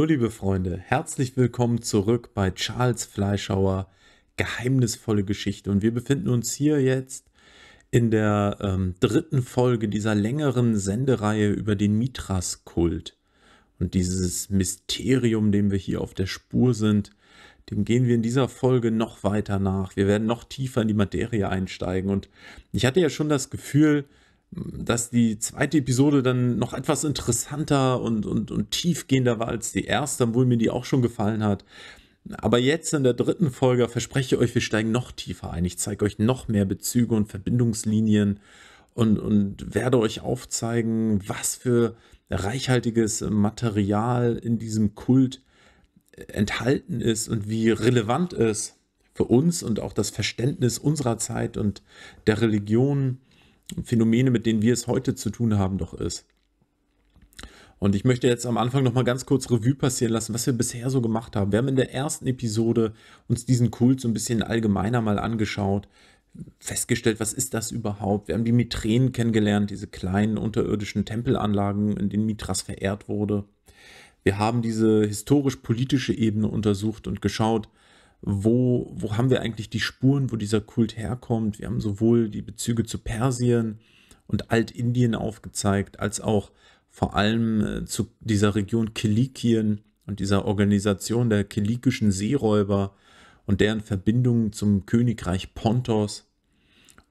Hallo liebe Freunde, herzlich willkommen zurück bei Charles Fleischhauer Geheimnisvolle Geschichte und wir befinden uns hier jetzt in der ähm, dritten Folge dieser längeren Sendereihe über den Mithras-Kult und dieses Mysterium, dem wir hier auf der Spur sind, dem gehen wir in dieser Folge noch weiter nach. Wir werden noch tiefer in die Materie einsteigen und ich hatte ja schon das Gefühl, dass die zweite Episode dann noch etwas interessanter und, und, und tiefgehender war als die erste, obwohl mir die auch schon gefallen hat. Aber jetzt in der dritten Folge verspreche ich euch, wir steigen noch tiefer ein. Ich zeige euch noch mehr Bezüge und Verbindungslinien und, und werde euch aufzeigen, was für reichhaltiges Material in diesem Kult enthalten ist und wie relevant es für uns und auch das Verständnis unserer Zeit und der Religion ist. Phänomene, mit denen wir es heute zu tun haben, doch ist. Und ich möchte jetzt am Anfang nochmal ganz kurz Revue passieren lassen, was wir bisher so gemacht haben. Wir haben in der ersten Episode uns diesen Kult so ein bisschen allgemeiner mal angeschaut, festgestellt, was ist das überhaupt? Wir haben die Mithrenen kennengelernt, diese kleinen unterirdischen Tempelanlagen, in denen Mithras verehrt wurde. Wir haben diese historisch-politische Ebene untersucht und geschaut, wo, wo haben wir eigentlich die Spuren, wo dieser Kult herkommt. Wir haben sowohl die Bezüge zu Persien und Altindien aufgezeigt, als auch vor allem äh, zu dieser Region Kilikien und dieser Organisation der kilikischen Seeräuber und deren Verbindungen zum Königreich Pontos.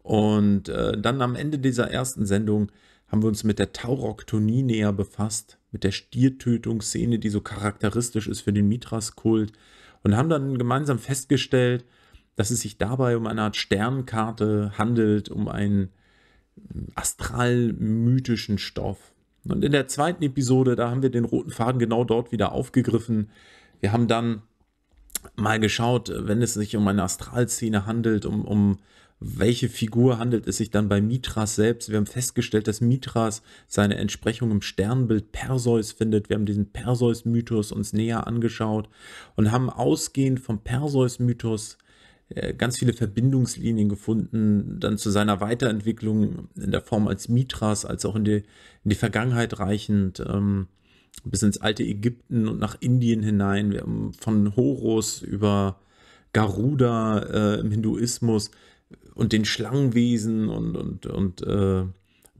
Und äh, dann am Ende dieser ersten Sendung haben wir uns mit der Tauroktonie näher befasst, mit der Stiertötungsszene, die so charakteristisch ist für den Mithras-Kult und haben dann gemeinsam festgestellt, dass es sich dabei um eine Art Sternkarte handelt, um einen astralmythischen Stoff. Und in der zweiten Episode, da haben wir den roten Faden genau dort wieder aufgegriffen. Wir haben dann mal geschaut, wenn es sich um eine Astralszene handelt, um, um welche Figur handelt es sich dann bei Mithras selbst? Wir haben festgestellt, dass Mithras seine Entsprechung im Sternbild Perseus findet. Wir haben diesen Perseus-Mythos uns näher angeschaut und haben ausgehend vom Perseus-Mythos äh, ganz viele Verbindungslinien gefunden, dann zu seiner Weiterentwicklung in der Form als Mithras, als auch in die, in die Vergangenheit reichend, ähm, bis ins alte Ägypten und nach Indien hinein, Wir haben von Horus über Garuda äh, im Hinduismus und den Schlangenwesen und, und, und äh,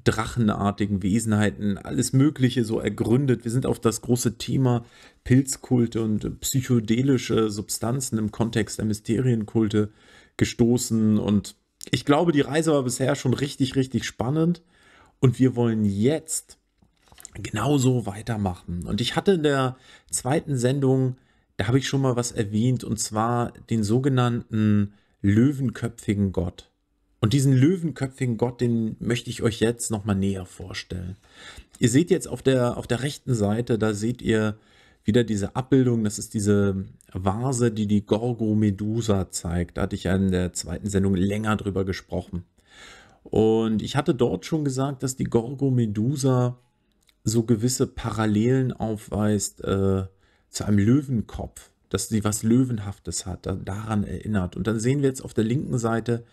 drachenartigen Wesenheiten, alles Mögliche so ergründet. Wir sind auf das große Thema Pilzkulte und psychedelische Substanzen im Kontext der Mysterienkulte gestoßen. Und ich glaube, die Reise war bisher schon richtig, richtig spannend. Und wir wollen jetzt genauso weitermachen. Und ich hatte in der zweiten Sendung, da habe ich schon mal was erwähnt, und zwar den sogenannten löwenköpfigen Gott. Und diesen löwenköpfigen Gott, den möchte ich euch jetzt nochmal näher vorstellen. Ihr seht jetzt auf der, auf der rechten Seite, da seht ihr wieder diese Abbildung, das ist diese Vase, die die Gorgomedusa zeigt. Da hatte ich ja in der zweiten Sendung länger drüber gesprochen. Und ich hatte dort schon gesagt, dass die Gorgomedusa so gewisse Parallelen aufweist äh, zu einem Löwenkopf dass sie was Löwenhaftes hat, daran erinnert. Und dann sehen wir jetzt auf der linken Seite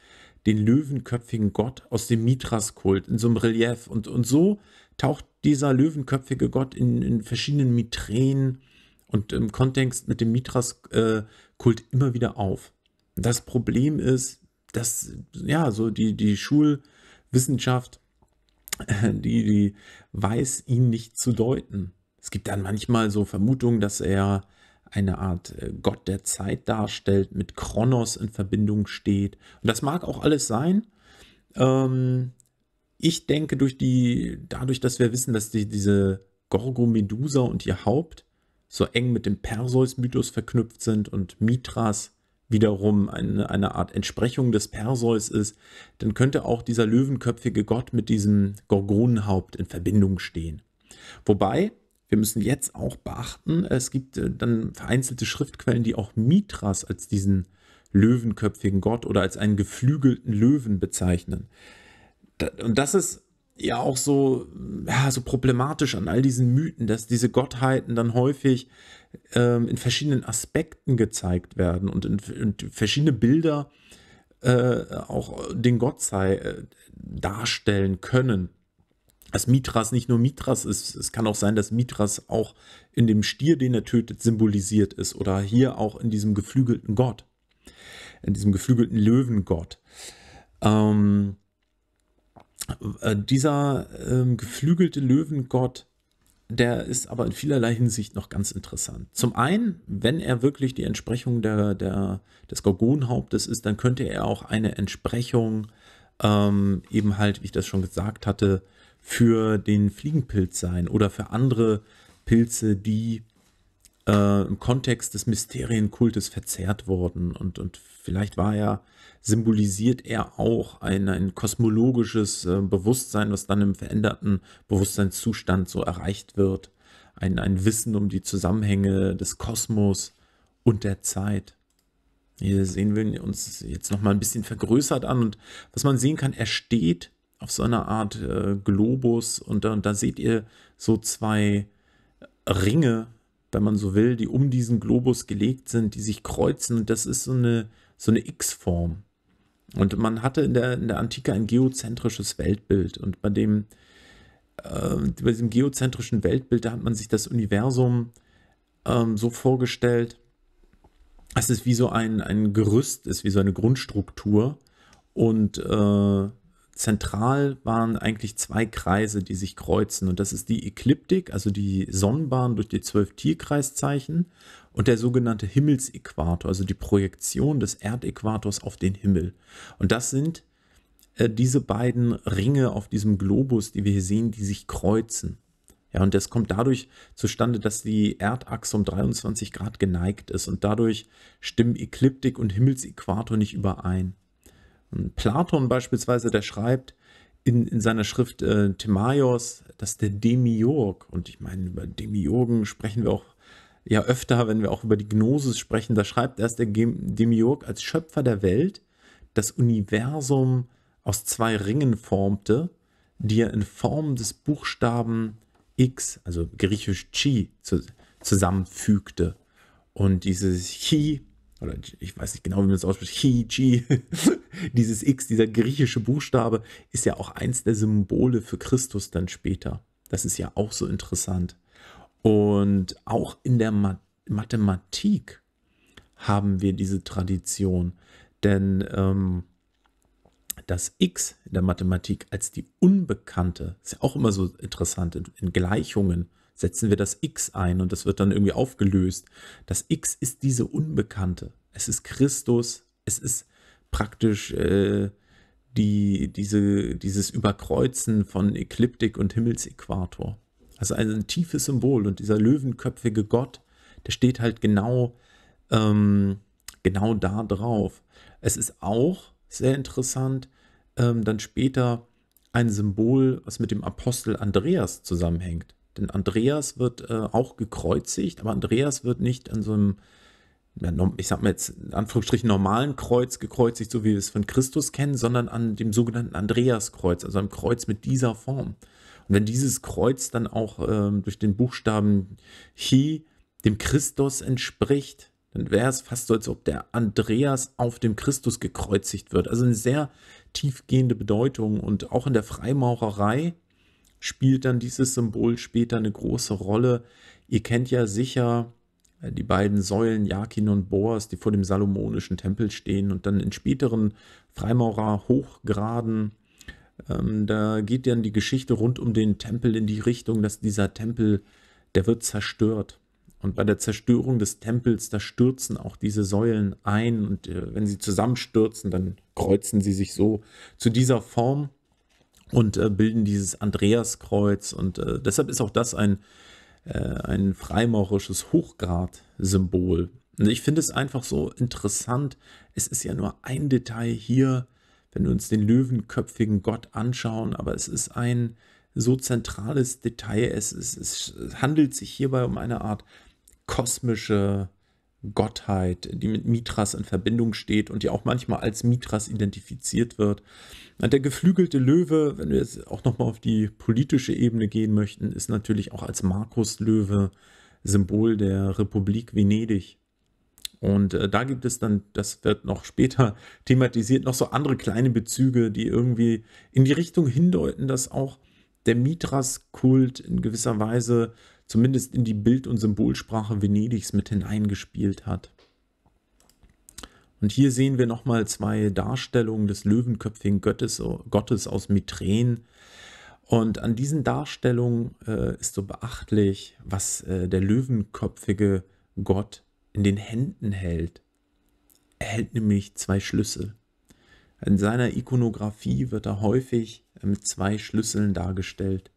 den löwenköpfigen Gott aus dem Mithras-Kult in so einem Relief. Und, und so taucht dieser löwenköpfige Gott in, in verschiedenen Mitränen und im Kontext mit dem Mithras-Kult immer wieder auf. Das Problem ist, dass ja, so die, die Schulwissenschaft, die, die weiß ihn nicht zu deuten. Es gibt dann manchmal so Vermutungen, dass er eine Art äh, Gott der Zeit darstellt, mit Kronos in Verbindung steht. Und das mag auch alles sein. Ähm, ich denke, durch die, dadurch, dass wir wissen, dass die, diese Gorgo Medusa und ihr Haupt so eng mit dem Perseus-Mythos verknüpft sind und Mithras wiederum eine, eine Art Entsprechung des Perseus ist, dann könnte auch dieser löwenköpfige Gott mit diesem Gorgonenhaupt in Verbindung stehen. Wobei wir müssen jetzt auch beachten, es gibt äh, dann vereinzelte Schriftquellen, die auch Mithras als diesen löwenköpfigen Gott oder als einen geflügelten Löwen bezeichnen. Und das ist ja auch so, ja, so problematisch an all diesen Mythen, dass diese Gottheiten dann häufig ähm, in verschiedenen Aspekten gezeigt werden und in, in verschiedene Bilder äh, auch den Gott sei äh, darstellen können dass Mitras nicht nur Mitras ist. Es kann auch sein, dass Mitras auch in dem Stier, den er tötet, symbolisiert ist oder hier auch in diesem geflügelten Gott, in diesem geflügelten Löwengott. Ähm, äh, dieser ähm, geflügelte Löwengott, der ist aber in vielerlei Hinsicht noch ganz interessant. Zum einen, wenn er wirklich die Entsprechung der, der, des Gorgonhauptes ist, dann könnte er auch eine Entsprechung ähm, eben halt, wie ich das schon gesagt hatte, für den Fliegenpilz sein oder für andere Pilze, die äh, im Kontext des Mysterienkultes verzehrt wurden. Und, und vielleicht war er, symbolisiert er auch ein, ein kosmologisches äh, Bewusstsein, was dann im veränderten Bewusstseinszustand so erreicht wird. Ein, ein Wissen um die Zusammenhänge des Kosmos und der Zeit. Hier sehen wir uns jetzt nochmal ein bisschen vergrößert an und was man sehen kann, er steht auf so einer Art äh, Globus und da, da seht ihr so zwei Ringe, wenn man so will, die um diesen Globus gelegt sind, die sich kreuzen und das ist so eine, so eine X-Form. Und man hatte in der, in der Antike ein geozentrisches Weltbild und bei dem äh, bei diesem geozentrischen Weltbild, da hat man sich das Universum ähm, so vorgestellt, dass es wie so ein, ein Gerüst ist, wie so eine Grundstruktur und äh, zentral waren eigentlich zwei Kreise, die sich kreuzen. Und das ist die Ekliptik, also die Sonnenbahn durch die zwölf Tierkreiszeichen und der sogenannte Himmelsäquator, also die Projektion des Erdäquators auf den Himmel. Und das sind äh, diese beiden Ringe auf diesem Globus, die wir hier sehen, die sich kreuzen. Ja, und das kommt dadurch zustande, dass die Erdachse um 23 Grad geneigt ist und dadurch stimmen Ekliptik und Himmelsäquator nicht überein. Ähm, Platon beispielsweise, der schreibt in, in seiner Schrift äh, Timaios, dass der Demiurg, und ich meine, über Demiurgen sprechen wir auch ja öfter, wenn wir auch über die Gnosis sprechen, da schreibt erst der Demiurg als Schöpfer der Welt das Universum aus zwei Ringen formte, die er in Form des Buchstaben X, also griechisch Chi, zusammenfügte. Und dieses Chi oder ich weiß nicht genau, wie man das ausspricht, Chi, Chi, dieses X, dieser griechische Buchstabe, ist ja auch eins der Symbole für Christus dann später. Das ist ja auch so interessant. Und auch in der Ma Mathematik haben wir diese Tradition, denn ähm, das X in der Mathematik als die Unbekannte, ist ja auch immer so interessant in, in Gleichungen, setzen wir das X ein und das wird dann irgendwie aufgelöst. Das X ist diese Unbekannte. Es ist Christus, es ist praktisch äh, die, diese, dieses Überkreuzen von Ekliptik und Himmelsäquator. Also ein tiefes Symbol und dieser löwenköpfige Gott, der steht halt genau, ähm, genau da drauf. Es ist auch sehr interessant, ähm, dann später ein Symbol, was mit dem Apostel Andreas zusammenhängt. Denn Andreas wird äh, auch gekreuzigt, aber Andreas wird nicht an so einem, ich sag mal jetzt in Anführungsstrichen normalen Kreuz gekreuzigt, so wie wir es von Christus kennen, sondern an dem sogenannten Andreaskreuz, also einem Kreuz mit dieser Form. Und wenn dieses Kreuz dann auch ähm, durch den Buchstaben Chi dem Christus entspricht, dann wäre es fast so, als ob der Andreas auf dem Christus gekreuzigt wird. Also eine sehr tiefgehende Bedeutung und auch in der Freimaurerei spielt dann dieses Symbol später eine große Rolle. Ihr kennt ja sicher äh, die beiden Säulen Jakin und Boas, die vor dem Salomonischen Tempel stehen und dann in späteren Freimaurer-Hochgraden. Ähm, da geht dann die Geschichte rund um den Tempel in die Richtung, dass dieser Tempel, der wird zerstört. Und bei der Zerstörung des Tempels, da stürzen auch diese Säulen ein und äh, wenn sie zusammenstürzen, dann kreuzen sie sich so zu dieser Form und äh, bilden dieses Andreaskreuz. Und äh, deshalb ist auch das ein, äh, ein freimaurisches Hochgrad-Symbol. Und ich finde es einfach so interessant. Es ist ja nur ein Detail hier, wenn wir uns den löwenköpfigen Gott anschauen, aber es ist ein so zentrales Detail. Es, es, es handelt sich hierbei um eine Art kosmische Gottheit, die mit Mithras in Verbindung steht und die auch manchmal als Mithras identifiziert wird. Und der geflügelte Löwe, wenn wir jetzt auch nochmal auf die politische Ebene gehen möchten, ist natürlich auch als Markus Löwe Symbol der Republik Venedig. Und äh, da gibt es dann, das wird noch später thematisiert, noch so andere kleine Bezüge, die irgendwie in die Richtung hindeuten, dass auch der Mithras-Kult in gewisser Weise zumindest in die Bild- und Symbolsprache Venedigs mit hineingespielt hat. Und hier sehen wir nochmal zwei Darstellungen des löwenköpfigen Gottes, Gottes aus Mithren. Und an diesen Darstellungen äh, ist so beachtlich, was äh, der löwenköpfige Gott in den Händen hält. Er hält nämlich zwei Schlüssel. In seiner Ikonografie wird er häufig mit ähm, zwei Schlüsseln dargestellt.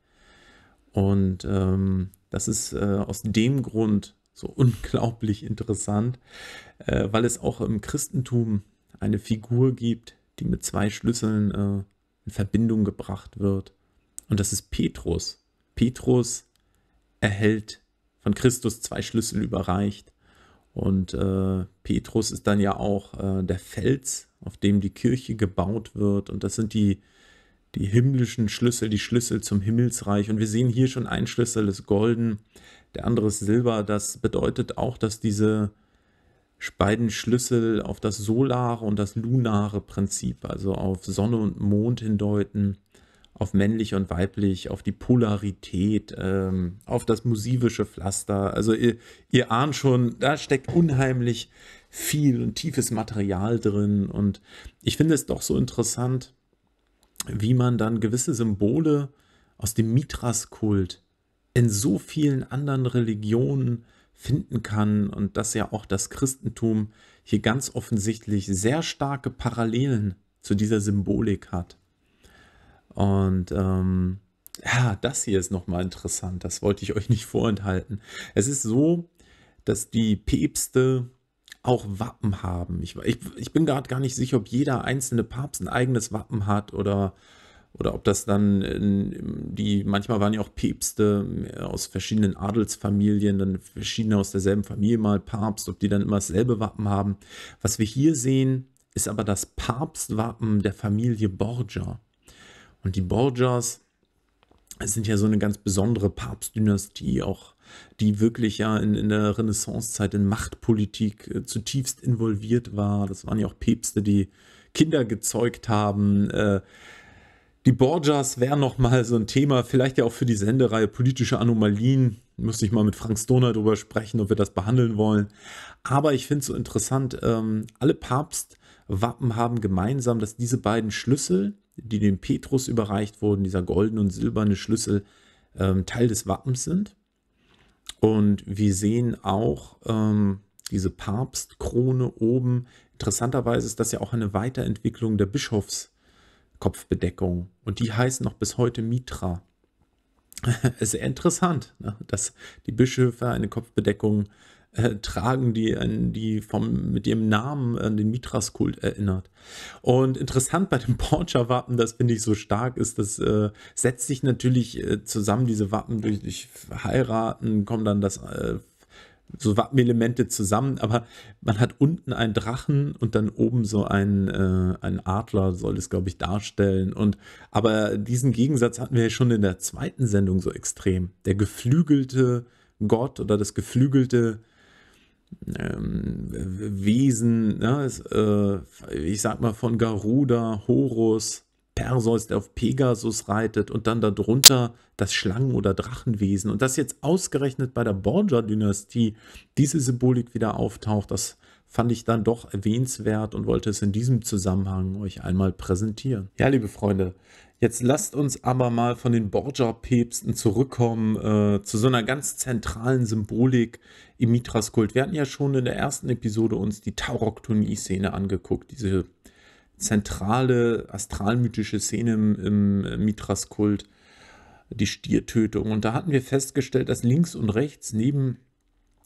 Und ähm, das ist äh, aus dem Grund so unglaublich interessant, äh, weil es auch im Christentum eine Figur gibt, die mit zwei Schlüsseln äh, in Verbindung gebracht wird. Und das ist Petrus. Petrus erhält von Christus zwei Schlüssel überreicht. Und äh, Petrus ist dann ja auch äh, der Fels, auf dem die Kirche gebaut wird. Und das sind die die himmlischen Schlüssel, die Schlüssel zum Himmelsreich. Und wir sehen hier schon ein Schlüssel ist golden, der andere ist silber. Das bedeutet auch, dass diese beiden Schlüssel auf das solare und das lunare Prinzip, also auf Sonne und Mond hindeuten, auf männlich und weiblich, auf die Polarität, ähm, auf das musivische Pflaster. Also ihr, ihr ahnt schon, da steckt unheimlich viel und tiefes Material drin. Und ich finde es doch so interessant, wie man dann gewisse Symbole aus dem Mithras-Kult in so vielen anderen Religionen finden kann und dass ja auch das Christentum hier ganz offensichtlich sehr starke Parallelen zu dieser Symbolik hat. Und ähm, ja, das hier ist nochmal interessant, das wollte ich euch nicht vorenthalten. Es ist so, dass die Päpste auch Wappen haben. Ich, ich, ich bin gerade gar nicht sicher, ob jeder einzelne Papst ein eigenes Wappen hat oder, oder ob das dann in, die, manchmal waren ja auch Päpste äh, aus verschiedenen Adelsfamilien, dann verschiedene aus derselben Familie mal Papst, ob die dann immer dasselbe Wappen haben. Was wir hier sehen, ist aber das Papstwappen der Familie Borgia. Und die Borgias sind ja so eine ganz besondere Papstdynastie, auch die wirklich ja in, in der Renaissancezeit in Machtpolitik äh, zutiefst involviert war. Das waren ja auch Päpste, die Kinder gezeugt haben. Äh, die Borgias wären nochmal so ein Thema, vielleicht ja auch für die Sendereihe politische Anomalien. Müsste ich mal mit Frank Stoner drüber sprechen, ob wir das behandeln wollen. Aber ich finde es so interessant, ähm, alle Papstwappen haben gemeinsam, dass diese beiden Schlüssel, die dem Petrus überreicht wurden, dieser goldene und silberne Schlüssel, ähm, Teil des Wappens sind. Und wir sehen auch ähm, diese Papstkrone oben. Interessanterweise ist das ja auch eine Weiterentwicklung der Bischofskopfbedeckung. Und die heißt noch bis heute Mitra. Sehr interessant, ne? dass die Bischöfe eine Kopfbedeckung äh, äh, tragen, die, die vom, mit ihrem Namen an den Mithras-Kult erinnert. Und interessant bei dem Porcher-Wappen, das finde ich so stark, ist, das äh, setzt sich natürlich äh, zusammen, diese Wappen durch, durch Heiraten, kommen dann das äh, so Wappenelemente zusammen, aber man hat unten einen Drachen und dann oben so einen, äh, einen Adler, soll das, glaube ich, darstellen. Und aber diesen Gegensatz hatten wir ja schon in der zweiten Sendung so extrem. Der geflügelte Gott oder das geflügelte ähm, Wesen, ne, ist, äh, ich sag mal von Garuda, Horus, Perseus, der auf Pegasus reitet und dann darunter das Schlangen- oder Drachenwesen. Und dass jetzt ausgerechnet bei der Borgia-Dynastie diese Symbolik wieder auftaucht, das fand ich dann doch erwähnenswert und wollte es in diesem Zusammenhang euch einmal präsentieren. Ja, liebe Freunde, jetzt lasst uns aber mal von den Borgia-Päpsten zurückkommen äh, zu so einer ganz zentralen Symbolik im Mithras-Kult. Wir hatten ja schon in der ersten Episode uns die Tauroktonie-Szene angeguckt, diese zentrale astralmythische Szene im, im äh, Mithras-Kult, die Stiertötung. Und da hatten wir festgestellt, dass links und rechts neben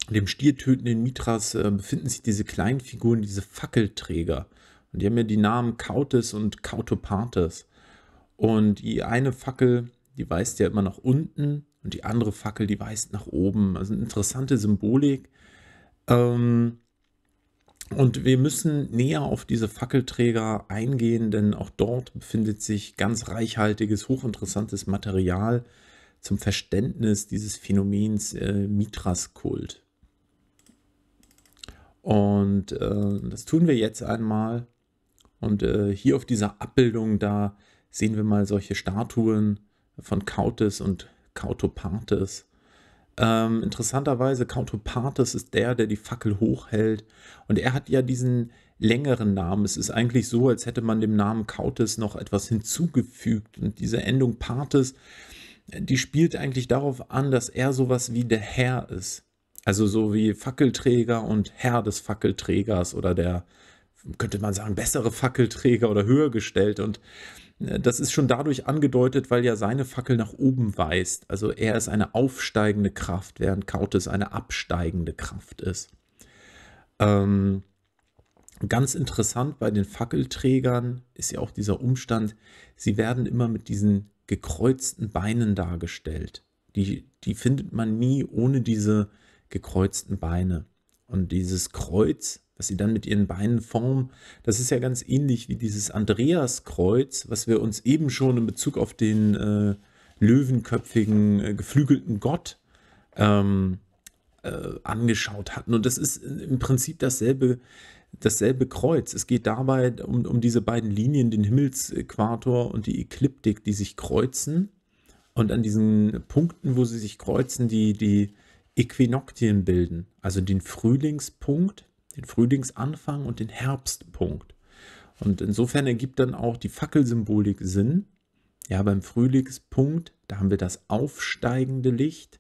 dem stiertötenden Mitras äh, befinden sich diese kleinen Figuren, diese Fackelträger. Und die haben ja die Namen Kautes und Kautopates. Und die eine Fackel, die weist ja immer nach unten und die andere Fackel, die weist nach oben. Also eine interessante Symbolik. Ähm, und wir müssen näher auf diese Fackelträger eingehen, denn auch dort befindet sich ganz reichhaltiges, hochinteressantes Material zum Verständnis dieses Phänomens äh, Mitras-Kult. Und äh, das tun wir jetzt einmal. Und äh, hier auf dieser Abbildung, da sehen wir mal solche Statuen von Kautes und Kautopates. Ähm, interessanterweise, Kautopates ist der, der die Fackel hochhält. Und er hat ja diesen längeren Namen. Es ist eigentlich so, als hätte man dem Namen Kautes noch etwas hinzugefügt. Und diese Endung Partes, äh, die spielt eigentlich darauf an, dass er sowas wie der Herr ist. Also so wie Fackelträger und Herr des Fackelträgers oder der, könnte man sagen, bessere Fackelträger oder höher gestellt. Und äh, das ist schon dadurch angedeutet, weil ja seine Fackel nach oben weist. Also er ist eine aufsteigende Kraft, während Kautes eine absteigende Kraft ist. Ähm, ganz interessant bei den Fackelträgern ist ja auch dieser Umstand, sie werden immer mit diesen gekreuzten Beinen dargestellt. Die, die findet man nie ohne diese gekreuzten Beine. Und dieses Kreuz, was sie dann mit ihren Beinen formen, das ist ja ganz ähnlich wie dieses Andreas-Kreuz, was wir uns eben schon in Bezug auf den äh, löwenköpfigen, äh, geflügelten Gott ähm, äh, angeschaut hatten. Und das ist im Prinzip dasselbe, dasselbe Kreuz. Es geht dabei um, um diese beiden Linien, den Himmelsäquator und die Ekliptik, die sich kreuzen. Und an diesen Punkten, wo sie sich kreuzen, die, die Äquinoktien bilden, also den Frühlingspunkt, den Frühlingsanfang und den Herbstpunkt. Und insofern ergibt dann auch die Fackelsymbolik Sinn. Ja, beim Frühlingspunkt, da haben wir das aufsteigende Licht,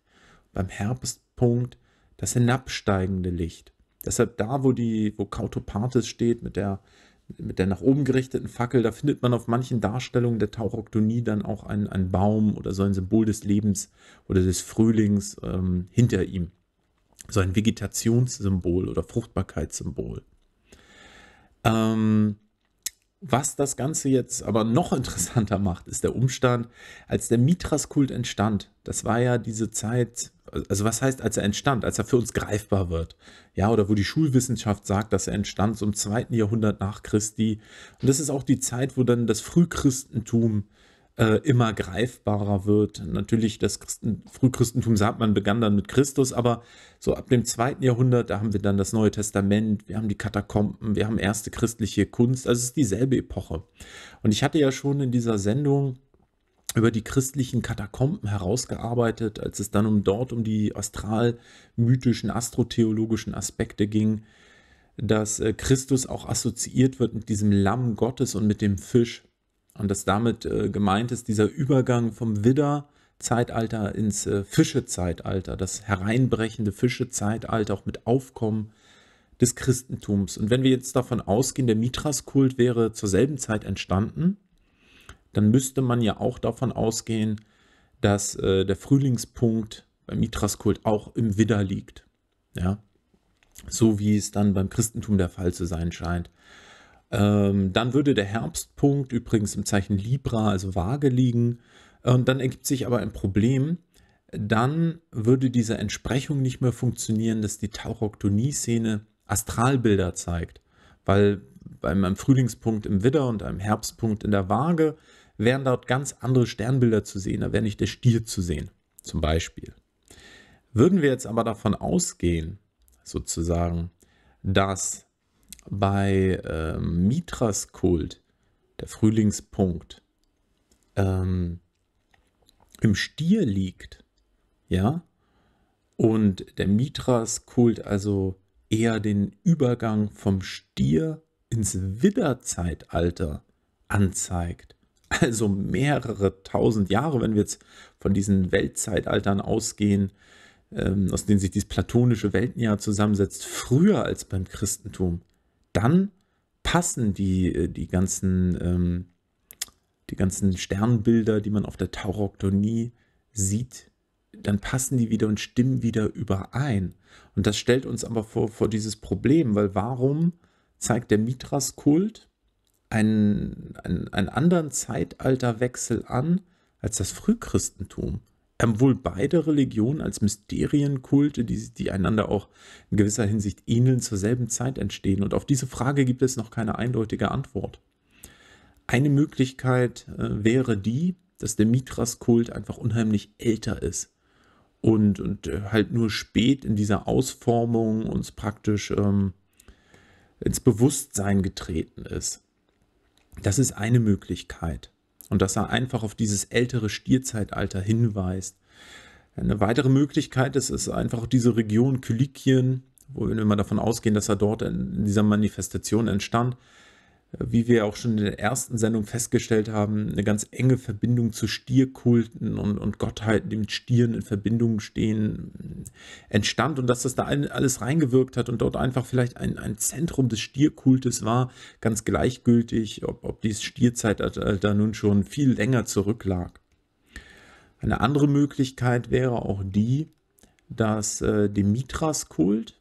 beim Herbstpunkt das hinabsteigende Licht. Deshalb da, wo die, wo Kautopates steht mit der mit der nach oben gerichteten Fackel, da findet man auf manchen Darstellungen der Tauroktonie dann auch einen, einen Baum oder so ein Symbol des Lebens oder des Frühlings ähm, hinter ihm. So ein Vegetationssymbol oder Fruchtbarkeitssymbol. Ähm, was das Ganze jetzt aber noch interessanter macht, ist der Umstand, als der Mithras-Kult entstand. Das war ja diese Zeit also was heißt, als er entstand, als er für uns greifbar wird? Ja, oder wo die Schulwissenschaft sagt, dass er entstand so im zweiten Jahrhundert nach Christi. Und das ist auch die Zeit, wo dann das Frühchristentum äh, immer greifbarer wird. Natürlich, das Christen, Frühchristentum sagt man, begann dann mit Christus, aber so ab dem zweiten Jahrhundert, da haben wir dann das Neue Testament, wir haben die Katakomben, wir haben erste christliche Kunst, also es ist dieselbe Epoche. Und ich hatte ja schon in dieser Sendung über die christlichen Katakomben herausgearbeitet, als es dann um dort um die astralmythischen, astrotheologischen Aspekte ging, dass äh, Christus auch assoziiert wird mit diesem Lamm Gottes und mit dem Fisch und dass damit äh, gemeint ist dieser Übergang vom Widder Zeitalter ins äh, Fische-Zeitalter, das hereinbrechende Fische-Zeitalter auch mit Aufkommen des Christentums. Und wenn wir jetzt davon ausgehen, der Mithras-Kult wäre zur selben Zeit entstanden, dann müsste man ja auch davon ausgehen, dass äh, der Frühlingspunkt beim Mithraskult auch im Widder liegt. Ja? So wie es dann beim Christentum der Fall zu sein scheint. Ähm, dann würde der Herbstpunkt übrigens im Zeichen Libra, also Waage, liegen. Und ähm, dann ergibt sich aber ein Problem. Dann würde diese Entsprechung nicht mehr funktionieren, dass die Tauroktonie-Szene Astralbilder zeigt. Weil bei einem Frühlingspunkt im Widder und einem Herbstpunkt in der Waage wären dort ganz andere Sternbilder zu sehen. Da wäre nicht der Stier zu sehen, zum Beispiel. Würden wir jetzt aber davon ausgehen, sozusagen, dass bei äh, Mitras Kult der Frühlingspunkt ähm, im Stier liegt, ja, und der Mitras Kult also eher den Übergang vom Stier ins Widderzeitalter anzeigt, also mehrere tausend Jahre, wenn wir jetzt von diesen Weltzeitaltern ausgehen, ähm, aus denen sich dieses platonische Weltenjahr zusammensetzt, früher als beim Christentum, dann passen die, äh, die ganzen, ähm, die ganzen Sternbilder, die man auf der Tauroktonie sieht, dann passen die wieder und stimmen wieder überein. Und das stellt uns aber vor, vor dieses Problem, weil warum zeigt der Mithras-Kult einen, einen, einen anderen Zeitalterwechsel an als das Frühchristentum. Ähm, wohl beide Religionen als Mysterienkulte, die, die einander auch in gewisser Hinsicht ähneln, zur selben Zeit entstehen. Und auf diese Frage gibt es noch keine eindeutige Antwort. Eine Möglichkeit äh, wäre die, dass der Mithras-Kult einfach unheimlich älter ist und, und äh, halt nur spät in dieser Ausformung uns praktisch ähm, ins Bewusstsein getreten ist. Das ist eine Möglichkeit. Und dass er einfach auf dieses ältere Stierzeitalter hinweist. Eine weitere Möglichkeit ist, ist einfach diese Region Kylikien, wo wir immer davon ausgehen, dass er dort in dieser Manifestation entstand, wie wir auch schon in der ersten Sendung festgestellt haben, eine ganz enge Verbindung zu Stierkulten und, und Gottheiten, die mit Stieren in Verbindung stehen, entstand und dass das da alles reingewirkt hat und dort einfach vielleicht ein, ein Zentrum des Stierkultes war, ganz gleichgültig, ob, ob dieses Stierzeitalter nun schon viel länger zurücklag. Eine andere Möglichkeit wäre auch die, dass äh, Demitras-Kult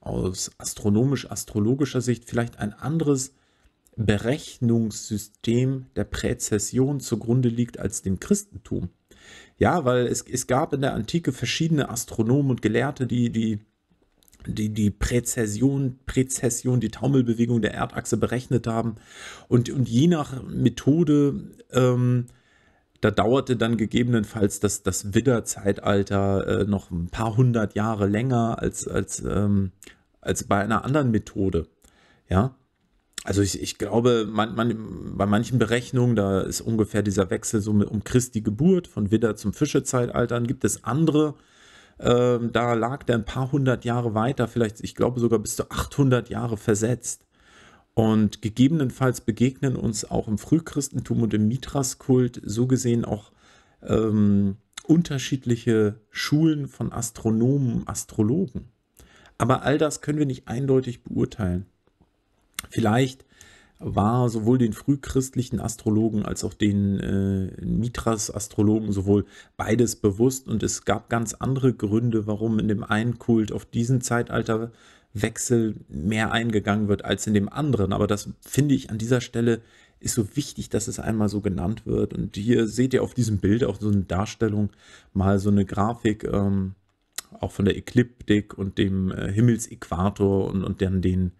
aus astronomisch-astrologischer Sicht vielleicht ein anderes Berechnungssystem der Präzession zugrunde liegt als dem Christentum. Ja, weil es, es gab in der Antike verschiedene Astronomen und Gelehrte, die die, die, die Präzession, Präzession, die Taumelbewegung der Erdachse berechnet haben. Und, und je nach Methode, ähm, da dauerte dann gegebenenfalls das, das widder äh, noch ein paar hundert Jahre länger als, als, ähm, als bei einer anderen Methode. Ja, also ich, ich glaube, man, man, bei manchen Berechnungen, da ist ungefähr dieser Wechsel so um Christi Geburt, von Widder zum Fischezeitalter. Dann gibt es andere, äh, da lag der ein paar hundert Jahre weiter, vielleicht, ich glaube sogar bis zu 800 Jahre versetzt. Und gegebenenfalls begegnen uns auch im Frühchristentum und im Mithraskult so gesehen auch ähm, unterschiedliche Schulen von Astronomen, Astrologen. Aber all das können wir nicht eindeutig beurteilen. Vielleicht war sowohl den frühchristlichen Astrologen als auch den äh, Mitras-Astrologen sowohl beides bewusst und es gab ganz andere Gründe, warum in dem einen Kult auf diesen Zeitalterwechsel mehr eingegangen wird als in dem anderen. Aber das finde ich an dieser Stelle ist so wichtig, dass es einmal so genannt wird. Und hier seht ihr auf diesem Bild auch so eine Darstellung, mal so eine Grafik. Ähm, auch von der Ekliptik und dem äh, Himmelsäquator und, und dann den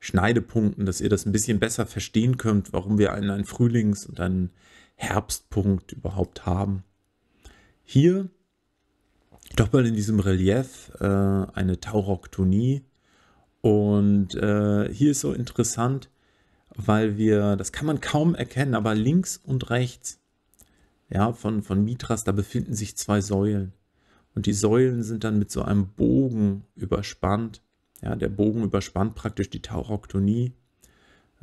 Schneidepunkten, dass ihr das ein bisschen besser verstehen könnt, warum wir einen, einen Frühlings- und einen Herbstpunkt überhaupt haben. Hier doppelt in diesem Relief äh, eine Tauroktonie. Und äh, hier ist so interessant, weil wir, das kann man kaum erkennen, aber links und rechts ja, von, von Mitras, da befinden sich zwei Säulen. Und die Säulen sind dann mit so einem Bogen überspannt. Ja, der Bogen überspannt praktisch die Tauroktonie.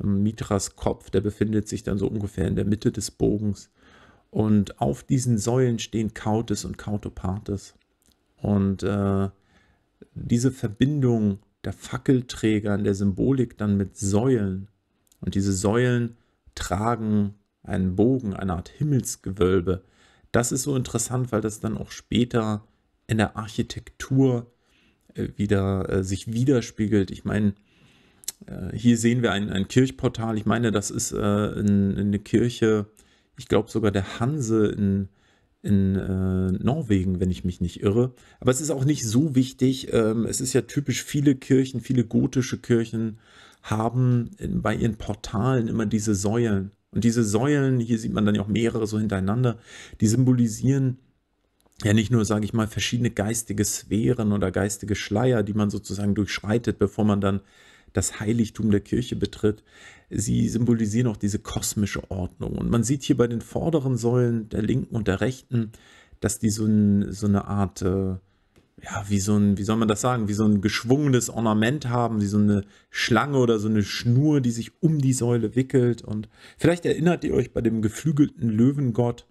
Ähm, Mitras Kopf, der befindet sich dann so ungefähr in der Mitte des Bogens. Und auf diesen Säulen stehen Kautes und Kautopates. Und äh, diese Verbindung der Fackelträger in der Symbolik dann mit Säulen. Und diese Säulen tragen einen Bogen, eine Art Himmelsgewölbe. Das ist so interessant, weil das dann auch später in der Architektur äh, wieder äh, sich widerspiegelt. Ich meine, äh, hier sehen wir ein, ein Kirchportal. Ich meine, das ist eine Kirche, ich glaube sogar der Hanse in, in äh, Norwegen, wenn ich mich nicht irre. Aber es ist auch nicht so wichtig. Ähm, es ist ja typisch, viele Kirchen, viele gotische Kirchen haben in, bei ihren Portalen immer diese Säulen. Und diese Säulen, hier sieht man dann ja auch mehrere so hintereinander, die symbolisieren ja nicht nur, sage ich mal, verschiedene geistige Sphären oder geistige Schleier, die man sozusagen durchschreitet, bevor man dann das Heiligtum der Kirche betritt. Sie symbolisieren auch diese kosmische Ordnung. Und man sieht hier bei den vorderen Säulen, der linken und der rechten, dass die so, ein, so eine Art, äh, ja, wie so ein, wie soll man das sagen, wie so ein geschwungenes Ornament haben, wie so eine Schlange oder so eine Schnur, die sich um die Säule wickelt. Und vielleicht erinnert ihr euch bei dem geflügelten Löwengott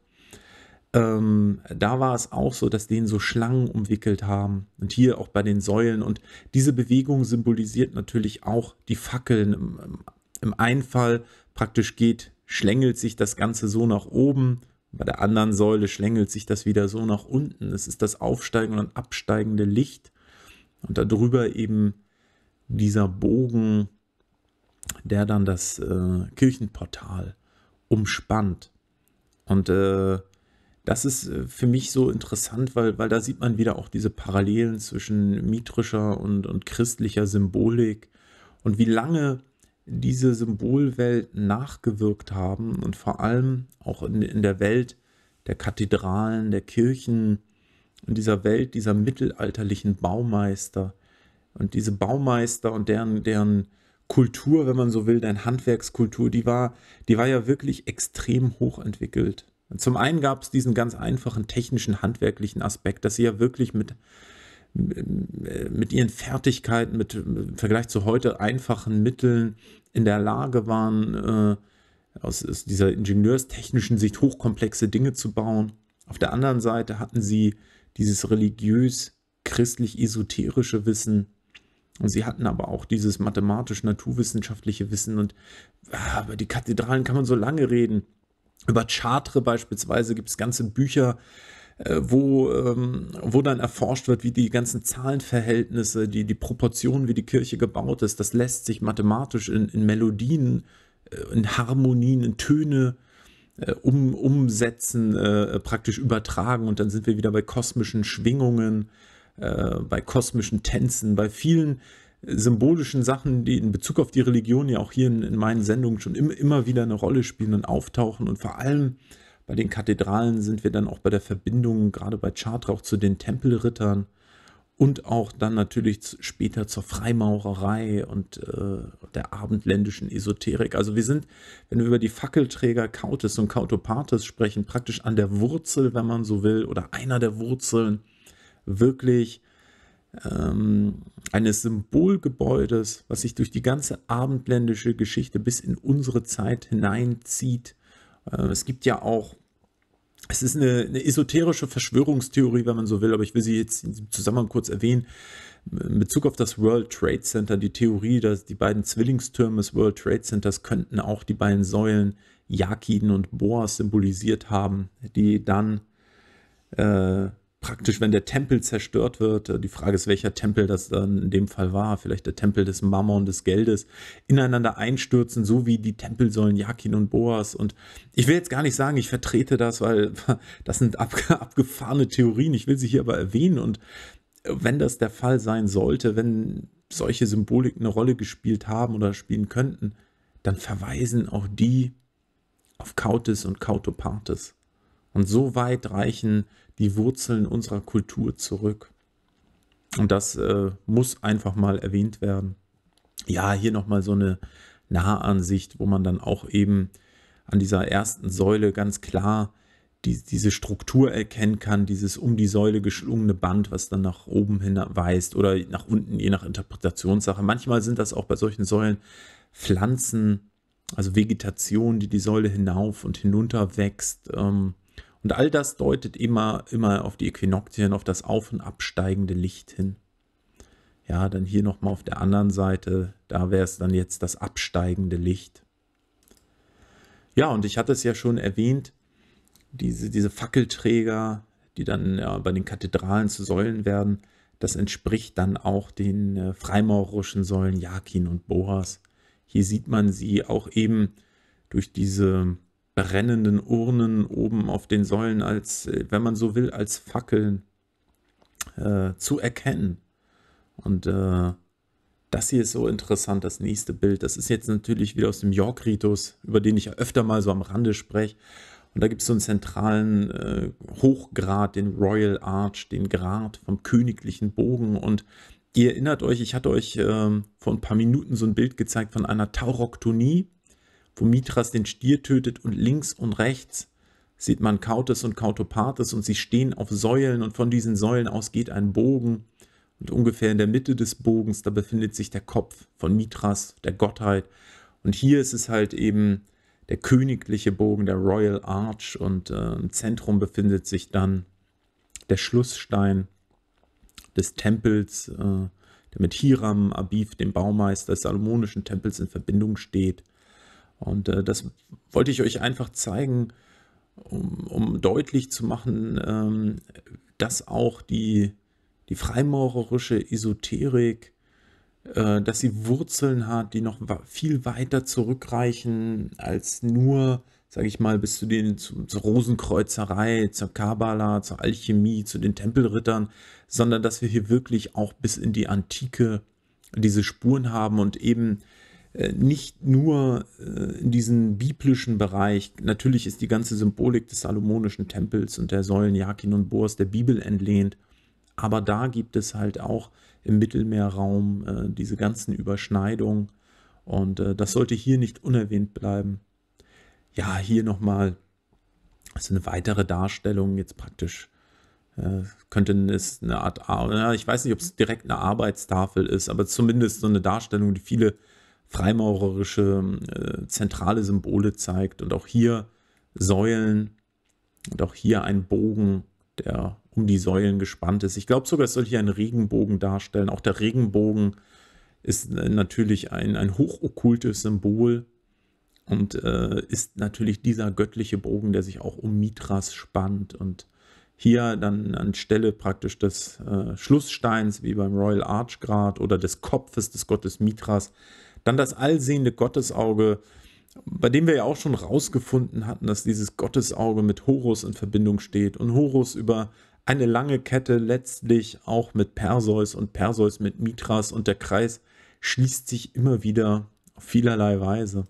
ähm, da war es auch so, dass denen so Schlangen umwickelt haben und hier auch bei den Säulen. Und diese Bewegung symbolisiert natürlich auch die Fackeln. Im, im einen Fall praktisch geht, schlängelt sich das Ganze so nach oben, bei der anderen Säule schlängelt sich das wieder so nach unten. Es ist das aufsteigende und absteigende Licht und darüber eben dieser Bogen, der dann das äh, Kirchenportal umspannt. Und äh, das ist äh, für mich so interessant, weil, weil da sieht man wieder auch diese Parallelen zwischen mitrischer und, und christlicher Symbolik und wie lange diese Symbolwelt nachgewirkt haben und vor allem auch in, in der Welt der Kathedralen, der Kirchen, in dieser Welt dieser mittelalterlichen Baumeister und diese Baumeister und deren, deren Kultur, wenn man so will, deren Handwerkskultur, die war, die war ja wirklich extrem hochentwickelt. Zum einen gab es diesen ganz einfachen technischen, handwerklichen Aspekt, dass sie ja wirklich mit, mit ihren Fertigkeiten, mit im Vergleich zu heute einfachen Mitteln in der Lage waren, äh, aus, aus, dieser ingenieurstechnischen Sicht hochkomplexe Dinge zu bauen. Auf der anderen Seite hatten sie dieses religiös-christlich-esoterische Wissen. Und sie hatten aber auch dieses mathematisch-naturwissenschaftliche Wissen. Und ah, über die Kathedralen kann man so lange reden. Über Chartre beispielsweise gibt es ganze Bücher, äh, wo, ähm, wo dann erforscht wird, wie die ganzen Zahlenverhältnisse, die, die Proportionen, wie die Kirche gebaut ist, das lässt sich mathematisch in, in Melodien, äh, in Harmonien, in Töne äh, um, umsetzen, praktisch übertragen. Und dann sind wir wieder bei kosmischen Schwingungen, bei kosmischen Tänzen, bei vielen symbolischen Sachen, die in Bezug auf die Religion ja auch hier in, in meinen Sendungen schon im, immer wieder eine Rolle spielen und auftauchen. Und vor allem bei den Kathedralen sind wir dann auch bei der Verbindung, gerade bei Chartrauch, zu den Tempelrittern und auch dann natürlich später zur Freimaurerei und äh, der abendländischen Esoterik. Also wir sind, wenn wir über die Fackelträger Kautis und Kautopates sprechen, praktisch an der Wurzel, wenn man so will, oder einer der Wurzeln wirklich ähm, eines Symbolgebäudes, was sich durch die ganze abendländische Geschichte bis in unsere Zeit hineinzieht. Äh, es gibt ja auch es ist eine, eine, esoterische Verschwörungstheorie, wenn man so will, aber ich will sie jetzt zusammen kurz erwähnen. In Bezug auf das World Trade Center, die Theorie, dass die beiden Zwillingstürme des World Trade Centers könnten auch die beiden Säulen Jakiden und Boas symbolisiert haben, die dann äh, praktisch, wenn der Tempel zerstört wird, äh, die Frage ist, welcher Tempel das dann in dem Fall war, vielleicht der Tempel des Mammon, des Geldes, ineinander einstürzen, so wie die Tempel sollen, Jakin und Boas. Und ich will jetzt gar nicht sagen, ich vertrete das, weil das sind abgefahrene Theorien. Ich will sie hier aber erwähnen. Und äh, wenn das der Fall sein sollte, wenn solche Symboliken eine Rolle gespielt haben oder spielen könnten, dann verweisen auch die auf Kautis und Kautopates. Und so weit reichen die Wurzeln unserer Kultur zurück. Und das äh, muss einfach mal erwähnt werden. Ja, hier nochmal so eine Nahansicht, wo man dann auch eben an dieser ersten Säule ganz klar die, diese Struktur erkennen kann, dieses um die Säule geschlungene Band, was dann nach oben hin weist oder nach unten, je nach Interpretationssache. Manchmal sind das auch bei solchen Säulen Pflanzen, also Vegetation, die die Säule hinauf und hinunter wächst. Ähm, und all das deutet immer, immer auf die Äquinoktien, auf das auf- und absteigende Licht hin. Ja, dann hier nochmal auf der anderen Seite, da wäre es dann jetzt das absteigende Licht. Ja, und ich hatte es ja schon erwähnt, diese, diese Fackelträger, die dann ja, bei den Kathedralen zu Säulen werden, das entspricht dann auch den äh, freimaurerischen Säulen Jakin und Boas. Hier sieht man sie auch eben durch diese brennenden Urnen oben auf den Säulen als, äh, wenn man so will, als Fackeln äh, zu erkennen. Und äh, das hier ist so interessant, das nächste Bild. Das ist jetzt natürlich wieder aus dem York-Ritus, über den ich ja öfter mal so am Rande spreche. Und da gibt es so einen zentralen äh, Hochgrad, den Royal Arch, den Grad vom königlichen Bogen. Und ihr erinnert euch, ich hatte euch ähm, vor ein paar Minuten so ein Bild gezeigt von einer Tauroktonie wo Mithras den Stier tötet und links und rechts sieht man Kautes und Kautopates und sie stehen auf Säulen und von diesen Säulen aus geht ein Bogen und ungefähr in der Mitte des Bogens, da befindet sich der Kopf von Mithras, der Gottheit und hier ist es halt eben der königliche Bogen, der Royal Arch und äh, im Zentrum befindet sich dann der Schlussstein des Tempels, äh, der mit Hiram, Abif, dem Baumeister des Salomonischen Tempels in Verbindung steht. Und äh, das wollte ich euch einfach zeigen, um, um deutlich zu machen, ähm, dass auch die, die freimaurerische Esoterik, äh, dass sie Wurzeln hat, die noch viel weiter zurückreichen als nur, sage ich mal, bis zu den, zu, zur Rosenkreuzerei, zur Kabbala, zur Alchemie, zu den Tempelrittern, sondern dass wir hier wirklich auch bis in die Antike diese Spuren haben und eben äh, nicht nur äh, in diesen biblischen Bereich, natürlich ist die ganze Symbolik des salomonischen Tempels und der Säulen Jakin und Boas der Bibel entlehnt, aber da gibt es halt auch im Mittelmeerraum äh, diese ganzen Überschneidungen und äh, das sollte hier nicht unerwähnt bleiben. Ja, hier nochmal also eine weitere Darstellung jetzt praktisch. Äh, könnte es eine Art, ich weiß nicht, ob es direkt eine Arbeitstafel ist, aber zumindest so eine Darstellung, die viele freimaurerische äh, zentrale Symbole zeigt und auch hier Säulen und auch hier ein Bogen, der um die Säulen gespannt ist. Ich glaube sogar, es soll hier einen Regenbogen darstellen. Auch der Regenbogen ist äh, natürlich ein, ein hochokkultes Symbol und äh, ist natürlich dieser göttliche Bogen, der sich auch um Mithras spannt und hier dann anstelle praktisch des äh, Schlusssteins, wie beim Royal Archgrad oder des Kopfes des Gottes Mithras, dann das allsehende Gottesauge, bei dem wir ja auch schon rausgefunden hatten, dass dieses Gottesauge mit Horus in Verbindung steht und Horus über eine lange Kette letztlich auch mit Perseus und Perseus mit Mithras und der Kreis schließt sich immer wieder auf vielerlei Weise.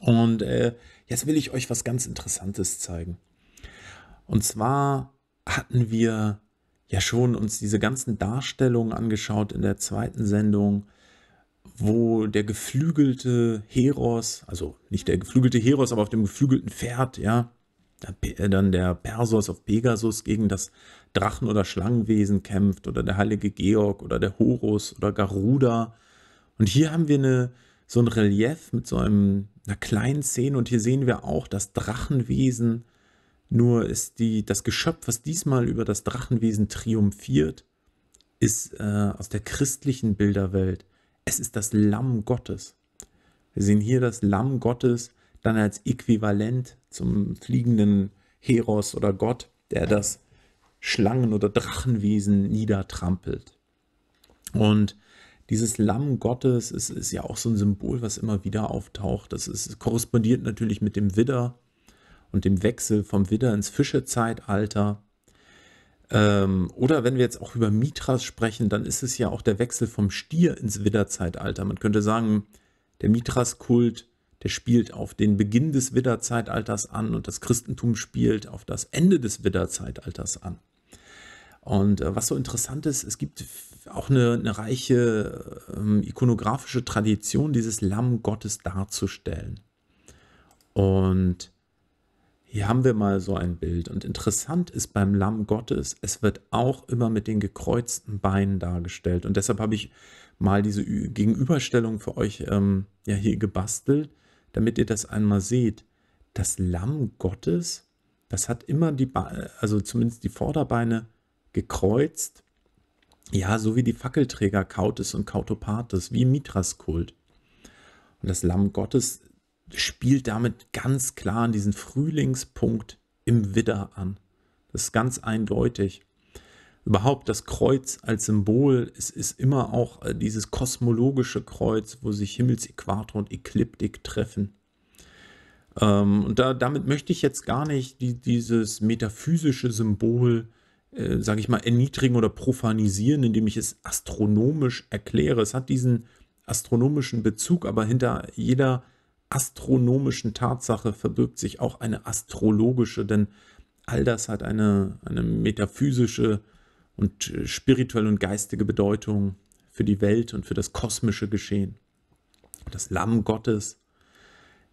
Und äh, jetzt will ich euch was ganz Interessantes zeigen. Und zwar hatten wir ja schon uns diese ganzen Darstellungen angeschaut in der zweiten Sendung wo der geflügelte Heros, also nicht der geflügelte Heros, aber auf dem geflügelten Pferd, ja, äh, dann der Persos auf Pegasus gegen das Drachen- oder Schlangenwesen kämpft oder der heilige Georg oder der Horus oder Garuda. Und hier haben wir eine, so ein Relief mit so einem, einer kleinen Szene und hier sehen wir auch das Drachenwesen. Nur ist die, das Geschöpf, was diesmal über das Drachenwesen triumphiert, ist äh, aus der christlichen Bilderwelt. Es ist das Lamm Gottes. Wir sehen hier das Lamm Gottes dann als Äquivalent zum fliegenden Heros oder Gott, der das Schlangen- oder Drachenwesen niedertrampelt. Und dieses Lamm Gottes ist, ist, ja auch so ein Symbol, was immer wieder auftaucht. Das ist, korrespondiert natürlich mit dem Widder und dem Wechsel vom Widder ins Fischezeitalter. Ähm, oder wenn wir jetzt auch über Mitras sprechen, dann ist es ja auch der Wechsel vom Stier ins Widderzeitalter. Man könnte sagen, der Mitras-Kult, der spielt auf den Beginn des Widderzeitalters an und das Christentum spielt auf das Ende des Widderzeitalters an. Und äh, was so interessant ist, es gibt auch eine, eine reiche ähm, ikonografische Tradition, dieses Lamm Gottes darzustellen. Und hier haben wir mal so ein Bild. Und interessant ist beim Lamm Gottes, es wird auch immer mit den gekreuzten Beinen dargestellt. Und deshalb habe ich mal diese Gegenüberstellung für euch ähm, ja hier gebastelt, damit ihr das einmal seht. Das Lamm Gottes, das hat immer die, Be also zumindest die Vorderbeine gekreuzt. Ja, so wie die Fackelträger Kautes und Kautopates, wie im Mithras-Kult. Und das Lamm Gottes spielt damit ganz klar an diesen Frühlingspunkt im Widder an. Das ist ganz eindeutig. Überhaupt das Kreuz als Symbol, es ist immer auch äh, dieses kosmologische Kreuz, wo sich Himmelsäquator und Ekliptik treffen. Ähm, und da, damit möchte ich jetzt gar nicht die, dieses metaphysische Symbol, äh, sage ich mal, erniedrigen oder profanisieren, indem ich es astronomisch erkläre. Es hat diesen astronomischen Bezug, aber hinter jeder astronomischen Tatsache verbirgt sich auch eine astrologische, denn all das hat eine, eine metaphysische und äh, spirituelle und geistige Bedeutung für die Welt und für das kosmische Geschehen. Das Lamm Gottes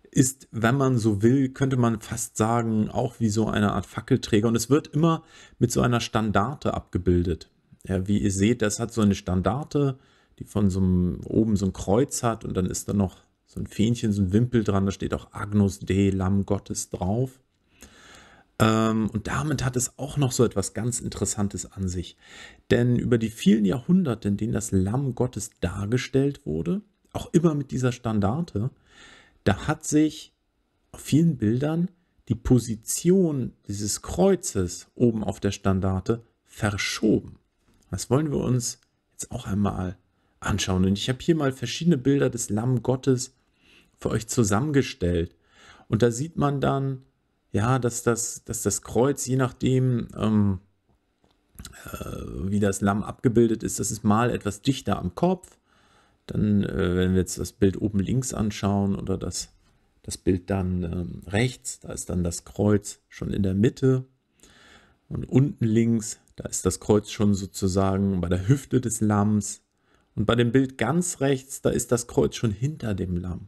ist, wenn man so will, könnte man fast sagen, auch wie so eine Art Fackelträger. Und es wird immer mit so einer Standarte abgebildet. Ja, wie ihr seht, das hat so eine Standarte, die von so einem, oben so ein Kreuz hat und dann ist da noch so ein Fähnchen, so ein Wimpel dran, da steht auch Agnus Dei, Lamm Gottes drauf. Ähm, und damit hat es auch noch so etwas ganz Interessantes an sich. Denn über die vielen Jahrhunderte, in denen das Lamm Gottes dargestellt wurde, auch immer mit dieser Standarte, da hat sich auf vielen Bildern die Position dieses Kreuzes oben auf der Standarte verschoben. Das wollen wir uns jetzt auch einmal anschauen. Und ich habe hier mal verschiedene Bilder des Lamm Gottes für euch zusammengestellt. Und da sieht man dann, ja, dass das, dass das Kreuz, je nachdem, ähm, äh, wie das Lamm abgebildet ist, das ist mal etwas dichter am Kopf. Dann, äh, wenn wir jetzt das Bild oben links anschauen oder das, das Bild dann ähm, rechts, da ist dann das Kreuz schon in der Mitte. Und unten links, da ist das Kreuz schon sozusagen bei der Hüfte des Lamms. Und bei dem Bild ganz rechts, da ist das Kreuz schon hinter dem Lamm.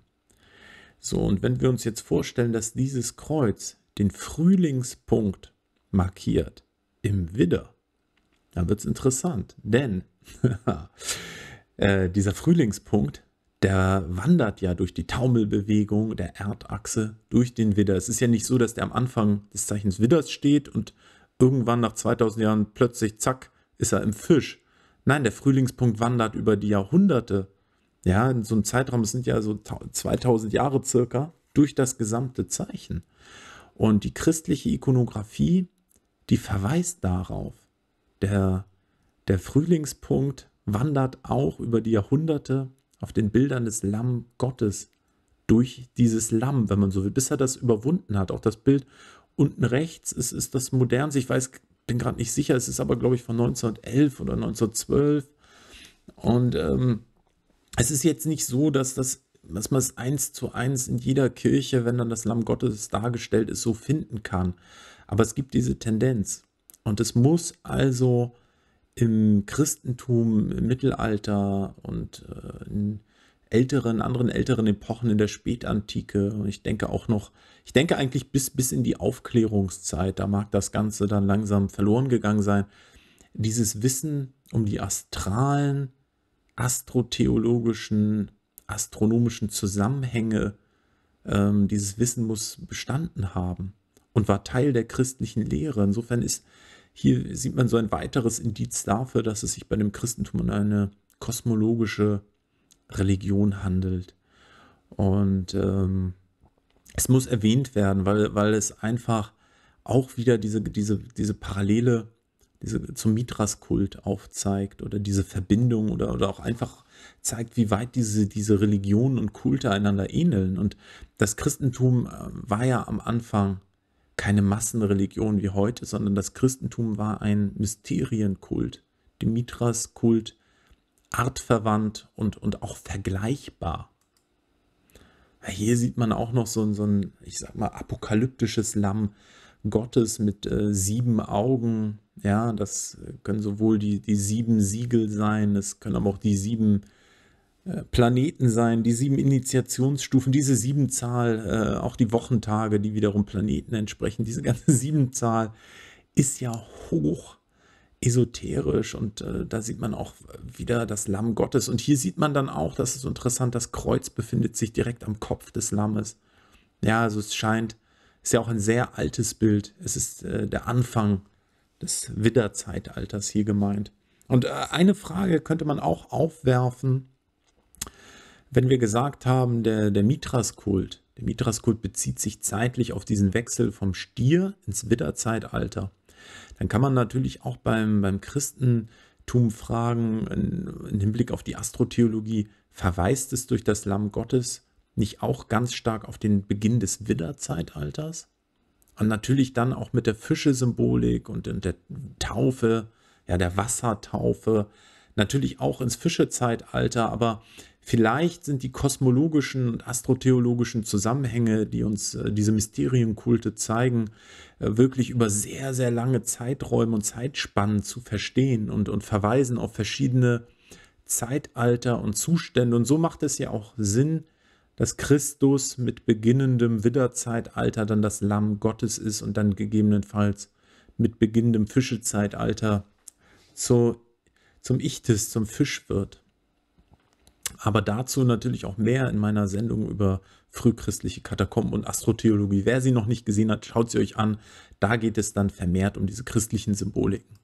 So, und wenn wir uns jetzt vorstellen, dass dieses Kreuz den Frühlingspunkt markiert im Widder, dann wird es interessant, denn äh, dieser Frühlingspunkt, der wandert ja durch die Taumelbewegung der Erdachse durch den Widder. Es ist ja nicht so, dass der am Anfang des Zeichens Widders steht und irgendwann nach 2000 Jahren plötzlich, zack, ist er im Fisch. Nein, der Frühlingspunkt wandert über die Jahrhunderte ja, in so einem Zeitraum, es sind ja so 2000 Jahre circa, durch das gesamte Zeichen. Und die christliche Ikonografie, die verweist darauf. Der, der Frühlingspunkt wandert auch über die Jahrhunderte auf den Bildern des Lamm Gottes durch dieses Lamm, wenn man so will, bis er das überwunden hat. Auch das Bild unten rechts ist, ist das modernste. Ich weiß, bin gerade nicht sicher, es ist aber, glaube ich, von 1911 oder 1912. Und ähm, es ist jetzt nicht so, dass das dass man es eins zu eins in jeder Kirche, wenn dann das Lamm Gottes dargestellt ist, so finden kann. Aber es gibt diese Tendenz. Und es muss also im Christentum, im Mittelalter und äh, in älteren, anderen älteren Epochen in der Spätantike und ich denke auch noch, ich denke eigentlich bis, bis in die Aufklärungszeit, da mag das Ganze dann langsam verloren gegangen sein, dieses Wissen um die astralen astrotheologischen, astronomischen Zusammenhänge, ähm, dieses Wissen muss bestanden haben und war Teil der christlichen Lehre. Insofern ist hier sieht man so ein weiteres Indiz dafür, dass es sich bei dem Christentum um eine kosmologische Religion handelt. Und ähm, es muss erwähnt werden, weil, weil es einfach auch wieder diese, diese, diese Parallele diese, zum Mithras-Kult aufzeigt oder diese Verbindung oder, oder auch einfach zeigt, wie weit diese, diese Religionen und Kulte einander ähneln. Und das Christentum äh, war ja am Anfang keine Massenreligion wie heute, sondern das Christentum war ein Mysterienkult, dem Mithras-Kult, artverwandt und, und auch vergleichbar. Hier sieht man auch noch so, so ein, ich sag mal, apokalyptisches Lamm Gottes mit äh, sieben Augen, ja, das können sowohl die, die sieben Siegel sein, es können aber auch die sieben äh, Planeten sein, die sieben Initiationsstufen, diese sieben äh, auch die Wochentage, die wiederum Planeten entsprechen, diese ganze sieben Zahl ist ja hoch esoterisch und äh, da sieht man auch wieder das Lamm Gottes. Und hier sieht man dann auch, das ist interessant, das Kreuz befindet sich direkt am Kopf des Lammes. Ja, also es scheint, ist ja auch ein sehr altes Bild. Es ist äh, der Anfang des Widderzeitalters hier gemeint. Und äh, eine Frage könnte man auch aufwerfen, wenn wir gesagt haben, der, der Mithras-Kult. Der Mithras-Kult bezieht sich zeitlich auf diesen Wechsel vom Stier ins Widderzeitalter. Dann kann man natürlich auch beim, beim Christentum fragen, in, in Hinblick auf die Astrotheologie, verweist es durch das Lamm Gottes nicht auch ganz stark auf den Beginn des Widderzeitalters? Und natürlich dann auch mit der Fische-Symbolik und, in der Taufe, ja, der Wassertaufe. Natürlich auch ins Fischezeitalter, aber vielleicht sind die kosmologischen und astrotheologischen Zusammenhänge, die uns äh, diese Mysterienkulte zeigen, äh, wirklich über sehr, sehr lange Zeiträume und Zeitspannen zu verstehen und, und verweisen auf verschiedene Zeitalter und Zustände. Und so macht es ja auch Sinn, dass Christus mit beginnendem Widderzeitalter dann das Lamm Gottes ist und dann gegebenenfalls mit beginnendem Fischezeitalter zu, zum Ichtes, zum Fisch wird. Aber dazu natürlich auch mehr in meiner Sendung über frühchristliche Katakomben und Astrotheologie. Wer sie noch nicht gesehen hat, schaut sie euch an. Da geht es dann vermehrt um diese christlichen Symboliken.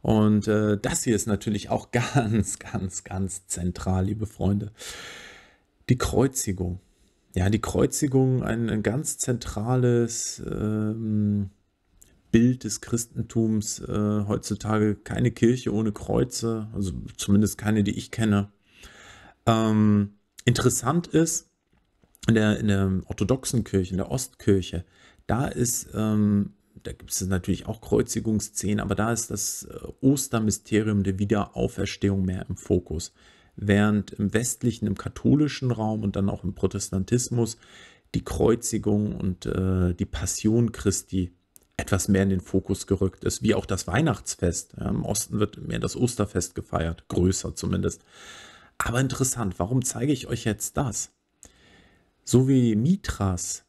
Und äh, das hier ist natürlich auch ganz, ganz, ganz zentral, liebe Freunde. Die Kreuzigung. Ja, die Kreuzigung, ein, ein ganz zentrales ähm, Bild des Christentums. Äh, heutzutage keine Kirche ohne Kreuze, also zumindest keine, die ich kenne. Ähm, interessant ist, in der, in der orthodoxen Kirche, in der Ostkirche, da ist ähm, da gibt es natürlich auch Kreuzigungsszenen, aber da ist das äh, Ostermysterium der Wiederauferstehung mehr im Fokus während im westlichen, im katholischen Raum und dann auch im Protestantismus die Kreuzigung und äh, die Passion Christi etwas mehr in den Fokus gerückt ist, wie auch das Weihnachtsfest. Ja, Im Osten wird mehr das Osterfest gefeiert, größer zumindest. Aber interessant, warum zeige ich euch jetzt das? So wie Mithras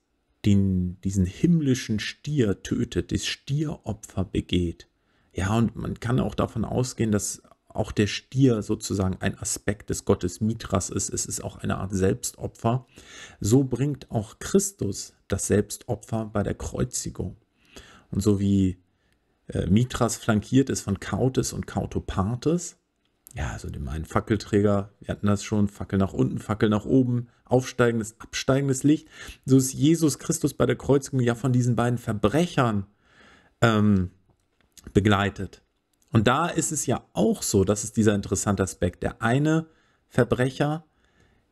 den, diesen himmlischen Stier tötet, das Stieropfer begeht. Ja, und man kann auch davon ausgehen, dass auch der Stier sozusagen ein Aspekt des Gottes Mithras ist, es ist auch eine Art Selbstopfer, so bringt auch Christus das Selbstopfer bei der Kreuzigung. Und so wie äh, Mithras flankiert ist von Kautes und Kautopates, ja, also dem einen Fackelträger, wir hatten das schon, Fackel nach unten, Fackel nach oben, aufsteigendes, absteigendes Licht, so ist Jesus Christus bei der Kreuzigung ja von diesen beiden Verbrechern ähm, begleitet. Und da ist es ja auch so, das ist dieser interessante Aspekt. Der eine Verbrecher,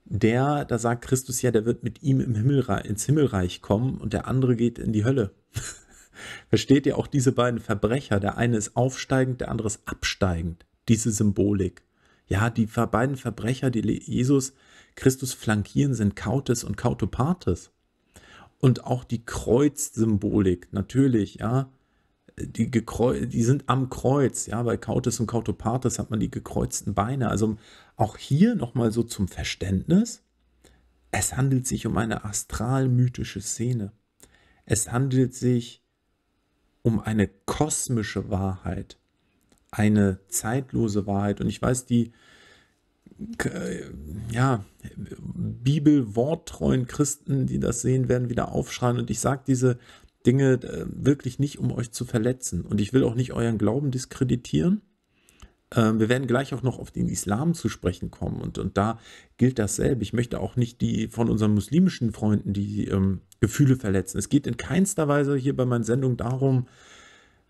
der, da sagt Christus ja, der wird mit ihm im Himmel, ins Himmelreich kommen und der andere geht in die Hölle. Versteht ihr auch diese beiden Verbrecher? Der eine ist aufsteigend, der andere ist absteigend. Diese Symbolik. Ja, die beiden Verbrecher, die Jesus, Christus flankieren, sind Kautes und Kautopates. Und auch die Kreuzsymbolik, natürlich, ja die, gekreuz, die sind am Kreuz, ja, bei Kautes und Kautopathes hat man die gekreuzten Beine. Also auch hier nochmal so zum Verständnis, es handelt sich um eine astralmythische Szene. Es handelt sich um eine kosmische Wahrheit, eine zeitlose Wahrheit. Und ich weiß, die äh, ja, bibelworttreuen Christen, die das sehen, werden wieder aufschreien. Und ich sage diese Dinge äh, wirklich nicht, um euch zu verletzen. Und ich will auch nicht euren Glauben diskreditieren. Ähm, wir werden gleich auch noch auf den Islam zu sprechen kommen. Und, und da gilt dasselbe. Ich möchte auch nicht die von unseren muslimischen Freunden die ähm, Gefühle verletzen. Es geht in keinster Weise hier bei meinen Sendungen darum,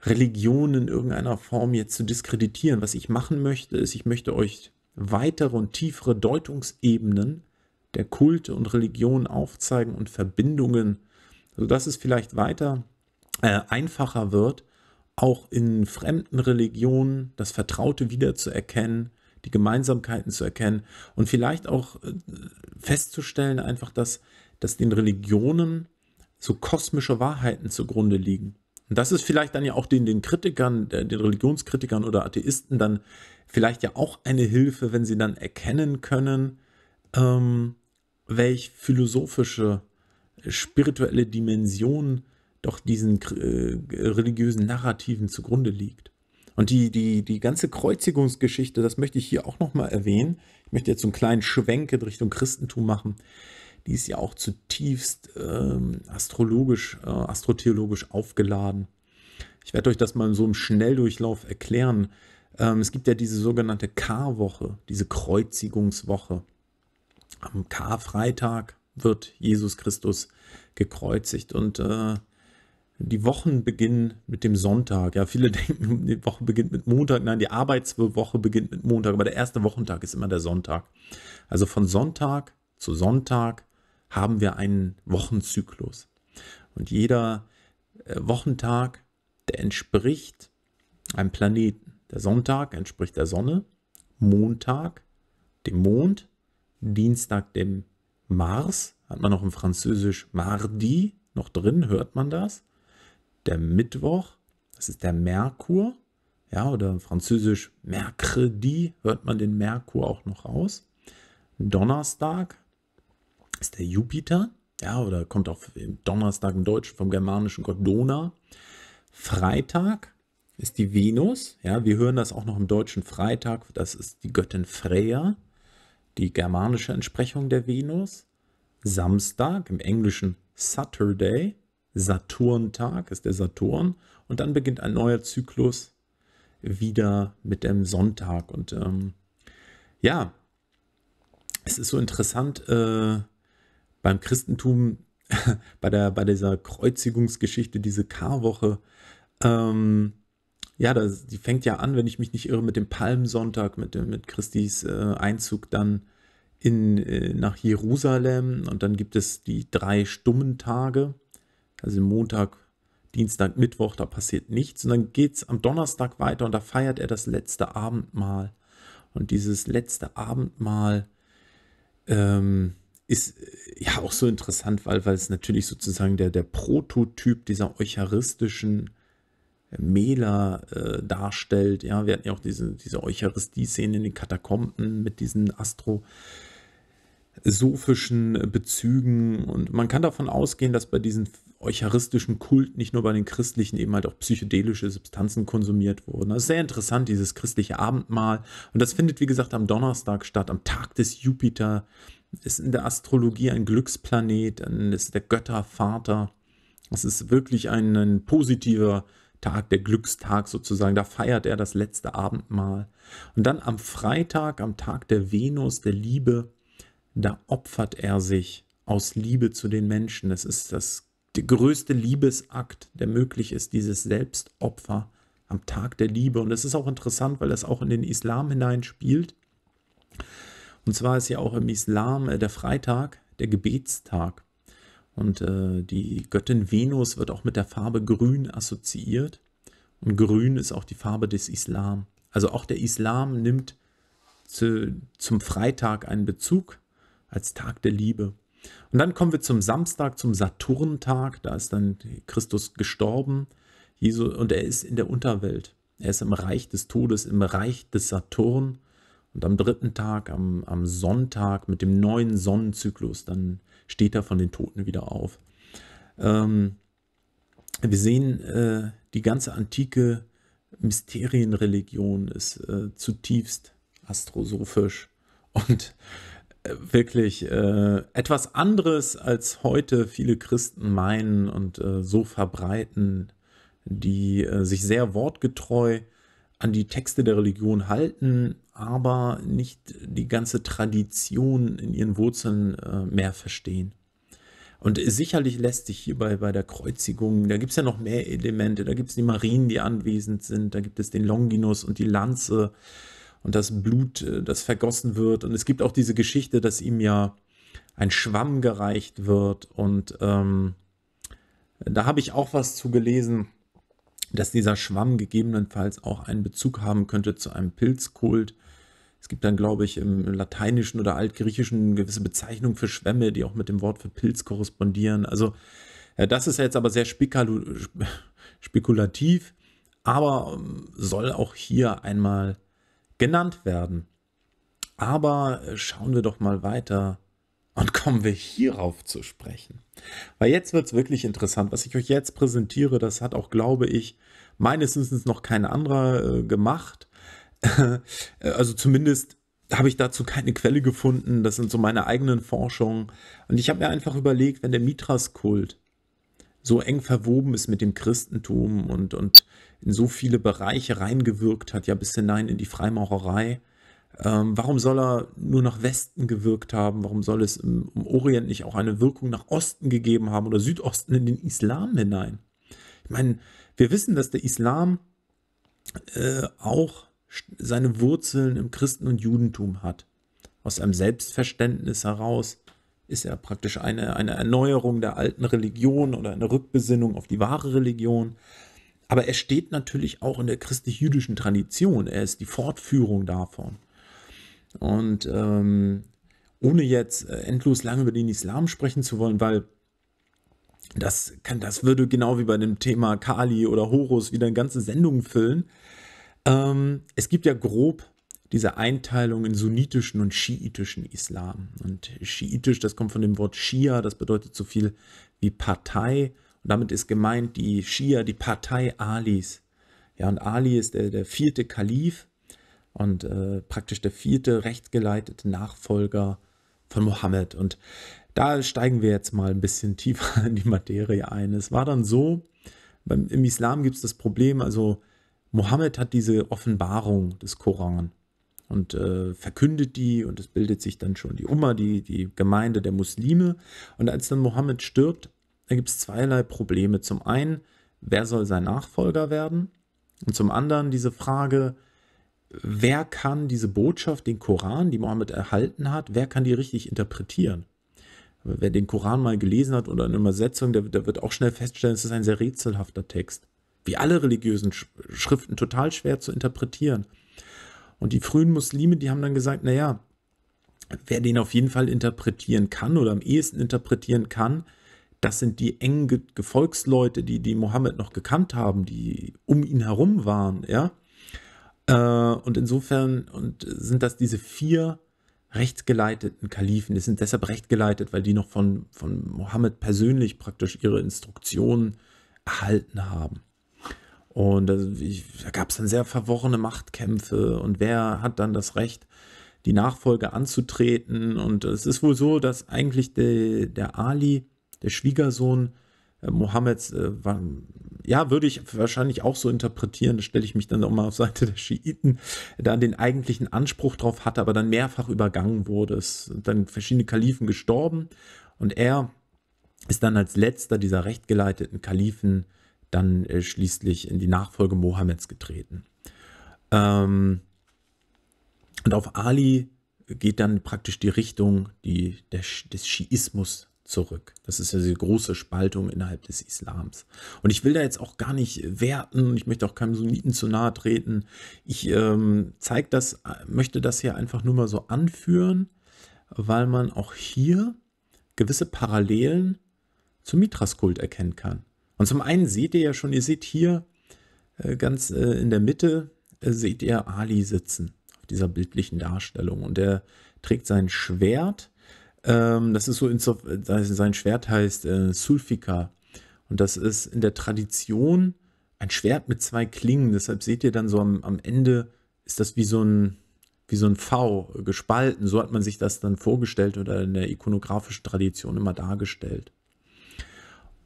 Religion in irgendeiner Form jetzt zu diskreditieren. Was ich machen möchte, ist, ich möchte euch weitere und tiefere Deutungsebenen der Kulte und Religion aufzeigen und Verbindungen äh, sodass also, es vielleicht weiter äh, einfacher wird, auch in fremden Religionen das Vertraute wiederzuerkennen, die Gemeinsamkeiten zu erkennen und vielleicht auch äh, festzustellen, einfach, dass, dass den Religionen so kosmische Wahrheiten zugrunde liegen. Und das ist vielleicht dann ja auch den, den Kritikern, den Religionskritikern oder Atheisten dann vielleicht ja auch eine Hilfe, wenn sie dann erkennen können, ähm, welch philosophische spirituelle Dimension doch diesen äh, religiösen Narrativen zugrunde liegt. Und die, die, die ganze Kreuzigungsgeschichte, das möchte ich hier auch nochmal erwähnen. Ich möchte jetzt so einen kleinen Schwenk in Richtung Christentum machen. Die ist ja auch zutiefst ähm, astrologisch, äh, astrotheologisch aufgeladen. Ich werde euch das mal in so einem Schnelldurchlauf erklären. Ähm, es gibt ja diese sogenannte Karwoche, diese Kreuzigungswoche. Am Karfreitag wird Jesus Christus gekreuzigt. Und äh, die Wochen beginnen mit dem Sonntag. Ja, viele denken, die Woche beginnt mit Montag. Nein, die Arbeitswoche beginnt mit Montag, aber der erste Wochentag ist immer der Sonntag. Also von Sonntag zu Sonntag haben wir einen Wochenzyklus. Und jeder äh, Wochentag, der entspricht einem Planeten. Der Sonntag entspricht der Sonne, Montag dem Mond, Dienstag dem Mars hat man noch im Französisch Mardi noch drin, hört man das. Der Mittwoch, das ist der Merkur, ja, oder im Französisch Mercredi, hört man den Merkur auch noch aus. Donnerstag ist der Jupiter, ja, oder kommt auch Donnerstag im Deutschen vom germanischen Gott Dona. Freitag ist die Venus, ja, wir hören das auch noch im Deutschen Freitag, das ist die Göttin Freya die germanische Entsprechung der Venus. Samstag, im Englischen Saturday, Saturntag ist der Saturn. Und dann beginnt ein neuer Zyklus wieder mit dem Sonntag. Und ähm, ja, es ist so interessant, äh, beim Christentum, bei, der, bei dieser Kreuzigungsgeschichte, diese Karwoche, ähm, ja, das, die fängt ja an, wenn ich mich nicht irre, mit dem Palmsonntag, mit, mit Christis äh, Einzug dann in, äh, nach Jerusalem. Und dann gibt es die drei stummen Tage, also Montag, Dienstag, Mittwoch, da passiert nichts. Und dann geht es am Donnerstag weiter und da feiert er das letzte Abendmahl. Und dieses letzte Abendmahl ähm, ist äh, ja auch so interessant, weil, weil es natürlich sozusagen der, der Prototyp dieser eucharistischen Mela äh, darstellt. Ja, wir hatten ja auch diese, diese Eucharistie-Szene in den Katakomben mit diesen Astro- sophischen Bezügen und man kann davon ausgehen, dass bei diesem eucharistischen Kult nicht nur bei den Christlichen eben halt auch psychedelische Substanzen konsumiert wurden. Das ist sehr interessant, dieses christliche Abendmahl und das findet wie gesagt am Donnerstag statt, am Tag des Jupiter, ist in der Astrologie ein Glücksplanet, ist der Göttervater. Es ist wirklich ein, ein positiver Tag, der Glückstag sozusagen, da feiert er das letzte Abendmahl. Und dann am Freitag, am Tag der Venus, der Liebe, da opfert er sich aus Liebe zu den Menschen. Das ist das der größte Liebesakt, der möglich ist, dieses Selbstopfer am Tag der Liebe. Und das ist auch interessant, weil das auch in den Islam hineinspielt. Und zwar ist ja auch im Islam äh, der Freitag der Gebetstag. Und äh, die Göttin Venus wird auch mit der Farbe Grün assoziiert. Und Grün ist auch die Farbe des Islam. Also auch der Islam nimmt zu, zum Freitag einen Bezug als Tag der Liebe. Und dann kommen wir zum Samstag, zum Saturntag. Da ist dann Christus gestorben. Jesu, und er ist in der Unterwelt. Er ist im Reich des Todes, im Reich des Saturn. Und am dritten Tag, am, am Sonntag mit dem neuen Sonnenzyklus, dann steht er von den Toten wieder auf. Ähm, wir sehen, äh, die ganze antike Mysterienreligion ist äh, zutiefst astrosophisch und äh, wirklich äh, etwas anderes, als heute viele Christen meinen und äh, so verbreiten, die äh, sich sehr wortgetreu an die Texte der Religion halten, aber nicht die ganze Tradition in ihren Wurzeln äh, mehr verstehen. Und sicherlich lässt sich hierbei bei der Kreuzigung, da gibt es ja noch mehr Elemente, da gibt es die Marien, die anwesend sind, da gibt es den Longinus und die Lanze und das Blut, äh, das vergossen wird. Und es gibt auch diese Geschichte, dass ihm ja ein Schwamm gereicht wird. Und ähm, da habe ich auch was zu gelesen dass dieser Schwamm gegebenenfalls auch einen Bezug haben könnte zu einem Pilzkult. Es gibt dann, glaube ich, im Lateinischen oder Altgriechischen gewisse Bezeichnungen für Schwämme, die auch mit dem Wort für Pilz korrespondieren. Also äh, das ist jetzt aber sehr spekulativ, aber ähm, soll auch hier einmal genannt werden. Aber äh, schauen wir doch mal weiter und kommen wir hierauf zu sprechen. Weil jetzt wird es wirklich interessant. Was ich euch jetzt präsentiere, das hat auch, glaube ich, meines Wissens noch kein anderer äh, gemacht. also zumindest habe ich dazu keine Quelle gefunden. Das sind so meine eigenen Forschungen. Und ich habe mir einfach überlegt, wenn der Mithras-Kult so eng verwoben ist mit dem Christentum und, und in so viele Bereiche reingewirkt hat, ja bis hinein in die Freimaurerei, ähm, warum soll er nur nach Westen gewirkt haben? Warum soll es im, im, Orient nicht auch eine Wirkung nach Osten gegeben haben oder Südosten in den Islam hinein? Ich meine, wir wissen, dass der Islam äh, auch seine Wurzeln im Christen- und Judentum hat. Aus einem Selbstverständnis heraus ist er praktisch eine, eine Erneuerung der alten Religion oder eine Rückbesinnung auf die wahre Religion. Aber er steht natürlich auch in der christlich-jüdischen Tradition. Er ist die Fortführung davon. Und ähm, ohne jetzt äh, endlos lange über den Islam sprechen zu wollen, weil das, kann, das würde genau wie bei dem Thema Kali oder Horus wieder eine ganze Sendung füllen. Ähm, es gibt ja grob diese Einteilung in sunnitischen und schiitischen Islam. Und schiitisch, das kommt von dem Wort Schia, das bedeutet so viel wie Partei. Und damit ist gemeint die Schia, die Partei Alis. Ja, und Ali ist der, der vierte Kalif und äh, praktisch der vierte rechtgeleitete Nachfolger von Mohammed. Und da steigen wir jetzt mal ein bisschen tiefer in die Materie ein. Es war dann so, beim, im Islam gibt es das Problem, also Mohammed hat diese Offenbarung des Koran und äh, verkündet die und es bildet sich dann schon die Umma, die, die Gemeinde der Muslime. Und als dann Mohammed stirbt, da gibt es zweierlei Probleme. Zum einen, wer soll sein Nachfolger werden? Und zum anderen diese Frage, wer kann diese Botschaft, den Koran, die Mohammed erhalten hat, wer kann die richtig interpretieren? Wer den Koran mal gelesen hat oder eine Übersetzung, der, der wird auch schnell feststellen, es ist ein sehr rätselhafter Text. Wie alle religiösen Schriften total schwer zu interpretieren. Und die frühen Muslime, die haben dann gesagt, naja, wer den auf jeden Fall interpretieren kann oder am ehesten interpretieren kann, das sind die engen Gefolgsleute, die, die Mohammed noch gekannt haben, die um ihn herum waren, ja. Äh, und insofern und sind das diese vier rechtsgeleiteten Kalifen. Die sind deshalb rechtgeleitet, weil die noch von, von Mohammed persönlich praktisch ihre Instruktionen erhalten haben. Und also, da gab es dann sehr verworrene Machtkämpfe und wer hat dann das Recht, die Nachfolge anzutreten. Und es ist wohl so, dass eigentlich de, der Ali, der Schwiegersohn, äh, Mohammeds, äh, war, ja, würde ich wahrscheinlich auch so interpretieren, da stelle ich mich dann auch mal auf Seite der Schiiten, da den eigentlichen Anspruch drauf hatte, aber dann mehrfach übergangen wurde. Es sind dann verschiedene Kalifen gestorben und er ist dann als letzter dieser rechtgeleiteten Kalifen dann äh, schließlich in die Nachfolge Mohammeds getreten. Ähm, und auf Ali geht dann praktisch die Richtung die, der, des Schiismus zurück. Das ist ja diese große Spaltung innerhalb des Islams. Und ich will da jetzt auch gar nicht werten, ich möchte auch keinem Sunniten zu nahe treten. Ich ähm, zeige das, möchte das hier einfach nur mal so anführen, weil man auch hier gewisse Parallelen zum Mithras-Kult erkennen kann. Und zum einen seht ihr ja schon, ihr seht hier äh, ganz äh, in der Mitte, äh, seht ihr Ali sitzen, auf dieser bildlichen Darstellung. Und er trägt sein Schwert, ähm, das ist so, insof äh, sein Schwert heißt äh, Sulfika. Und das ist in der Tradition ein Schwert mit zwei Klingen. Deshalb seht ihr dann so am, am Ende ist das wie so ein wie so ein V gespalten. So hat man sich das dann vorgestellt oder in der ikonografischen Tradition immer dargestellt.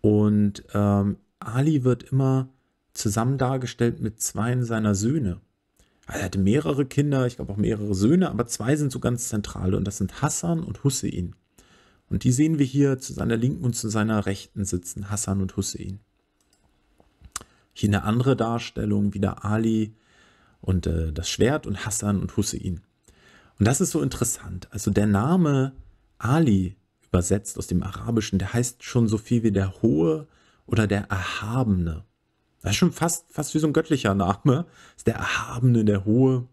Und ähm, Ali wird immer zusammen dargestellt mit zwei seiner Söhne. Also er hatte mehrere Kinder, ich glaube auch mehrere Söhne, aber zwei sind so ganz zentrale und das sind Hassan und Hussein. Und die sehen wir hier zu seiner Linken und zu seiner Rechten sitzen, Hassan und Hussein. Hier eine andere Darstellung, wieder Ali und äh, das Schwert und Hassan und Hussein. Und das ist so interessant. Also der Name Ali übersetzt aus dem Arabischen, der heißt schon so viel wie der Hohe oder der Erhabene. Das ist schon fast, fast wie so ein göttlicher Name. Das ist der Erhabene, der Hohe.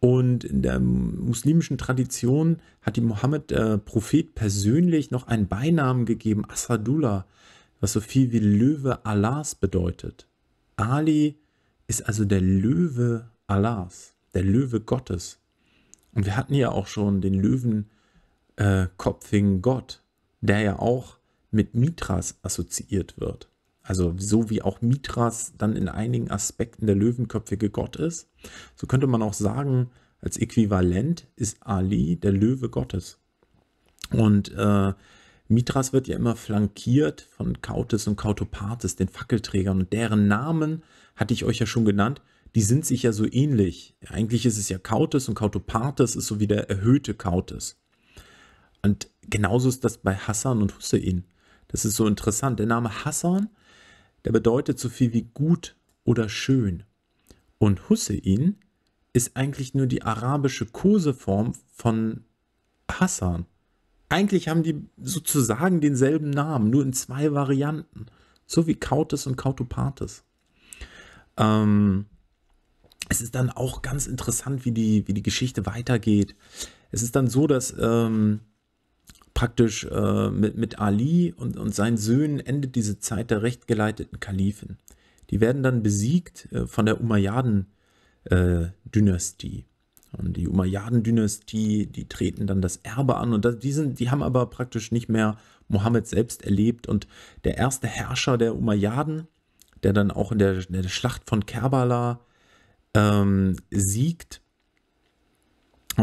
Und in der muslimischen Tradition hat die Mohammed-Prophet äh, persönlich noch einen Beinamen gegeben, Asadullah, was so viel wie Löwe Allahs bedeutet. Ali ist also der Löwe Allahs, der Löwe Gottes. Und wir hatten ja auch schon den Löwenkopfigen äh, Gott, der ja auch mit Mitras assoziiert wird. Also so wie auch Mithras dann in einigen Aspekten der löwenköpfige Gott ist, so könnte man auch sagen, als Äquivalent ist Ali der Löwe Gottes. Und äh, Mithras wird ja immer flankiert von Kautes und Kautopates, den Fackelträgern. Und deren Namen hatte ich euch ja schon genannt. Die sind sich ja so ähnlich. Eigentlich ist es ja Kautes und Kautopates ist so wie der erhöhte Kautes. Und genauso ist das bei Hassan und Hussein. Das ist so interessant. Der Name Hassan der bedeutet so viel wie gut oder schön. Und Hussein ist eigentlich nur die arabische Koseform von Hassan. Eigentlich haben die sozusagen denselben Namen, nur in zwei Varianten. So wie Kautes und Kautopates. Ähm, es ist dann auch ganz interessant, wie die, wie die Geschichte weitergeht. Es ist dann so, dass ähm, praktisch äh, mit, mit Ali und, und seinen Söhnen endet diese Zeit der rechtgeleiteten Kalifen. Die werden dann besiegt äh, von der Umayyaden-Dynastie. Äh, und die Umayyaden-Dynastie, die treten dann das Erbe an und das, die, sind, die haben aber praktisch nicht mehr Mohammed selbst erlebt. Und der erste Herrscher der Umayyaden, der dann auch in der, der Schlacht von Kerbala ähm, siegt,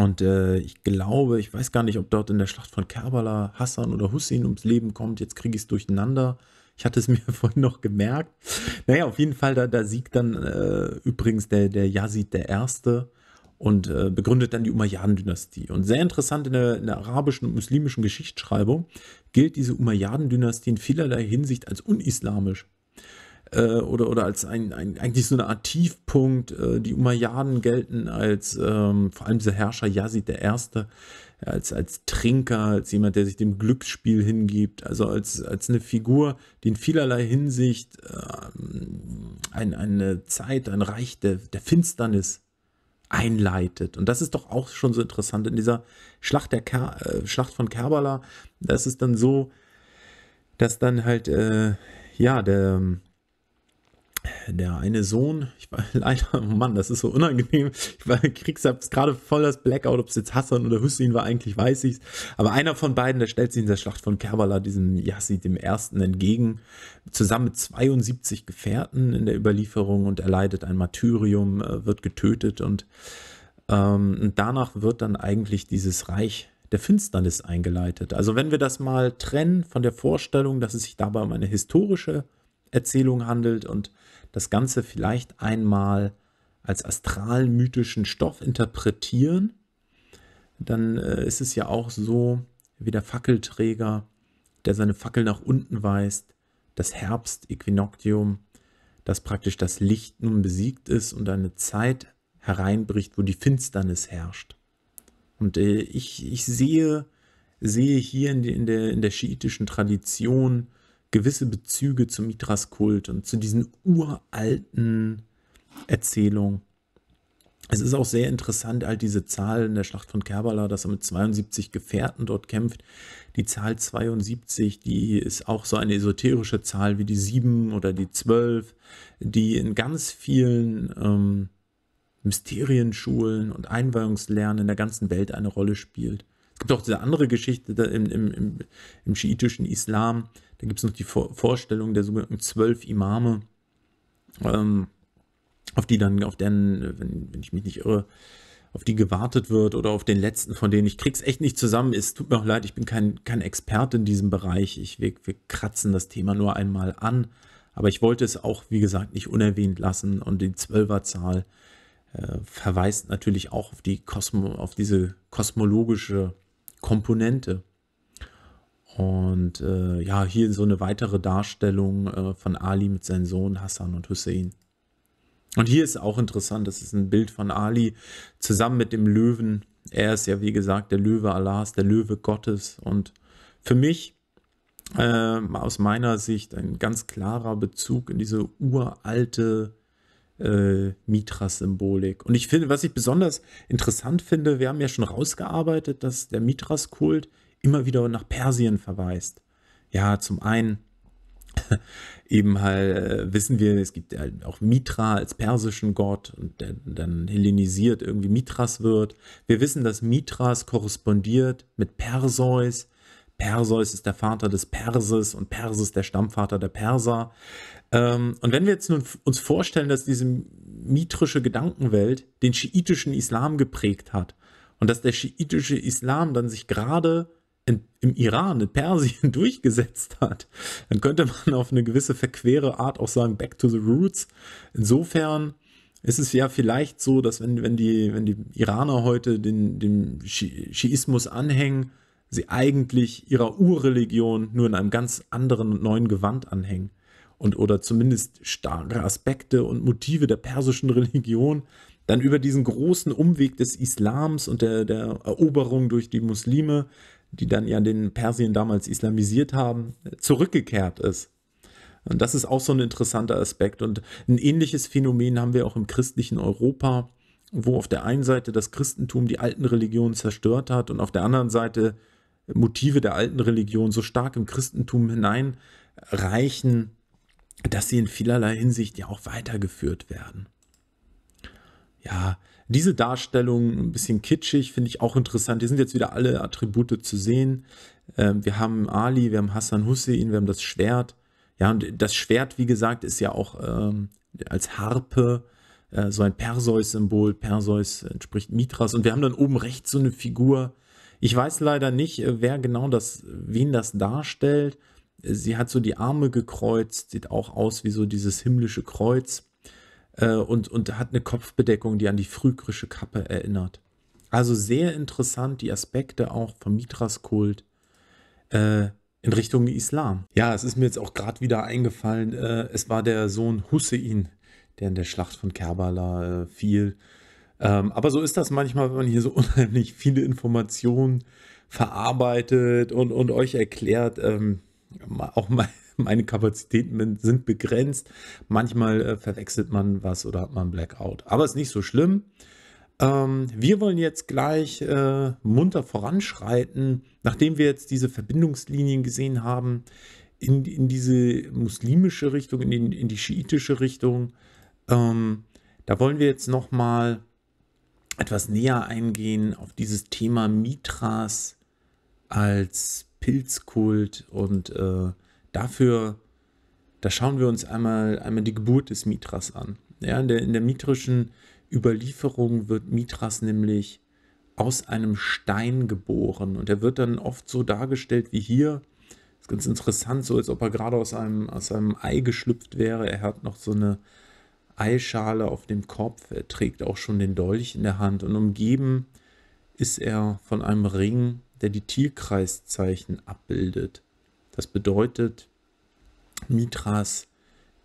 und äh, ich glaube, ich weiß gar nicht, ob dort in der Schlacht von Kerbala Hassan oder Hussein ums Leben kommt. Jetzt kriege ich es durcheinander. Ich hatte es mir vorhin noch gemerkt. Naja, auf jeden Fall, da, da siegt dann äh, übrigens der, der Yazid der Erste und äh, begründet dann die Umayyaden-Dynastie. Und sehr interessant in der, in der, arabischen und muslimischen Geschichtsschreibung gilt diese Umayyaden-Dynastie in vielerlei Hinsicht als unislamisch äh, oder, oder als ein, ein, eigentlich so eine Art Tiefpunkt. Äh, die Umayyaden gelten als, ähm, vor allem dieser Herrscher Yazid I. als, als Trinker, als jemand, der sich dem Glücksspiel hingibt, also als, als eine Figur, die in vielerlei Hinsicht äh, ein, eine Zeit, ein Reich der, der Finsternis einleitet. Und das ist doch auch schon so interessant in dieser Schlacht, der Ker äh, Schlacht von Kerbala. Da ist es dann so, dass dann halt, äh, ja, der, ähm, der eine Sohn, ich war leider, Mann, das ist so unangenehm. Ich war, krieg's gerade voll das Blackout, ob es jetzt Hassan oder Hussein war, eigentlich weiß ich's. Aber einer von beiden, der stellt sich in der Schlacht von Kerbala diesem Yassi, dem Ersten entgegen, zusammen mit 72 Gefährten in der Überlieferung und erleidet ein Martyrium, äh, wird getötet und ähm, danach wird dann eigentlich dieses Reich der Finsternis eingeleitet. Also wenn wir das mal trennen von der Vorstellung, dass es sich dabei um eine historische Erzählung handelt und das Ganze vielleicht einmal als astralmythischen Stoff interpretieren, dann äh, ist es ja auch so wie der Fackelträger, der seine Fackel nach unten weist, das Herbst-Äquinoctium, dass praktisch das Licht nun besiegt ist und eine Zeit hereinbricht, wo die Finsternis herrscht. Und äh, ich, ich sehe, sehe hier in, die, in, der, in der schiitischen Tradition gewisse Bezüge zum Mithras Kult und zu diesen uralten Erzählungen. Es ist auch sehr interessant, all diese Zahlen der Schlacht von Kerbala, dass er mit 72 Gefährten dort kämpft. Die Zahl 72, die ist auch so eine esoterische Zahl wie die 7 oder die 12, die in ganz vielen ähm, Mysterienschulen und Einweihungslernen in der ganzen Welt eine Rolle spielt. Es gibt auch diese andere Geschichte im, im, im, im schiitischen Islam, da gibt es noch die Vor Vorstellung der sogenannten zwölf Imame, ähm, auf die dann, auf deren, wenn, wenn ich mich nicht irre, auf die gewartet wird oder auf den letzten, von denen ich krieg's echt nicht zusammen. Es tut mir auch leid, ich bin kein, kein Experte in diesem Bereich. Ich, wir, wir kratzen das Thema nur einmal an. Aber ich wollte es auch, wie gesagt, nicht unerwähnt lassen. Und die Zwölferzahl äh, verweist natürlich auch auf, die Kosmo, auf diese kosmologische Komponente. Und äh, ja, hier so eine weitere Darstellung äh, von Ali mit seinen Sohn Hassan und Hussein. Und hier ist auch interessant, das ist ein Bild von Ali zusammen mit dem Löwen. Er ist ja, wie gesagt, der Löwe Allahs, der Löwe Gottes. Und für mich, äh, aus meiner Sicht, ein ganz klarer Bezug in diese uralte äh, Mithras-Symbolik. Und ich finde, was ich besonders interessant finde, wir haben ja schon rausgearbeitet, dass der Mithras-Kult immer wieder nach Persien verweist. Ja, zum einen eben halt äh, wissen wir, es gibt auch Mitra als persischen Gott und der dann hellenisiert irgendwie Mitras wird. Wir wissen, dass Mitras korrespondiert mit Perseus. Perseus ist der Vater des Perses und Perses der Stammvater der Perser. Ähm, und wenn wir jetzt nun uns vorstellen, dass diese mitrische Gedankenwelt den schiitischen Islam geprägt hat und dass der schiitische Islam dann sich gerade in, im Iran, in Persien durchgesetzt hat, dann könnte man auf eine gewisse verquere Art auch sagen, back to the roots. Insofern ist es ja vielleicht so, dass wenn, wenn, die, wenn die Iraner heute den, dem Schiismus anhängen, sie eigentlich ihrer Urreligion nur in einem ganz anderen und neuen Gewand anhängen. Und oder zumindest starke Aspekte und Motive der persischen Religion dann über diesen großen Umweg des Islams und der, der Eroberung durch die Muslime die dann ja den Persien damals islamisiert haben, zurückgekehrt ist. Und das ist auch so ein interessanter Aspekt. Und ein ähnliches Phänomen haben wir auch im christlichen Europa, wo auf der einen Seite das Christentum die alten Religionen zerstört hat und auf der anderen Seite Motive der alten Religion so stark im Christentum hineinreichen, dass sie in vielerlei Hinsicht ja auch weitergeführt werden. Ja, diese Darstellung, ein bisschen kitschig, finde ich auch interessant. Hier sind jetzt wieder alle Attribute zu sehen. Ähm, wir haben Ali, wir haben Hassan Hussein, wir haben das Schwert. Ja, und das Schwert, wie gesagt, ist ja auch ähm, als Harpe äh, so ein Perseus-Symbol. Perseus entspricht Mithras. Und wir haben dann oben rechts so eine Figur. Ich weiß leider nicht, äh, wer genau das, wen das darstellt. Äh, sie hat so die Arme gekreuzt, sieht auch aus wie so dieses himmlische Kreuz äh, und, und hat eine Kopfbedeckung, die an die phrygische Kappe erinnert. Also sehr interessant die Aspekte auch vom Mithras-Kult äh, in Richtung Islam. Ja, es ist mir jetzt auch gerade wieder eingefallen, äh, es war der Sohn Hussein, der in der Schlacht von Kerbala äh, fiel. Ähm, aber so ist das manchmal, wenn man hier so unheimlich viele Informationen verarbeitet und, und euch erklärt. Ähm, auch mal meine Kapazitäten sind begrenzt. Manchmal äh, verwechselt man was oder hat man Blackout. Aber ist nicht so schlimm. Ähm, wir wollen jetzt gleich äh, munter voranschreiten, nachdem wir jetzt diese Verbindungslinien gesehen haben, in, in diese muslimische Richtung, in, den, in die schiitische Richtung. Ähm, da wollen wir jetzt nochmal etwas näher eingehen auf dieses Thema Mitras als Pilzkult und äh, Dafür, da schauen wir uns einmal, einmal die Geburt des Mithras an. Ja, in, der, in der mitrischen Überlieferung wird Mithras nämlich aus einem Stein geboren und er wird dann oft so dargestellt wie hier. Das ist ganz interessant, so als ob er gerade aus einem, aus einem Ei geschlüpft wäre. Er hat noch so eine Eischale auf dem Kopf, er trägt auch schon den Dolch in der Hand und umgeben ist er von einem Ring, der die Tierkreiszeichen abbildet. Das bedeutet, Mitras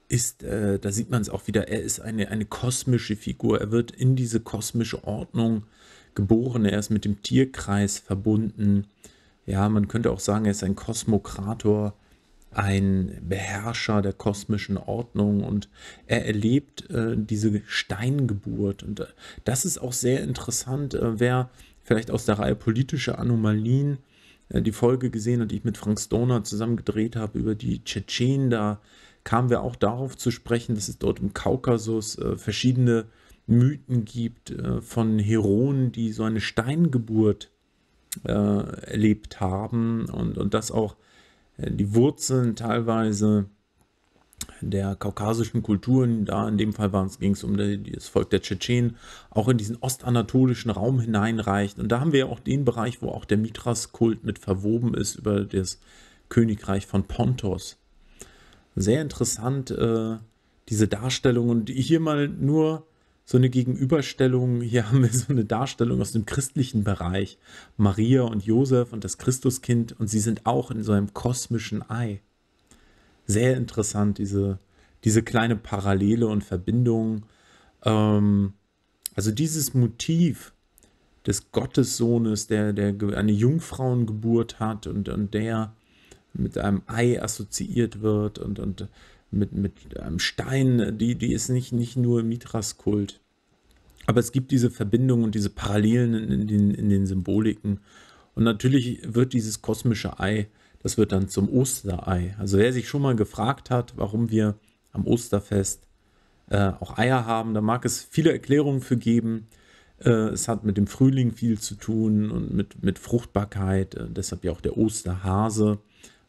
ist, äh, da sieht man es auch wieder, er ist eine, eine kosmische Figur. Er wird in diese kosmische Ordnung geboren. Er ist mit dem Tierkreis verbunden. Ja, man könnte auch sagen, er ist ein Kosmokrator, ein Beherrscher der kosmischen Ordnung und er erlebt äh, diese Steingeburt. Und äh, das ist auch sehr interessant, äh, wer vielleicht aus der Reihe politische Anomalien äh, die Folge gesehen und die ich mit Frank Stoner zusammen gedreht habe über die Tschetschenen. Da kamen wir auch darauf zu sprechen, dass es dort im Kaukasus äh, verschiedene Mythen gibt äh, von Heroen, die so eine Steingeburt erlebt haben und, und dass auch die Wurzeln teilweise der kaukasischen Kulturen, da in dem Fall ging es um das Volk der Tschetschenen, auch in diesen ostanatolischen Raum hineinreicht. Und da haben wir ja auch den Bereich, wo auch der Mithras-Kult mit verwoben ist über das Königreich von Pontos. Sehr interessant, äh, diese Darstellung. Und hier mal nur so eine Gegenüberstellung. Hier haben wir so eine Darstellung aus dem christlichen Bereich. Maria und Josef und das Christuskind. Und sie sind auch in so einem kosmischen Ei sehr interessant, diese, diese kleine Parallele und Verbindung. Ähm, also dieses Motiv des Gottessohnes, der, der eine Jungfrauengeburt hat und, und der mit einem Ei assoziiert wird und, und mit, mit einem Stein, die, die ist nicht, nicht nur Mithras-Kult. Aber es gibt diese Verbindung und diese Parallelen in den, in den Symboliken. Und natürlich wird dieses kosmische Ei das wird dann zum Osterei. Also wer sich schon mal gefragt hat, warum wir am Osterfest äh, auch Eier haben, da mag es viele Erklärungen für geben. Äh, es hat mit dem Frühling viel zu tun und mit, mit Fruchtbarkeit. Äh, deshalb ja auch der Osterhase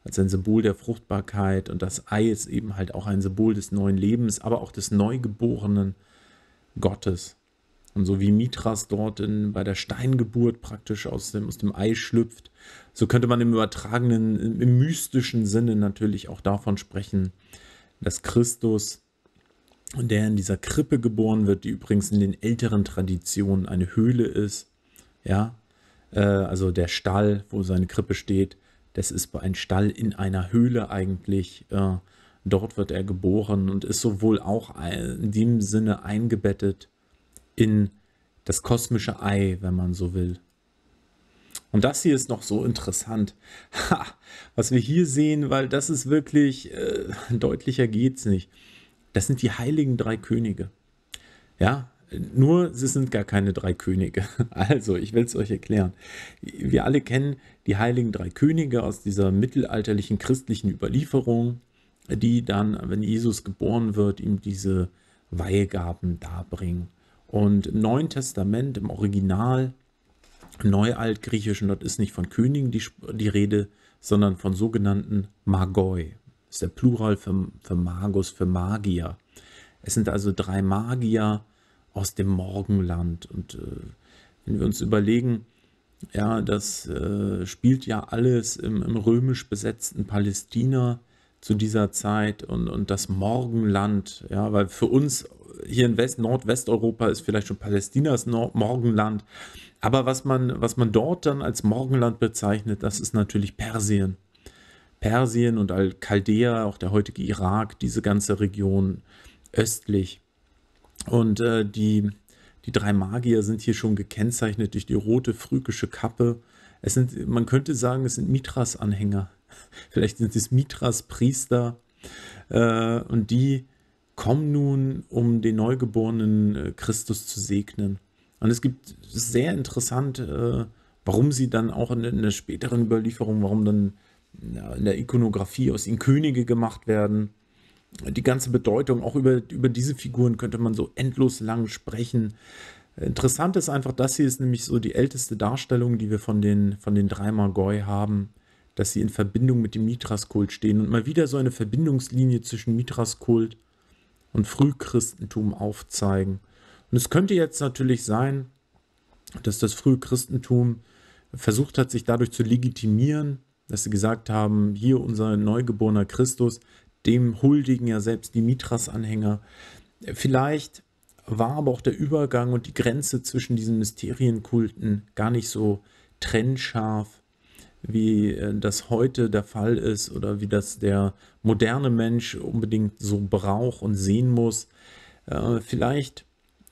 als ein Symbol der Fruchtbarkeit. Und das Ei ist eben halt auch ein Symbol des neuen Lebens, aber auch des neugeborenen Gottes. Und so wie Mithras dort in, bei der Steingeburt praktisch aus dem, aus dem Ei schlüpft, so könnte man im übertragenen, im mystischen Sinne natürlich auch davon sprechen, dass Christus, der in dieser Krippe geboren wird, die übrigens in den älteren Traditionen eine Höhle ist, ja, äh, also der Stall, wo seine Krippe steht, das ist ein Stall in einer Höhle eigentlich. Äh, dort wird er geboren und ist sowohl auch in dem Sinne eingebettet in das kosmische Ei, wenn man so will. Und das hier ist noch so interessant. Ha, was wir hier sehen, weil das ist wirklich, äh, deutlicher geht's nicht. Das sind die heiligen drei Könige. Ja, nur sie sind gar keine drei Könige. Also, ich will es euch erklären. Wir alle kennen die heiligen drei Könige aus dieser mittelalterlichen christlichen Überlieferung, die dann, wenn Jesus geboren wird, ihm diese Weihgaben darbringen. Und im Neuen Testament, im Original, Neualtgriechischen, dort ist nicht von Königen die, die Rede, sondern von sogenannten Magoi. Das ist der Plural für, für Magus, für Magier. Es sind also drei Magier aus dem Morgenland. Und äh, wenn wir uns überlegen, ja, das äh, spielt ja alles im, im, römisch besetzten Palästina zu dieser Zeit und, und das Morgenland, ja, weil für uns hier in West Nordwesteuropa ist vielleicht schon Palästinas Nord Morgenland, aber was man, was man dort dann als Morgenland bezeichnet, das ist natürlich Persien. Persien und Al-Chaldea, auch der heutige Irak, diese ganze Region östlich. Und äh, die, die drei Magier sind hier schon gekennzeichnet durch die rote phrygische Kappe. Es sind, man könnte sagen, es sind Mithras-Anhänger. Vielleicht sind es Mithras-Priester. Äh, und die kommen nun, um den neugeborenen äh, Christus zu segnen. Und es gibt sehr interessant, äh, warum sie dann auch in, der späteren Überlieferung, warum dann in der Ikonografie aus ihnen Könige gemacht werden. Die ganze Bedeutung, auch über, über diese Figuren könnte man so endlos lang sprechen. Interessant ist einfach, dass hier ist nämlich so die älteste Darstellung, die wir von den, von den drei Magoi haben, dass sie in Verbindung mit dem Mithras-Kult stehen und mal wieder so eine Verbindungslinie zwischen Mithras-Kult und Frühchristentum aufzeigen. Und es könnte jetzt natürlich sein, dass das frühe Christentum versucht hat, sich dadurch zu legitimieren, dass sie gesagt haben, hier unser neugeborener Christus, dem huldigen ja selbst die Mithras-Anhänger. Vielleicht war aber auch der Übergang und die Grenze zwischen diesen Mysterienkulten gar nicht so trennscharf, wie äh, das heute der Fall ist oder wie das der moderne Mensch unbedingt so braucht und sehen muss. Äh, vielleicht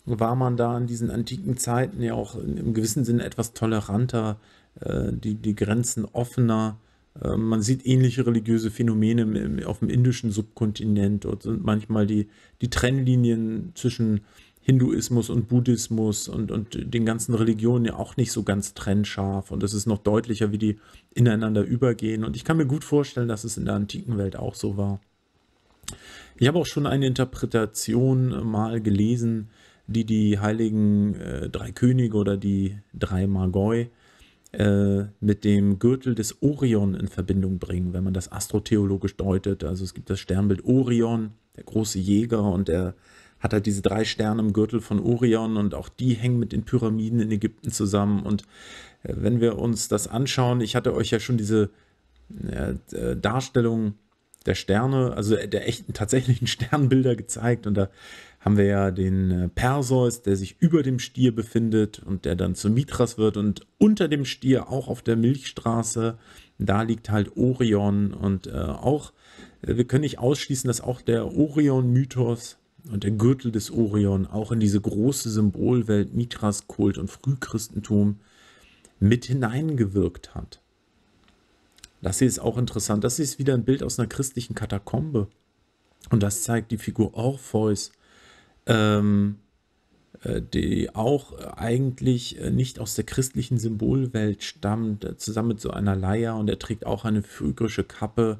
war man da in diesen antiken Zeiten ja auch im gewissen Sinne etwas toleranter, äh, die, die Grenzen offener. Ähm, man sieht ähnliche religiöse Phänomene auf dem indischen Subkontinent. und sind manchmal die, die Trennlinien zwischen Hinduismus und Buddhismus und, und den ganzen Religionen ja auch nicht so ganz trennscharf. Und es ist noch deutlicher, wie die ineinander übergehen. Und ich kann mir gut vorstellen, dass es in der antiken Welt auch so war. Ich habe auch schon eine Interpretation mal gelesen, die die heiligen äh, drei Könige oder die drei Magoi äh, mit dem Gürtel des Orion in Verbindung bringen, wenn man das astrotheologisch deutet. Also es gibt das Sternbild Orion, der große Jäger und der hat halt diese drei Sterne im Gürtel von Orion und auch die hängen mit den Pyramiden in Ägypten zusammen. Und äh, wenn wir uns das anschauen, ich hatte euch ja schon diese äh, Darstellung der Sterne, also der echten tatsächlichen Sternbilder gezeigt und da haben wir ja den äh, Perseus, der sich über dem Stier befindet und der dann zu Mithras wird und unter dem Stier auch auf der Milchstraße, da liegt halt Orion und äh, auch, äh, wir können nicht ausschließen, dass auch der Orion-Mythos und der Gürtel des Orion auch in diese große Symbolwelt Mithras-Kult und Frühchristentum mit hineingewirkt hat. Das hier ist auch interessant. Das ist wieder ein Bild aus einer christlichen Katakombe. Und das zeigt die Figur Orpheus, ähm, äh, die auch eigentlich äh, nicht aus der christlichen Symbolwelt stammt, äh, zusammen mit so einer Leier und er trägt auch eine phrygische Kappe,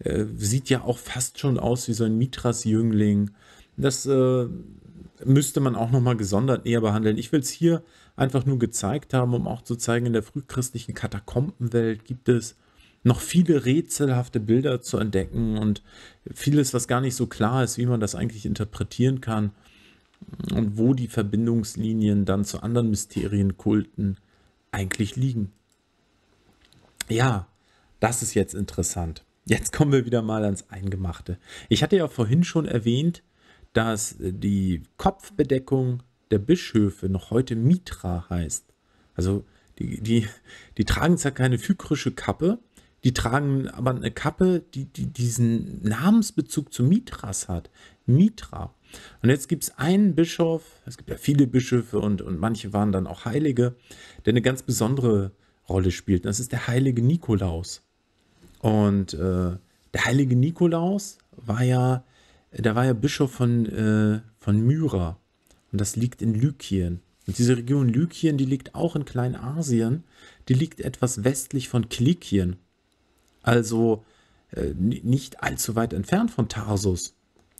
äh, sieht ja auch fast schon aus wie so ein Mithras-Jüngling. Das äh, müsste man auch nochmal gesondert näher behandeln. Ich will es hier einfach nur gezeigt haben, um auch zu zeigen, in der frühchristlichen Katakombenwelt gibt es noch viele rätselhafte Bilder zu entdecken und vieles, was gar nicht so klar ist, wie man das eigentlich interpretieren kann und wo die Verbindungslinien dann zu anderen Mysterienkulten eigentlich liegen. Ja, das ist jetzt interessant. Jetzt kommen wir wieder mal ans Eingemachte. Ich hatte ja vorhin schon erwähnt, dass die Kopfbedeckung der Bischöfe noch heute Mitra heißt. Also die, die, die tragen zwar keine phykrische Kappe, die tragen aber eine Kappe, die, die diesen Namensbezug zu Mitras hat. Mitra. Und jetzt gibt es einen Bischof, es gibt ja viele Bischöfe und, und manche waren dann auch Heilige, der eine ganz besondere Rolle spielt. Das ist der heilige Nikolaus. Und äh, der heilige Nikolaus war ja, der war ja Bischof von, äh, von Myra. Und das liegt in Lykien. Und diese Region Lykien, die liegt auch in Kleinasien. Die liegt etwas westlich von Klikien. Also äh, nicht allzu weit entfernt von Tarsus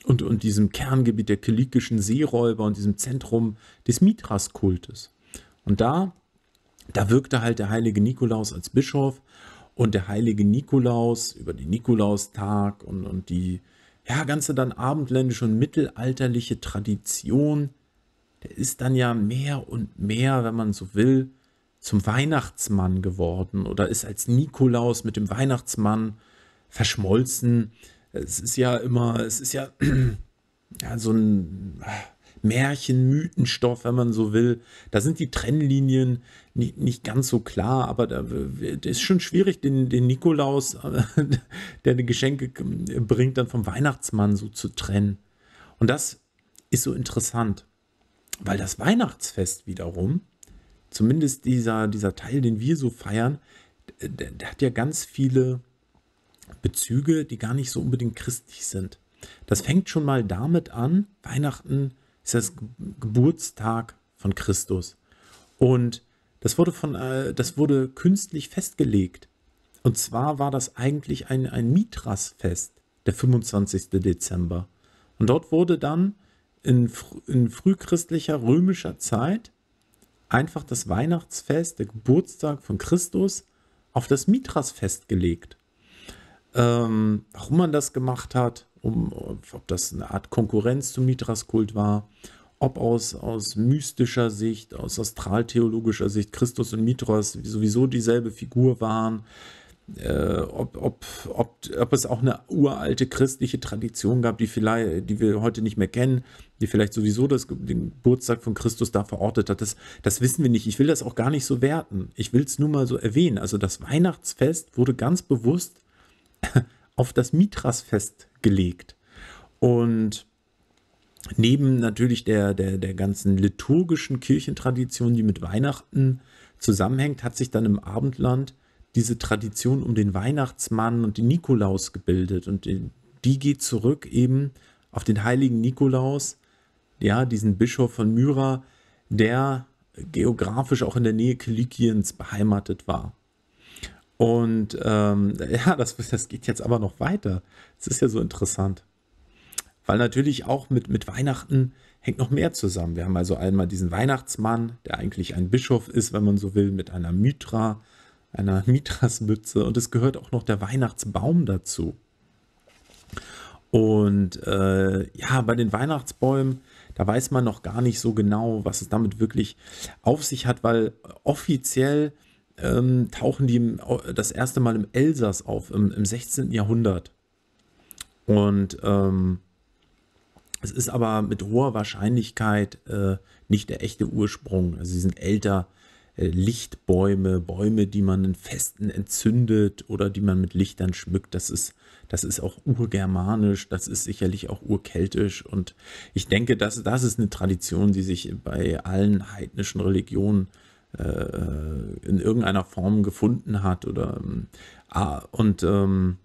und, und diesem Kerngebiet der kilikischen Seeräuber und diesem Zentrum des Mithras-Kultes. Und da, da wirkte halt der heilige Nikolaus als Bischof und der heilige Nikolaus über den Nikolaustag und, und die ja, ganze dann abendländische und mittelalterliche Tradition, der ist dann ja mehr und mehr, wenn man so will, zum Weihnachtsmann geworden oder ist als Nikolaus mit dem Weihnachtsmann verschmolzen. Es ist ja immer, es ist ja, ja so ein Märchen, Mythenstoff, wenn man so will. Da sind die Trennlinien nicht, nicht ganz so klar, aber da, ist schon schwierig, den, den Nikolaus, der die Geschenke bringt, dann vom Weihnachtsmann so zu trennen. Und das ist so interessant, weil das Weihnachtsfest wiederum zumindest dieser, dieser Teil, den wir so feiern, der, der hat ja ganz viele Bezüge, die gar nicht so unbedingt christlich sind. Das fängt schon mal damit an, Weihnachten ist das Geburtstag von Christus. Und das wurde, von, äh, das wurde künstlich festgelegt. Und zwar war das eigentlich ein, ein Mithrasfest, der 25. Dezember. Und dort wurde dann in, in frühchristlicher römischer Zeit einfach das Weihnachtsfest, der Geburtstag von Christus, auf das Mithrasfest gelegt. Ähm, warum man das gemacht hat, um, ob das eine Art Konkurrenz zum Mithraskult war, ob aus, aus mystischer Sicht, aus astraltheologischer Sicht Christus und Mithras sowieso dieselbe Figur waren, äh, ob, ob, ob, ob es auch eine uralte christliche Tradition gab, die vielleicht, die wir heute nicht mehr kennen, die vielleicht sowieso das, den Geburtstag von Christus da verortet hat. Das, das wissen wir nicht. Ich will das auch gar nicht so werten. Ich will es nur mal so erwähnen. Also das Weihnachtsfest wurde ganz bewusst auf das Mithrasfest gelegt. Und neben natürlich der, der, der ganzen liturgischen Kirchentradition, die mit Weihnachten zusammenhängt, hat sich dann im Abendland diese Tradition um den Weihnachtsmann und den Nikolaus gebildet und äh, die geht zurück eben auf den heiligen Nikolaus, ja, diesen Bischof von Myra, der geografisch auch in der Nähe Kilikiens beheimatet war. Und ähm, ja, das, das geht jetzt aber noch weiter. Es ist ja so interessant. Weil natürlich auch mit, mit Weihnachten hängt noch mehr zusammen. Wir haben also einmal diesen Weihnachtsmann, der eigentlich ein Bischof ist, wenn man so will, mit einer Mitra, einer Mithrasmütze und es gehört auch noch der Weihnachtsbaum dazu. Und äh, ja, bei den Weihnachtsbäumen, da weiß man noch gar nicht so genau, was es damit wirklich auf sich hat, weil offiziell ähm, tauchen die das erste Mal im Elsass auf, im, im 16. Jahrhundert. Und ähm, es ist aber mit hoher Wahrscheinlichkeit äh, nicht der echte Ursprung. Also sie sind älter äh, Lichtbäume, Bäume, die man in Festen entzündet oder die man mit Lichtern schmückt. Das ist, das ist auch urgermanisch, das ist sicherlich auch urkeltisch. Und ich denke, das, das ist eine Tradition, die sich bei allen heidnischen Religionen äh, äh in irgendeiner Form gefunden hat. Oder, ähm, ah, und ähm,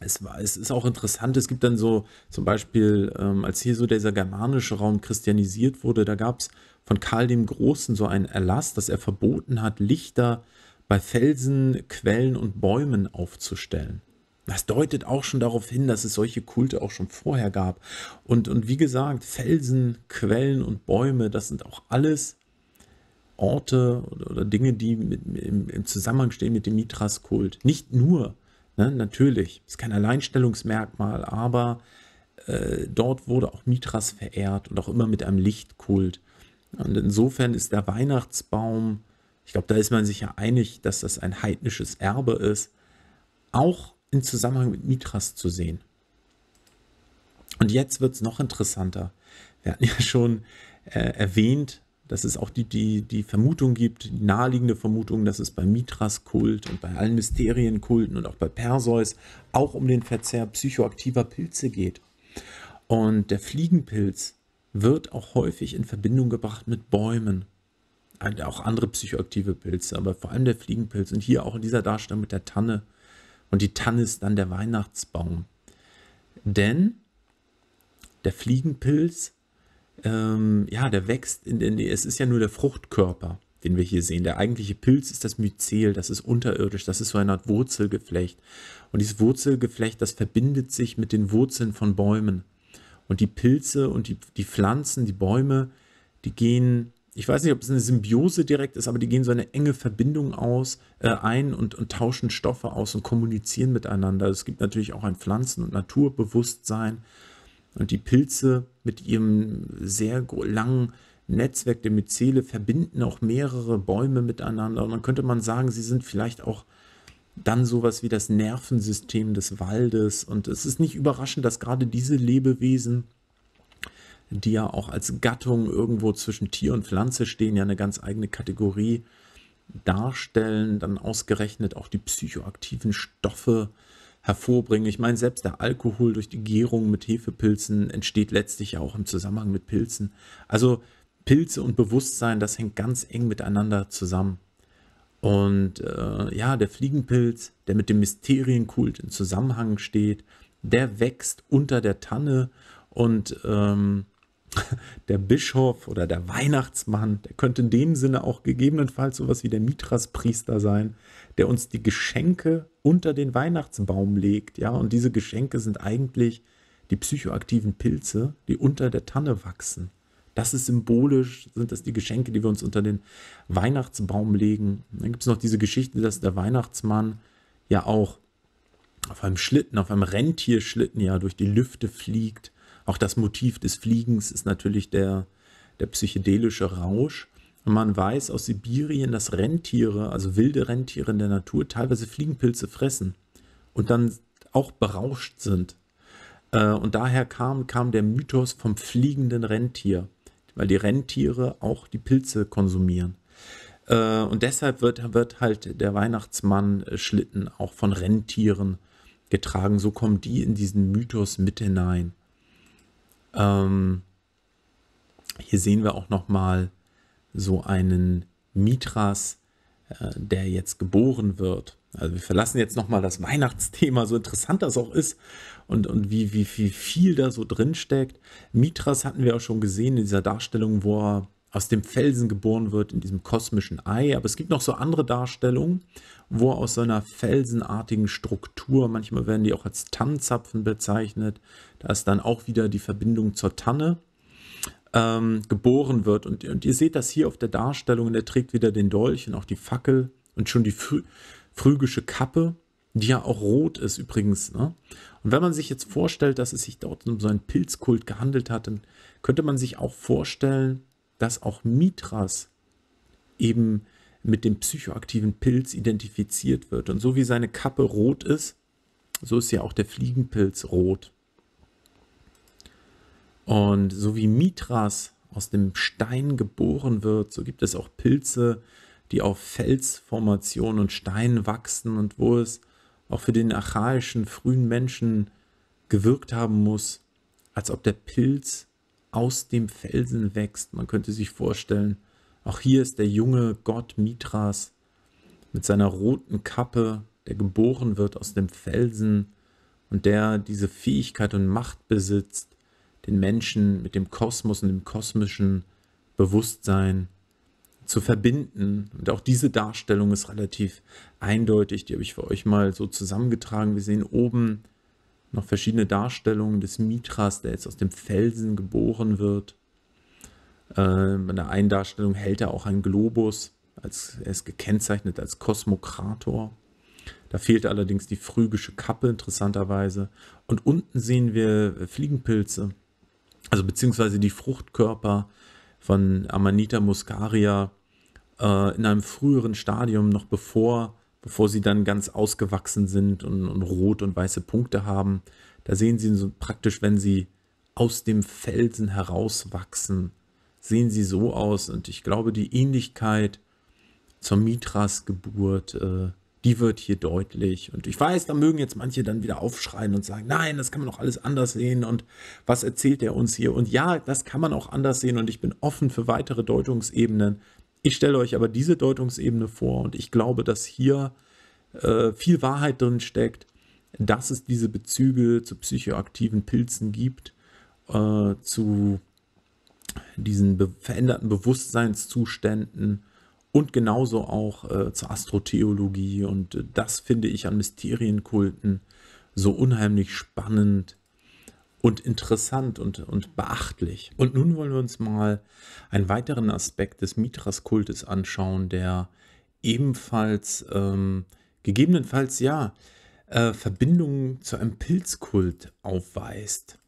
es, war, es ist auch interessant, es gibt dann so zum Beispiel, ähm, als hier so dieser germanische Raum christianisiert wurde, da gab es von Karl dem Großen so einen Erlass, dass er verboten hat, Lichter bei Felsen, Quellen und Bäumen aufzustellen. Das deutet auch schon darauf hin, dass es solche Kulte auch schon vorher gab. Und, und wie gesagt, Felsen, Quellen und Bäume, das sind auch alles Orte oder, oder Dinge, die mit, im, im, Zusammenhang stehen mit dem Mithras-Kult. Nicht nur, ne, natürlich, ist kein Alleinstellungsmerkmal, aber äh, dort wurde auch Mithras verehrt und auch immer mit einem Lichtkult. Und insofern ist der Weihnachtsbaum, ich glaube, da ist man sich ja einig, dass das ein heidnisches Erbe ist, auch im Zusammenhang mit Mithras zu sehen. Und jetzt wird es noch interessanter. Wir hatten ja schon äh, erwähnt, dass es auch die, die, die Vermutung gibt, die naheliegende Vermutung, dass es bei Mithras Kult und bei allen Mysterienkulten und auch bei Perseus auch um den Verzehr psychoaktiver Pilze geht. Und der Fliegenpilz wird auch häufig in Verbindung gebracht mit Bäumen. Und halt auch andere psychoaktive Pilze, aber vor allem der Fliegenpilz und hier auch in dieser Darstellung mit der Tanne. Und die Tanne ist dann der Weihnachtsbaum. Denn der Fliegenpilz, ähm, ja, der wächst, in, in, es ist ja nur der Fruchtkörper, den wir hier sehen. Der eigentliche Pilz ist das Myzel, das ist unterirdisch, das ist so eine Art Wurzelgeflecht. Und dieses Wurzelgeflecht, das verbindet sich mit den Wurzeln von Bäumen. Und die Pilze und die, die Pflanzen, die Bäume, die gehen, ich weiß nicht, ob es eine Symbiose direkt ist, aber die gehen so eine enge Verbindung aus, äh, ein und, und tauschen Stoffe aus und kommunizieren miteinander. Es gibt natürlich auch ein Pflanzen- und Naturbewusstsein. Und die Pilze mit ihrem sehr langen Netzwerk der Myzele verbinden auch mehrere Bäume miteinander. Und dann könnte man sagen, sie sind vielleicht auch dann sowas wie das Nervensystem des Waldes. Und es ist nicht überraschend, dass gerade diese Lebewesen, die ja auch als Gattung irgendwo zwischen Tier und Pflanze stehen, ja eine ganz eigene Kategorie darstellen, dann ausgerechnet auch die psychoaktiven Stoffe hervorbringen. Ich meine, selbst der Alkohol durch die Gärung mit Hefepilzen entsteht letztlich ja auch im Zusammenhang mit Pilzen. Also Pilze und Bewusstsein, das hängt ganz eng miteinander zusammen. Und äh, ja, der Fliegenpilz, der mit dem Mysterienkult in Zusammenhang steht, der wächst unter der Tanne und ähm, der Bischof oder der Weihnachtsmann, der könnte in dem Sinne auch gegebenenfalls sowas wie der Mithraspriester sein, der uns die Geschenke unter den Weihnachtsbaum legt, ja, und diese Geschenke sind eigentlich die psychoaktiven Pilze, die unter der Tanne wachsen. Das ist symbolisch, sind das die Geschenke, die wir uns unter den Weihnachtsbaum legen. Und dann gibt es noch diese Geschichte, dass der Weihnachtsmann ja auch auf einem Schlitten, auf einem Rentierschlitten ja durch die Lüfte fliegt. Auch das Motiv des Fliegens ist natürlich der, der psychedelische Rausch. Und man weiß aus Sibirien, dass Rentiere, also wilde Rentiere in der Natur, teilweise Fliegenpilze fressen und dann auch berauscht sind. Äh, und daher kam, kam der Mythos vom fliegenden Rentier weil die Rentiere auch die Pilze konsumieren. Äh, und deshalb wird, wird halt der Weihnachtsmann-Schlitten äh, auch von Rentieren getragen. So kommen die in diesen Mythos mit hinein. Ähm, hier sehen wir auch nochmal so einen Mitras, äh, der jetzt geboren wird. Also wir verlassen jetzt nochmal das Weihnachtsthema, so interessant das auch ist, und, und wie, wie, wie viel da so drin steckt. Mitras hatten wir auch schon gesehen in dieser Darstellung, wo er aus dem Felsen geboren wird, in diesem kosmischen Ei. Aber es gibt noch so andere Darstellungen, wo er aus so einer felsenartigen Struktur, manchmal werden die auch als Tannenzapfen bezeichnet, da ist dann auch wieder die Verbindung zur Tanne. Ähm, geboren wird. Und, und, ihr seht das hier auf der Darstellung, und er trägt wieder den Dolch und auch die Fackel und schon die phrygische Kappe, die ja auch rot ist übrigens. Ne? Und wenn man sich jetzt vorstellt, dass es sich dort um so einen Pilzkult gehandelt hat, dann könnte man sich auch vorstellen, dass auch Mithras eben mit dem psychoaktiven Pilz identifiziert wird. Und so wie seine Kappe rot ist, so ist ja auch der Fliegenpilz rot. Und so wie Mithras aus dem Stein geboren wird, so gibt es auch Pilze, die auf Felsformationen und Steinen wachsen und wo es auch für den archaischen frühen Menschen gewirkt haben muss, als ob der Pilz aus dem Felsen wächst. Man könnte sich vorstellen, auch hier ist der junge Gott Mithras mit seiner roten Kappe, der geboren wird aus dem Felsen und der diese Fähigkeit und Macht besitzt, den Menschen mit dem Kosmos und dem kosmischen Bewusstsein zu verbinden. Und auch diese Darstellung ist relativ eindeutig. Die habe ich für euch mal so zusammengetragen. Wir sehen oben noch verschiedene Darstellungen des Mitras, der jetzt aus dem Felsen geboren wird. Ähm, in der einen Darstellung hält er auch einen Globus. Als, er ist gekennzeichnet als Kosmokrator. Da fehlt allerdings die phrygische Kappe, interessanterweise. Und unten sehen wir Fliegenpilze, also beziehungsweise die Fruchtkörper von Amanita muscaria, äh, in einem früheren Stadium, noch bevor, bevor sie dann ganz ausgewachsen sind und, und rot und weiße Punkte haben. Da sehen sie so praktisch, wenn sie aus dem Felsen herauswachsen, sehen sie so aus. Und ich glaube, die Ähnlichkeit zur Mitras Geburt, äh, die wird hier deutlich. Und ich weiß, da mögen jetzt manche dann wieder aufschreien und sagen, nein, das kann man doch alles anders sehen und was erzählt er uns hier? Und ja, das kann man auch anders sehen und ich bin offen für weitere Deutungsebenen. Ich stelle euch aber diese Deutungsebene vor und ich glaube, dass hier äh, viel Wahrheit drin steckt, dass es diese Bezüge zu psychoaktiven Pilzen gibt, äh, zu diesen be veränderten Bewusstseinszuständen und genauso auch äh, zur Astrotheologie. Und äh, das finde ich an Mysterienkulten so unheimlich spannend, und interessant und, und beachtlich. Und nun wollen wir uns mal einen weiteren Aspekt des Mithras-Kultes anschauen, der ebenfalls ähm, gegebenenfalls ja äh, Verbindungen zu einem Pilzkult aufweist.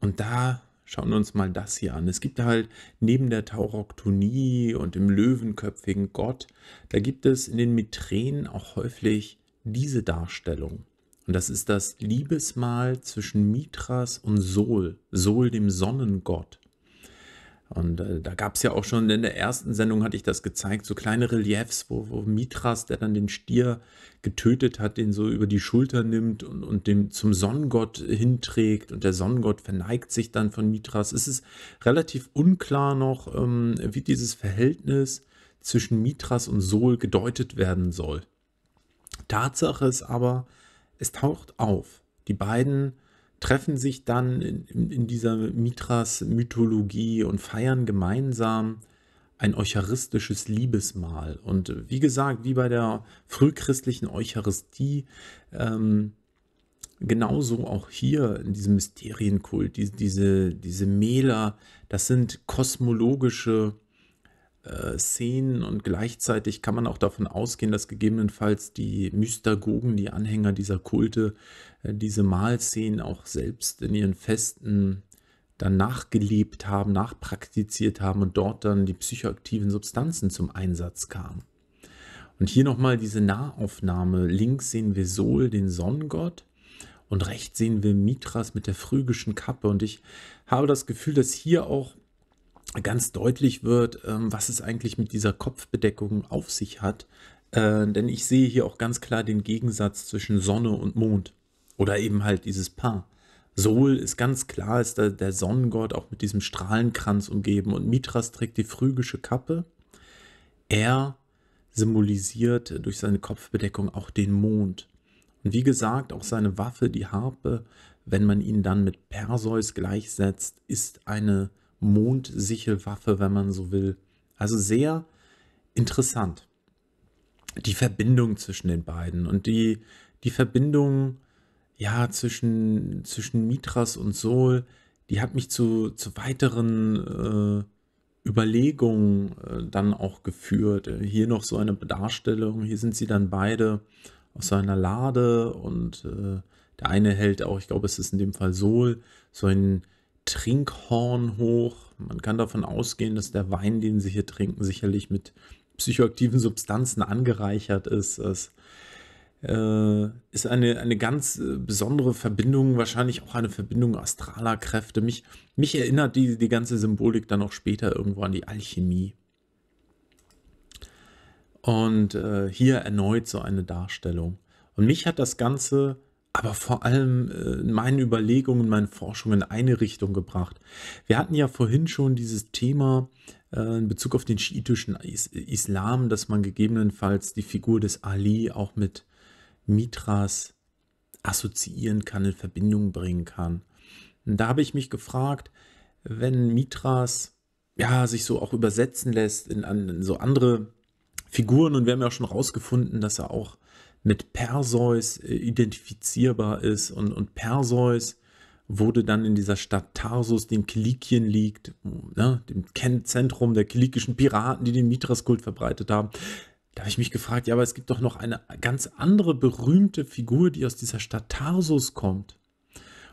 Und da schauen wir uns mal das hier an. Es gibt halt neben der Tauroktonie und dem löwenköpfigen Gott, da gibt es in den Mitränen auch häufig diese Darstellung. Und das ist das Liebesmahl zwischen Mithras und Sol, Sol dem Sonnengott. Und äh, da gab es ja auch schon in der ersten Sendung hatte ich das gezeigt, so kleine Reliefs, wo, wo, Mithras, der dann den Stier getötet hat, den so über die Schulter nimmt und, und dem zum Sonnengott hinträgt und der Sonnengott verneigt sich dann von Mithras. Es ist relativ unklar noch, ähm, wie dieses Verhältnis zwischen Mithras und Sol gedeutet werden soll. Tatsache ist aber, es taucht auf. Die beiden treffen sich dann in, in dieser Mithras-Mythologie und feiern gemeinsam ein eucharistisches Liebesmahl. Und wie gesagt, wie bei der frühchristlichen Eucharistie, ähm, genauso auch hier in diesem Mysterienkult, die, diese, diese Mähler, das sind kosmologische äh, Szenen und gleichzeitig kann man auch davon ausgehen, dass gegebenenfalls die Mystagogen, die Anhänger dieser Kulte, äh, diese Mahlszenen auch selbst in ihren Festen dann nachgelebt haben, nachpraktiziert haben und dort dann die psychoaktiven Substanzen zum Einsatz kamen. Und hier nochmal diese Nahaufnahme. Links sehen wir Sol, den Sonnengott, und rechts sehen wir Mitras mit der phrygischen Kappe. Und ich habe das Gefühl, dass hier auch ganz deutlich wird, ähm, was es eigentlich mit dieser Kopfbedeckung auf sich hat. Äh, denn ich sehe hier auch ganz klar den Gegensatz zwischen Sonne und Mond. Oder eben halt dieses Paar. Sol ist ganz klar, ist der, der Sonnengott auch mit diesem Strahlenkranz umgeben und Mithras trägt die phrygische Kappe. Er symbolisiert durch seine Kopfbedeckung auch den Mond. Und wie gesagt, auch seine Waffe, die Harpe, wenn man ihn dann mit Perseus gleichsetzt, ist eine Mondsichelwaffe, wenn man so will. Also sehr interessant. Die Verbindung zwischen den beiden und die, die Verbindung ja, zwischen, zwischen Mitras und Sol, die hat mich zu, zu weiteren äh, Überlegungen äh, dann auch geführt. Hier noch so eine Darstellung, hier sind sie dann beide aus so einer Lade und äh, der eine hält auch, ich glaube, es ist in dem Fall Sol, so ein Trinkhorn hoch. Man kann davon ausgehen, dass der Wein, den sie hier trinken, sicherlich mit psychoaktiven Substanzen angereichert ist. Es äh, ist eine, eine ganz äh, besondere Verbindung, wahrscheinlich auch eine Verbindung astraler Kräfte. Mich, mich erinnert die, die ganze Symbolik dann auch später irgendwo an die Alchemie. Und äh, hier erneut so eine Darstellung. Und mich hat das Ganze aber vor allem äh, in meinen Überlegungen, meinen Forschungen in eine Richtung gebracht. Wir hatten ja vorhin schon dieses Thema äh, in Bezug auf den schiitischen Islam, dass man gegebenenfalls die Figur des Ali auch mit Mitras assoziieren kann, in Verbindung bringen kann. Und da habe ich mich gefragt, wenn Mitras ja, sich so auch übersetzen lässt in, in so andere Figuren und wir haben ja auch schon rausgefunden, dass er auch mit Perseus äh, identifizierbar ist. Und, und Perseus wurde dann in dieser Stadt Tarsus, die in Kilikien liegt, ne, dem Zentrum der kilikischen Piraten, die den Mithras-Kult verbreitet haben. Da habe ich mich gefragt, ja, aber es gibt doch noch eine ganz andere berühmte Figur, die aus dieser Stadt Tarsus kommt.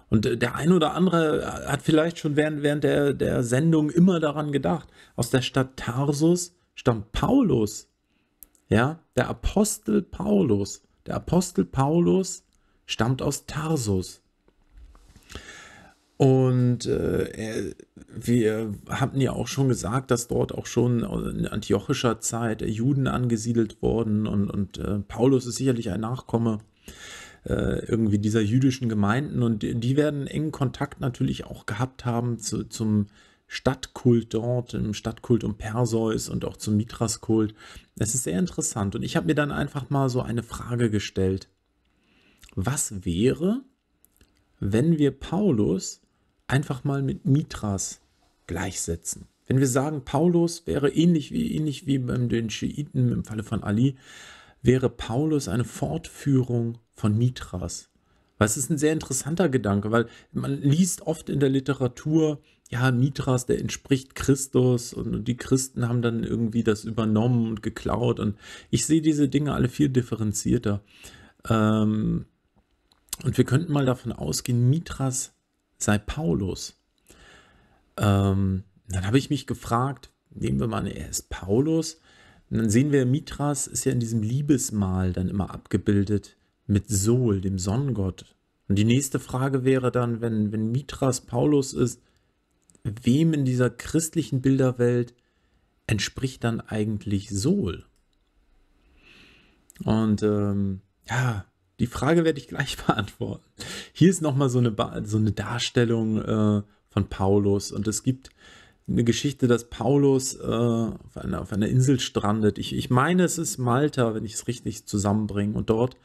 Und äh, der ein oder andere äh, hat vielleicht schon während, während der, der Sendung immer daran gedacht. Aus der Stadt Tarsus stammt Paulus. Ja, der Apostel Paulus, der Apostel Paulus stammt aus Tarsus. Und äh, wir hatten ja auch schon gesagt, dass dort auch schon in antiochischer Zeit Juden angesiedelt wurden und, und äh, Paulus ist sicherlich ein Nachkomme äh, irgendwie dieser jüdischen Gemeinden und die werden engen Kontakt natürlich auch gehabt haben zu, zum Stadtkult dort, im Stadtkult um Perseus und auch zum Mithraskult. Es ist sehr interessant und ich habe mir dann einfach mal so eine Frage gestellt. Was wäre, wenn wir Paulus einfach mal mit Mithras gleichsetzen? Wenn wir sagen, Paulus wäre ähnlich wie, ähnlich wie bei den Schiiten im Falle von Ali, wäre Paulus eine Fortführung von Mithras. Weil ist ein sehr interessanter Gedanke, weil man liest oft in der Literatur, ja, Nitras, der entspricht Christus und die Christen haben dann irgendwie das übernommen und geklaut und ich sehe diese Dinge alle viel differenzierter. Ähm, und wir könnten mal davon ausgehen, Mitras sei Paulus. Ähm, dann habe ich mich gefragt, nehmen wir mal er ist Paulus. Und dann sehen wir, Mitras ist ja in diesem Liebesmal dann immer abgebildet mit Sol, dem Sonnengott. Und die nächste Frage wäre dann, wenn, wenn Mitras Paulus ist, wem in dieser christlichen Bilderwelt entspricht dann eigentlich Sol? Und ähm, ja, die Frage werde ich gleich beantworten. Hier ist nochmal so eine, ba so eine Darstellung äh, von Paulus und es gibt eine Geschichte, dass Paulus äh, auf, einer, auf, einer, Insel strandet. Ich, ich meine, es ist Malta, wenn ich es richtig zusammenbringe. Und dort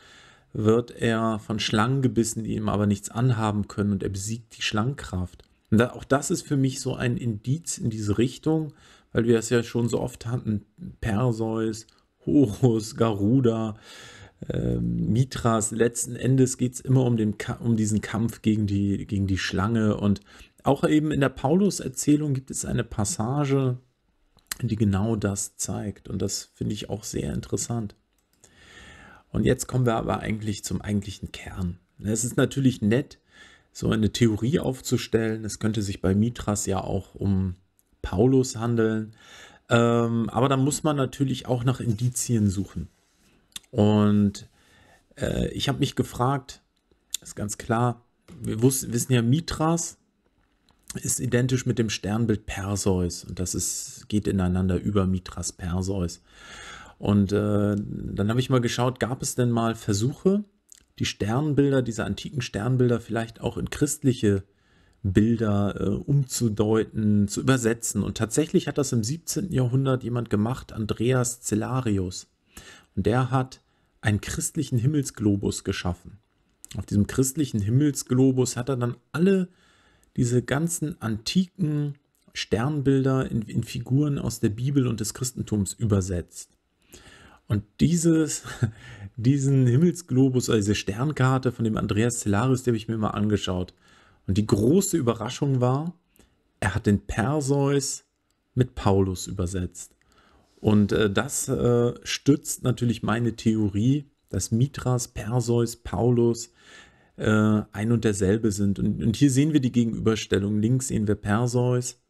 wird er von Schlangen gebissen, die ihm aber nichts anhaben können und er besiegt die Schlangenkraft. Und da, auch das ist für mich so ein Indiz in diese Richtung, weil wir es ja schon so oft hatten, Perseus, Horus, Garuda, äh, Mitras, letzten Endes geht es immer um, den, um diesen Kampf gegen die, gegen die Schlange. Und auch eben in der Paulus-Erzählung gibt es eine Passage, die genau das zeigt. Und das finde ich auch sehr interessant. Und jetzt kommen wir aber eigentlich zum eigentlichen Kern. Es ist natürlich nett, so eine Theorie aufzustellen. Es könnte sich bei Mitras ja auch um Paulus handeln. Ähm, aber da muss man natürlich auch nach Indizien suchen. Und äh, ich habe mich gefragt, ist ganz klar, wir wissen ja, Mitras ist identisch mit dem Sternbild Perseus. Und das ist, geht ineinander über Mitras Perseus. Und äh, dann habe ich mal geschaut, gab es denn mal Versuche, die Sternbilder, diese antiken Sternbilder vielleicht auch in christliche Bilder äh, umzudeuten, zu übersetzen. Und tatsächlich hat das im 17. Jahrhundert jemand gemacht, Andreas Cellarius. Und der hat einen christlichen Himmelsglobus geschaffen. Auf diesem christlichen Himmelsglobus hat er dann alle diese ganzen antiken Sternbilder in, in Figuren aus der Bibel und des Christentums übersetzt. Und dieses, diesen Himmelsglobus, also diese Sternkarte von dem Andreas Stellarius, die habe ich mir mal angeschaut. Und die große Überraschung war, er hat den Perseus mit Paulus übersetzt. Und äh, das äh, stützt natürlich meine Theorie, dass Mithras, Perseus, Paulus äh, ein und derselbe sind. Und, und hier sehen wir die Gegenüberstellung. Links sehen wir Perseus,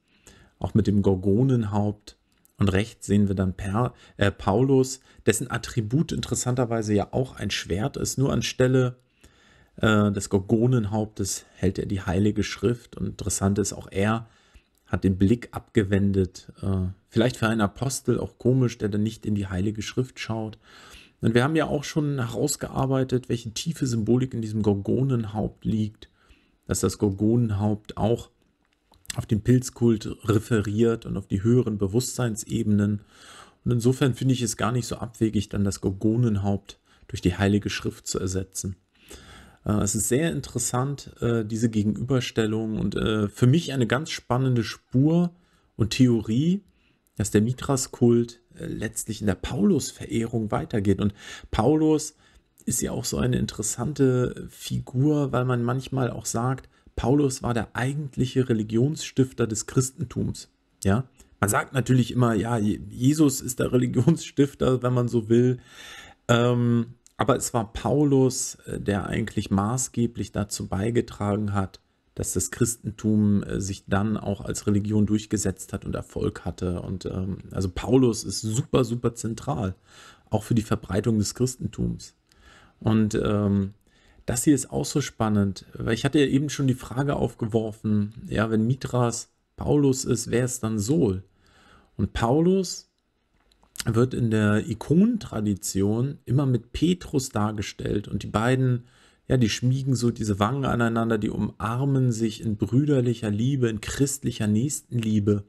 auch mit dem Gorgonenhaupt. Und rechts sehen wir dann per, äh, Paulus, dessen Attribut interessanterweise ja auch ein Schwert ist. Nur anstelle äh, des Gorgonenhauptes hält er die Heilige Schrift. Und interessant ist, auch er hat den Blick abgewendet. Äh, vielleicht für einen Apostel auch komisch, der dann nicht in die Heilige Schrift schaut. Und wir haben ja auch schon herausgearbeitet, welche tiefe Symbolik in diesem Gorgonenhaupt liegt. Dass das Gorgonenhaupt auch auf den Pilzkult referiert und auf die höheren Bewusstseinsebenen. Und insofern finde ich es gar nicht so abwegig, dann das Gorgonenhaupt durch die Heilige Schrift zu ersetzen. Äh, es ist sehr interessant, äh, diese Gegenüberstellung und äh, für mich eine ganz spannende Spur und Theorie, dass der Mithras-Kult letztlich in der Paulus-Verehrung weitergeht. Und Paulus ist ja auch so eine interessante Figur, weil man manchmal auch sagt, Paulus war der eigentliche Religionsstifter des Christentums. Ja, man sagt natürlich immer, ja, Jesus ist der Religionsstifter, wenn man so will. Ähm, aber es war Paulus, äh, der eigentlich maßgeblich dazu beigetragen hat, dass das Christentum äh, sich dann auch als Religion durchgesetzt hat und Erfolg hatte. Und ähm, also Paulus ist super, super zentral, auch für die Verbreitung des Christentums. Und ähm, das hier ist auch so spannend, weil ich hatte ja eben schon die Frage aufgeworfen, ja, wenn Mitras Paulus ist, wer ist dann Sol? Und Paulus wird in der Ikonentradition immer mit Petrus dargestellt und die beiden, ja, die schmiegen so diese Wangen aneinander, die umarmen sich in brüderlicher Liebe, in christlicher Nächstenliebe.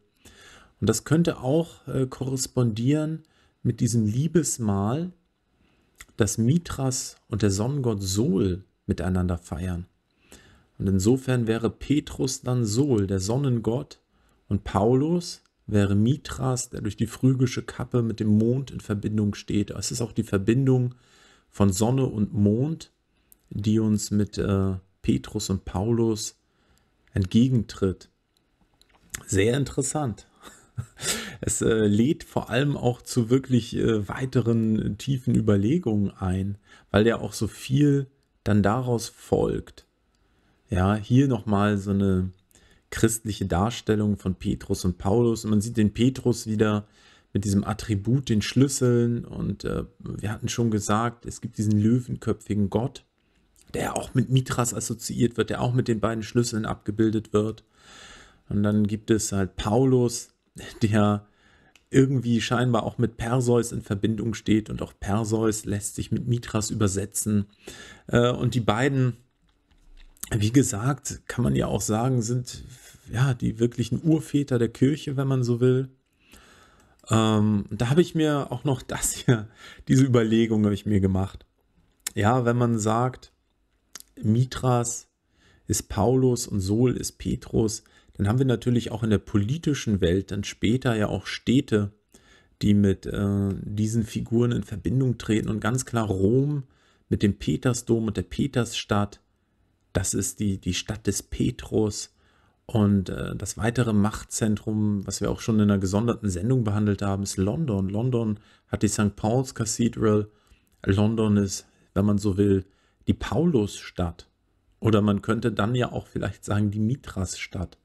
Und das könnte auch äh, korrespondieren mit diesem Liebesmahl, dass Mithras und der Sonnengott Sol miteinander feiern. Und insofern wäre Petrus dann Sol, der Sonnengott, und Paulus wäre Mithras, der durch die phrygische Kappe mit dem Mond in Verbindung steht. Es ist auch die Verbindung von Sonne und Mond, die uns mit äh, Petrus und Paulus entgegentritt. Sehr interessant. es äh, lädt vor allem auch zu wirklich äh, weiteren äh, tiefen Überlegungen ein, weil ja auch so viel dann daraus folgt. Ja, hier nochmal so eine christliche Darstellung von Petrus und Paulus. Und man sieht den Petrus wieder mit diesem Attribut, den Schlüsseln. Und äh, wir hatten schon gesagt, es gibt diesen löwenköpfigen Gott, der auch mit Mitras assoziiert wird, der auch mit den beiden Schlüsseln abgebildet wird. Und dann gibt es halt Paulus, der irgendwie scheinbar auch mit Perseus in Verbindung steht und auch Perseus lässt sich mit Mithras übersetzen. Äh, und die beiden, wie gesagt, kann man ja auch sagen, sind ja die wirklichen Urväter der Kirche, wenn man so will. Ähm, da habe ich mir auch noch das hier, diese Überlegung habe ich mir gemacht. Ja, wenn man sagt, Mithras ist Paulus und Sol ist Petrus, dann haben wir natürlich auch in der politischen Welt dann später ja auch Städte, die mit äh, diesen Figuren in Verbindung treten und ganz klar Rom mit dem Petersdom und der Petersstadt, das ist die, die Stadt des Petrus und äh, das weitere Machtzentrum, was wir auch schon in einer gesonderten Sendung behandelt haben, ist London. London hat die St. Paul's Cathedral. London ist, wenn man so will, die Paulusstadt. Oder man könnte dann ja auch vielleicht sagen, die Mithrasstadt.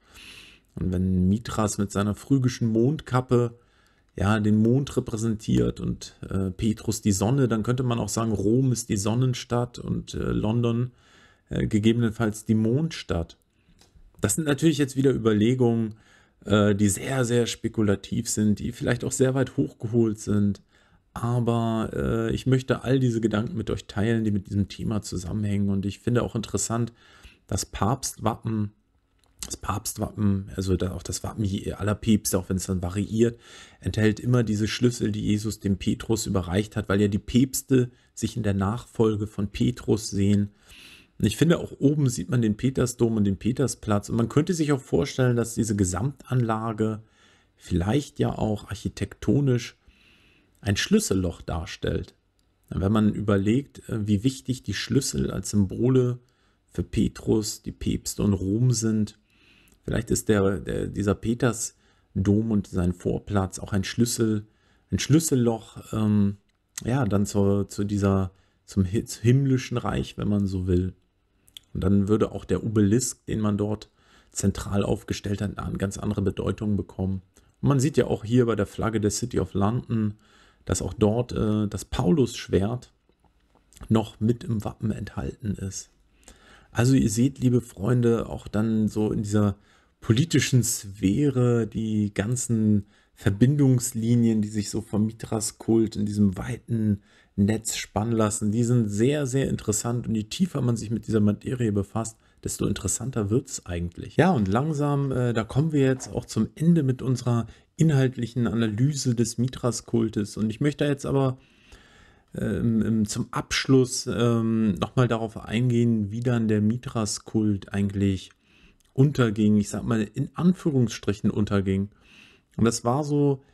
Und wenn Mitras mit seiner phrygischen Mondkappe ja den Mond repräsentiert und äh, Petrus die Sonne, dann könnte man auch sagen, Rom ist die Sonnenstadt und äh, London äh, gegebenenfalls die Mondstadt. Das sind natürlich jetzt wieder Überlegungen, äh, die sehr, sehr spekulativ sind, die vielleicht auch sehr weit hochgeholt sind. Aber äh, ich möchte all diese Gedanken mit euch teilen, die mit diesem Thema zusammenhängen. Und ich finde auch interessant, das Papstwappen das Papstwappen, also auch das Wappen aller Päpste, auch wenn es dann variiert, enthält immer diese Schlüssel, die Jesus dem Petrus überreicht hat, weil ja die Päpste sich in der Nachfolge von Petrus sehen. Und ich finde, auch oben sieht man den Petersdom und den Petersplatz. Und man könnte sich auch vorstellen, dass diese Gesamtanlage vielleicht ja auch architektonisch ein Schlüsselloch darstellt. Wenn man überlegt, äh, wie wichtig die Schlüssel als Symbole für Petrus, die Päpste und Rom sind, Vielleicht ist der, der, dieser Petersdom und sein Vorplatz auch ein Schlüssel, ein Schlüsselloch, ähm, ja, dann zur, zu dieser, zum himmlischen Reich, wenn man so will. Und dann würde auch der Obelisk, den man dort zentral aufgestellt hat, eine ganz andere Bedeutung bekommen. Und man sieht ja auch hier bei der Flagge der City of London, dass auch dort äh, das Paulus-Schwert noch mit im Wappen enthalten ist. Also ihr seht, liebe Freunde, auch dann so in dieser politischen Sphäre, die ganzen Verbindungslinien, die sich so vom Mithras-Kult in diesem weiten Netz spannen lassen, die sind sehr, sehr interessant. Und je tiefer man sich mit dieser Materie befasst, desto interessanter wird es eigentlich. Ja, und langsam, äh, da kommen wir jetzt auch zum Ende mit unserer inhaltlichen Analyse des Mithras-Kultes. Und ich möchte jetzt aber ähm, zum Abschluss ähm, nochmal darauf eingehen, wie dann der Mithras-Kult eigentlich unterging, ich sag mal in Anführungsstrichen unterging. Und das war so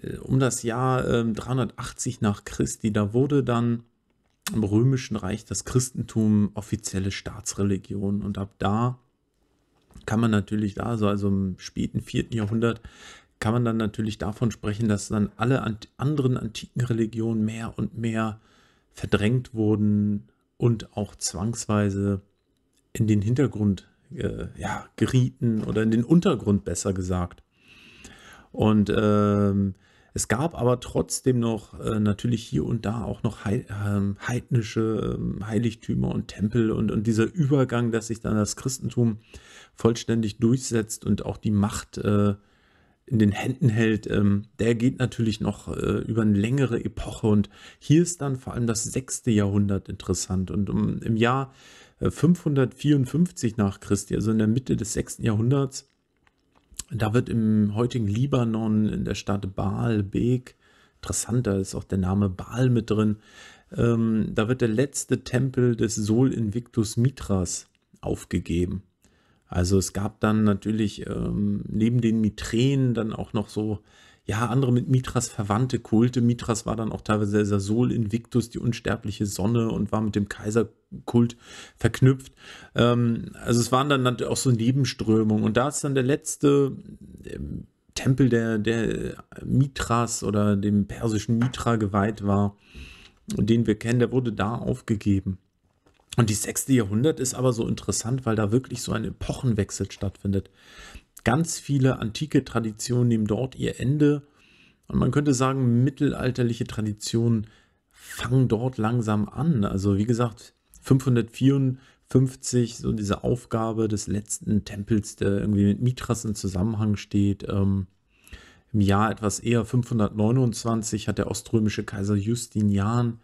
äh, um das Jahr äh, 380 nach Christi, da wurde dann im Römischen Reich das Christentum offizielle Staatsreligion und ab da kann man natürlich da, also, also im späten 4. Jahrhundert, kann man dann natürlich davon sprechen, dass dann alle ant anderen antiken Religionen mehr und mehr verdrängt wurden und auch zwangsweise in den Hintergrund äh, ja, gerieten oder in den Untergrund besser gesagt. Und ähm, es gab aber trotzdem noch äh, natürlich hier und da auch noch hei ähm, heidnische ähm, Heiligtümer und Tempel und, und dieser Übergang, dass sich dann das Christentum vollständig durchsetzt und auch die Macht äh, in den Händen hält, ähm, der geht natürlich noch äh, über eine längere Epoche. Und hier ist dann vor allem das sechste Jahrhundert interessant. Und um, im Jahr 554 äh, nach Christi, also in der Mitte des 6. Jahrhunderts. Da wird im heutigen Libanon, in der Stadt Baal, Bek, interessant, da ist auch der Name Baal mit drin, ähm, da wird der letzte Tempel des Sol Invictus Mitras aufgegeben. Also es gab dann natürlich ähm, neben den Mitränen dann auch noch so ja, andere mit Mithras verwandte Kulte. Mithras war dann auch teilweise der Sol Invictus, die unsterbliche Sonne und war mit dem Kaiserkult verknüpft. Ähm, also es waren dann auch so Nebenströmungen. Und da ist dann der letzte ähm, Tempel der, der Mithras oder dem persischen Mitra geweiht war, den wir kennen, der wurde da aufgegeben. Und die sechste Jahrhundert ist aber so interessant, weil da wirklich so ein Epochenwechsel stattfindet. Ganz viele antike Traditionen nehmen dort ihr Ende. Und man könnte sagen, mittelalterliche Traditionen fangen dort langsam an. Also wie gesagt, 554, so diese Aufgabe des letzten Tempels, der irgendwie mit Mithras in Zusammenhang steht. Ähm, Im Jahr etwas eher, 529, hat der oströmische Kaiser Justinian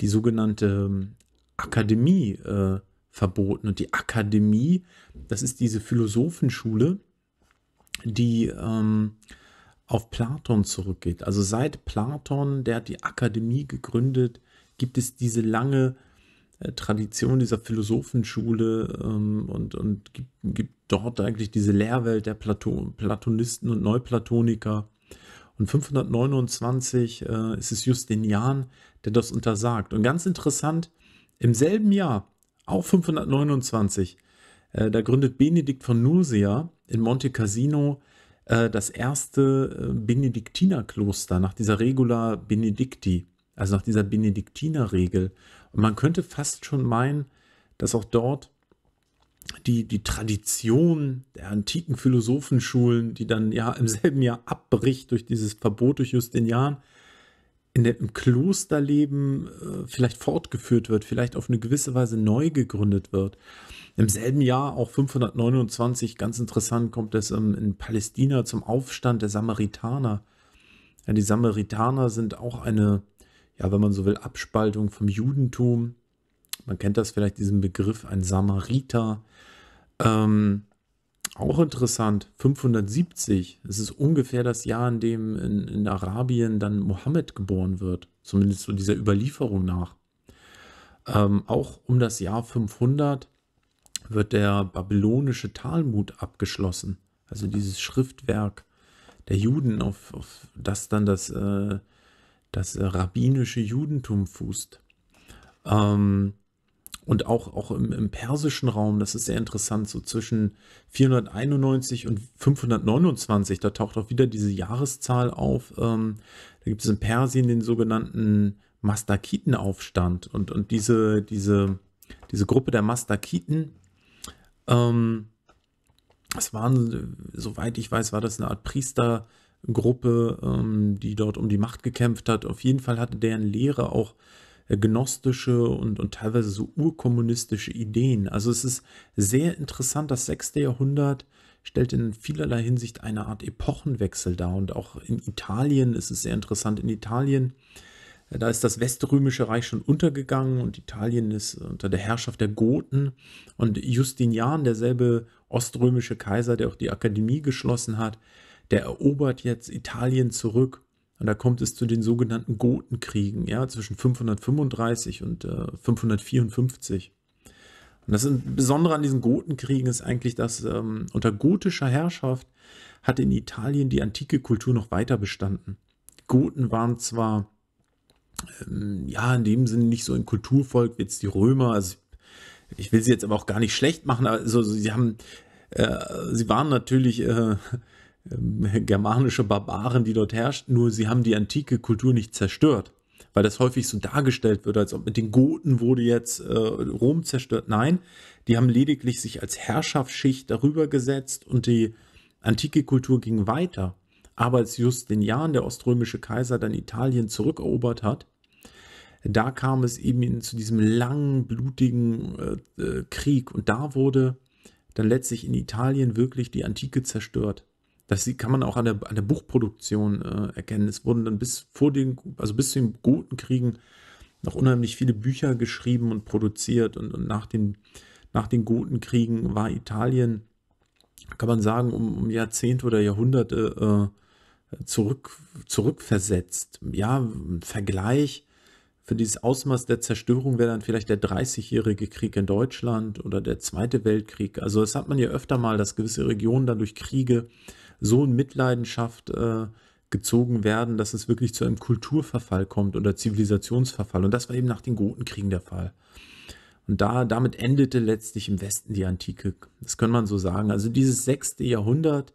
die sogenannte ähm, Akademie äh, verboten. Und die Akademie, das ist diese Philosophenschule, die ähm, auf Platon zurückgeht. Also seit Platon, der hat die Akademie gegründet, gibt es diese lange äh, Tradition dieser Philosophenschule ähm, und, und gibt, gibt, dort eigentlich diese Lehrwelt der Platon, Platonisten und Neuplatoniker. Und 529 äh, ist es Justinian, der das untersagt. Und ganz interessant, im selben Jahr, auch 529, äh, da gründet Benedikt von Nursia in Monte Cassino äh, das erste äh, Benediktinerkloster nach dieser Regula Benedicti, also nach dieser Benediktinerregel. Und man könnte fast schon meinen, dass auch dort die, die Tradition der antiken Philosophenschulen, die dann ja im selben Jahr abbricht durch dieses Verbot durch Justinian, in der, im Klosterleben äh, vielleicht fortgeführt wird, vielleicht auf eine gewisse Weise neu gegründet wird. Im selben Jahr, auch 529, ganz interessant, kommt es ähm, in Palästina zum Aufstand der Samaritaner. Ja, die Samaritaner sind auch eine, ja, wenn man so will, Abspaltung vom Judentum. Man kennt das vielleicht, diesen Begriff, ein Samariter. Ähm, auch interessant, 570, es ist ungefähr das Jahr, in dem in, in Arabien dann Mohammed geboren wird, zumindest so dieser Überlieferung nach. Ähm, auch um das Jahr 500 wird der babylonische Talmud abgeschlossen, also dieses Schriftwerk der Juden, auf, auf das dann das, äh, das äh, rabbinische Judentum fußt. Ähm, und auch, auch im, im, persischen Raum, das ist sehr interessant, so zwischen 491 und 529, da taucht auch wieder diese Jahreszahl auf. Ähm, da gibt es in Persien den sogenannten Mastakitenaufstand und, und diese, diese, diese Gruppe der Mastakiten, ähm, es waren, äh, soweit ich weiß, war das eine Art Priestergruppe, ähm, die dort um die Macht gekämpft hat. Auf jeden Fall hatte deren Lehre auch äh, gnostische und, und teilweise so urkommunistische Ideen. Also es ist sehr interessant, das 6. Jahrhundert stellt in vielerlei Hinsicht eine Art Epochenwechsel dar. Und auch in Italien ist es sehr interessant. In Italien äh, da ist das Weströmische Reich schon untergegangen und Italien ist unter der Herrschaft der Goten. Und Justinian, derselbe oströmische Kaiser, der auch die Akademie geschlossen hat, der erobert jetzt Italien zurück. Und da kommt es zu den sogenannten Gotenkriegen, ja, zwischen 535 und äh, 554. Und das Besondere an diesen Gotenkriegen ist eigentlich, dass ähm, unter gotischer Herrschaft hat in Italien die antike Kultur noch weiter bestanden. Goten waren zwar ähm, ja, in dem Sinne nicht so ein Kulturvolk wie jetzt die Römer. Also ich will sie jetzt aber auch gar nicht schlecht machen, also sie haben, äh, sie waren natürlich äh, äh, germanische Barbaren, die dort herrschten, nur sie haben die antike Kultur nicht zerstört. Weil das häufig so dargestellt wird, als ob mit den Goten wurde jetzt äh, Rom zerstört. Nein, die haben lediglich sich als Herrschaftsschicht darüber gesetzt und die antike Kultur ging weiter aber als Justinian, der oströmische Kaiser, dann Italien zurückerobert hat, da kam es eben zu diesem langen, blutigen äh, äh, Krieg und da wurde dann letztlich in Italien wirklich die Antike zerstört. Das kann man auch an der, an der Buchproduktion äh, erkennen. Es wurden dann bis vor den, also bis zu den Gotenkriegen noch unheimlich viele Bücher geschrieben und produziert und, und nach den, nach den Gotenkriegen war Italien, kann man sagen, um, um Jahrzehnte oder Jahrhunderte äh, zurück, zurückversetzt. Ja, ein Vergleich für dieses Ausmaß der Zerstörung wäre dann vielleicht der 30-jährige Krieg in Deutschland oder der Zweite Weltkrieg. Also das hat man ja öfter mal, dass gewisse Regionen dann durch Kriege so in Mitleidenschaft äh, gezogen werden, dass es wirklich zu einem Kulturverfall kommt oder Zivilisationsverfall. Und das war eben nach den Gotenkriegen der Fall. Und da, damit endete letztlich im Westen die Antike. Das kann man so sagen. Also dieses sechste Jahrhundert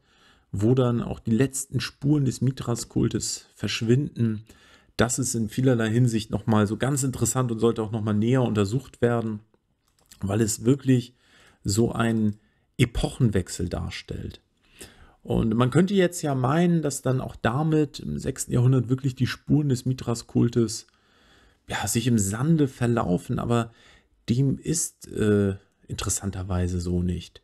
wo dann auch die letzten Spuren des Mithras-Kultes verschwinden. Das ist in vielerlei Hinsicht nochmal so ganz interessant und sollte auch nochmal näher untersucht werden, weil es wirklich so einen Epochenwechsel darstellt. Und man könnte jetzt ja meinen, dass dann auch damit im 6. Jahrhundert wirklich die Spuren des Mithras-Kultes ja, sich im Sande verlaufen, aber dem ist äh, interessanterweise so nicht.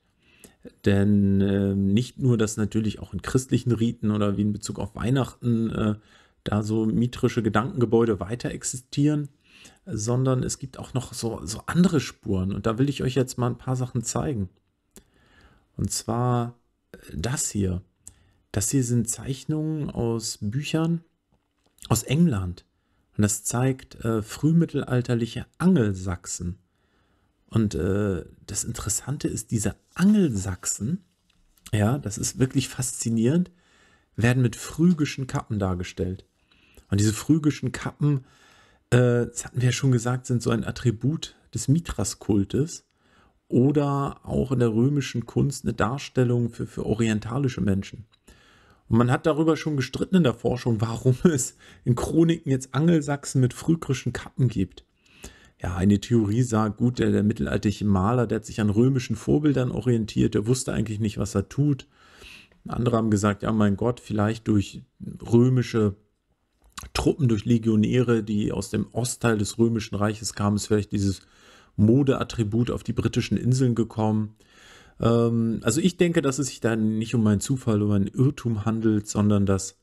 Denn äh, nicht nur, dass natürlich auch in christlichen Riten oder wie in Bezug auf Weihnachten äh, da so mitrische Gedankengebäude weiter existieren, sondern es gibt auch noch so, so andere Spuren. Und da will ich euch jetzt mal ein paar Sachen zeigen. Und zwar äh, das hier. Das hier sind Zeichnungen aus Büchern aus England. Und das zeigt äh, frühmittelalterliche Angelsachsen. Und äh, das Interessante ist, diese Angelsachsen, ja, das ist wirklich faszinierend, werden mit phrygischen Kappen dargestellt. Und diese phrygischen Kappen, äh, das hatten wir ja schon gesagt, sind so ein Attribut des Mithras-Kultes oder auch in der römischen Kunst eine Darstellung für, für orientalische Menschen. Und man hat darüber schon gestritten in der Forschung, warum es in Chroniken jetzt Angelsachsen mit phrygischen Kappen gibt ja, eine Theorie sagt, gut, der, der mittelalterliche Maler, der hat sich an römischen Vorbildern orientiert, der wusste eigentlich nicht, was er tut. Andere haben gesagt, ja, mein Gott, vielleicht durch römische Truppen, durch Legionäre, die aus dem Ostteil des Römischen Reiches kamen, ist vielleicht dieses Modeattribut auf die britischen Inseln gekommen. Ähm, also ich denke, dass es sich da nicht um einen Zufall, um einen Irrtum handelt, sondern dass,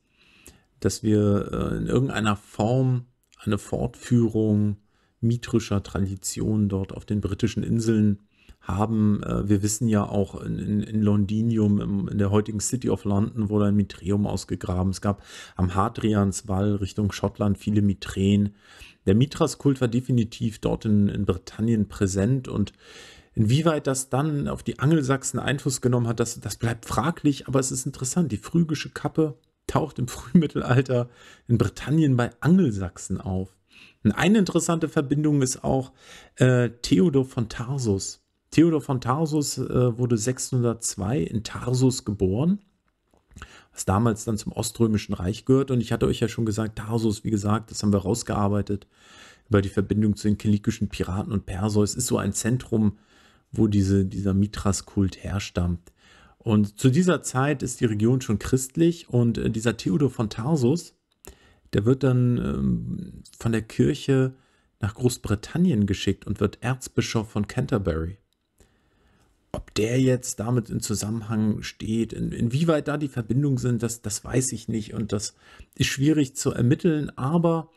dass wir äh, in irgendeiner Form eine Fortführung mitrischer Tradition dort auf den britischen Inseln haben. Äh, wir wissen ja auch in, in Londinium, in der heutigen City of London, wurde ein Mitreum ausgegraben. Es gab am Hadrianswall Richtung Schottland viele Mitren. Der Mithras-Kult war definitiv dort in, in Britannien präsent und Inwieweit das dann auf die Angelsachsen Einfluss genommen hat, das, das bleibt fraglich, aber es ist interessant. Die phrygische Kappe taucht im Frühmittelalter in Britannien bei Angelsachsen auf. Eine interessante Verbindung ist auch äh, Theodor von Tarsus. Theodor von Tarsus äh, wurde 602 in Tarsus geboren, was damals dann zum Oströmischen Reich gehört. Und ich hatte euch ja schon gesagt, Tarsus, wie gesagt, das haben wir rausgearbeitet über die Verbindung zu den kilikischen Piraten und Perseus, ist so ein Zentrum, wo diese, dieser Mithras-Kult herstammt. Und zu dieser Zeit ist die Region schon christlich und äh, dieser Theodor von Tarsus der wird dann ähm, von der Kirche nach Großbritannien geschickt und wird Erzbischof von Canterbury. Ob der jetzt damit in Zusammenhang steht, in, inwieweit da die Verbindungen sind, das, das weiß ich nicht und das ist schwierig zu ermitteln, aber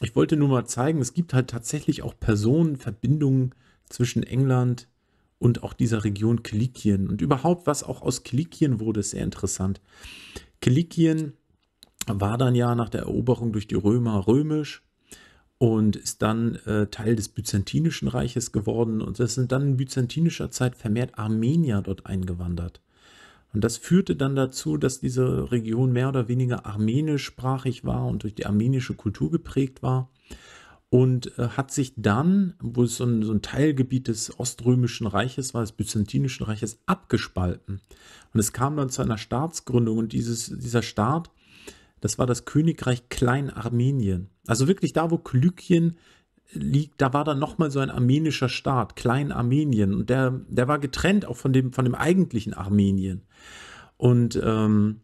ich wollte nur mal zeigen, es gibt halt tatsächlich auch Personen, Verbindungen zwischen England und auch dieser Region Kilikien und überhaupt, was auch aus Kilikien wurde, ist sehr interessant. Kilikien war dann ja nach der Eroberung durch die Römer römisch und ist dann äh, Teil des Byzantinischen Reiches geworden. Und es sind dann in byzantinischer Zeit vermehrt Armenier dort eingewandert. Und das führte dann dazu, dass diese Region mehr oder weniger armenischsprachig war und durch die armenische Kultur geprägt war. Und äh, hat sich dann, wo es so ein, so ein, Teilgebiet des Oströmischen Reiches war, des Byzantinischen Reiches, abgespalten. Und es kam dann zu einer Staatsgründung und dieses, dieser Staat das war das Königreich Kleinarmenien. Also wirklich da, wo Klykien liegt, da war dann nochmal so ein armenischer Staat, Kleinarmenien. Und der, der war getrennt auch von dem, von dem eigentlichen Armenien. Und ähm,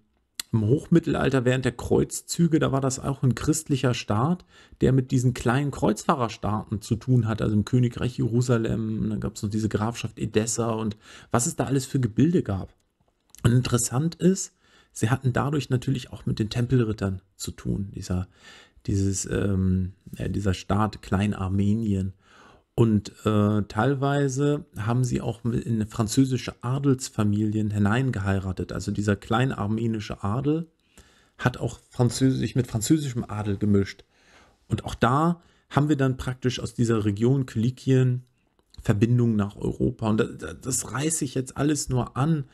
im Hochmittelalter während der Kreuzzüge, da war das auch ein christlicher Staat, der mit diesen kleinen Kreuzfahrerstaaten zu tun hat, also im Königreich Jerusalem, dann gab es noch diese Grafschaft Edessa und was es da alles für Gebilde gab. Und interessant ist, Sie hatten dadurch natürlich auch mit den Tempelrittern zu tun, dieser, dieses, ähm, ja, äh, dieser Staat Kleinarmenien. Und äh, teilweise haben sie auch in französische Adelsfamilien hineingeheiratet. Also dieser kleinarmenische Adel hat auch französisch mit französischem Adel gemischt. Und auch da haben wir dann praktisch aus dieser Region Kilikien Verbindungen nach Europa. Und das, das reiße ich jetzt alles nur an.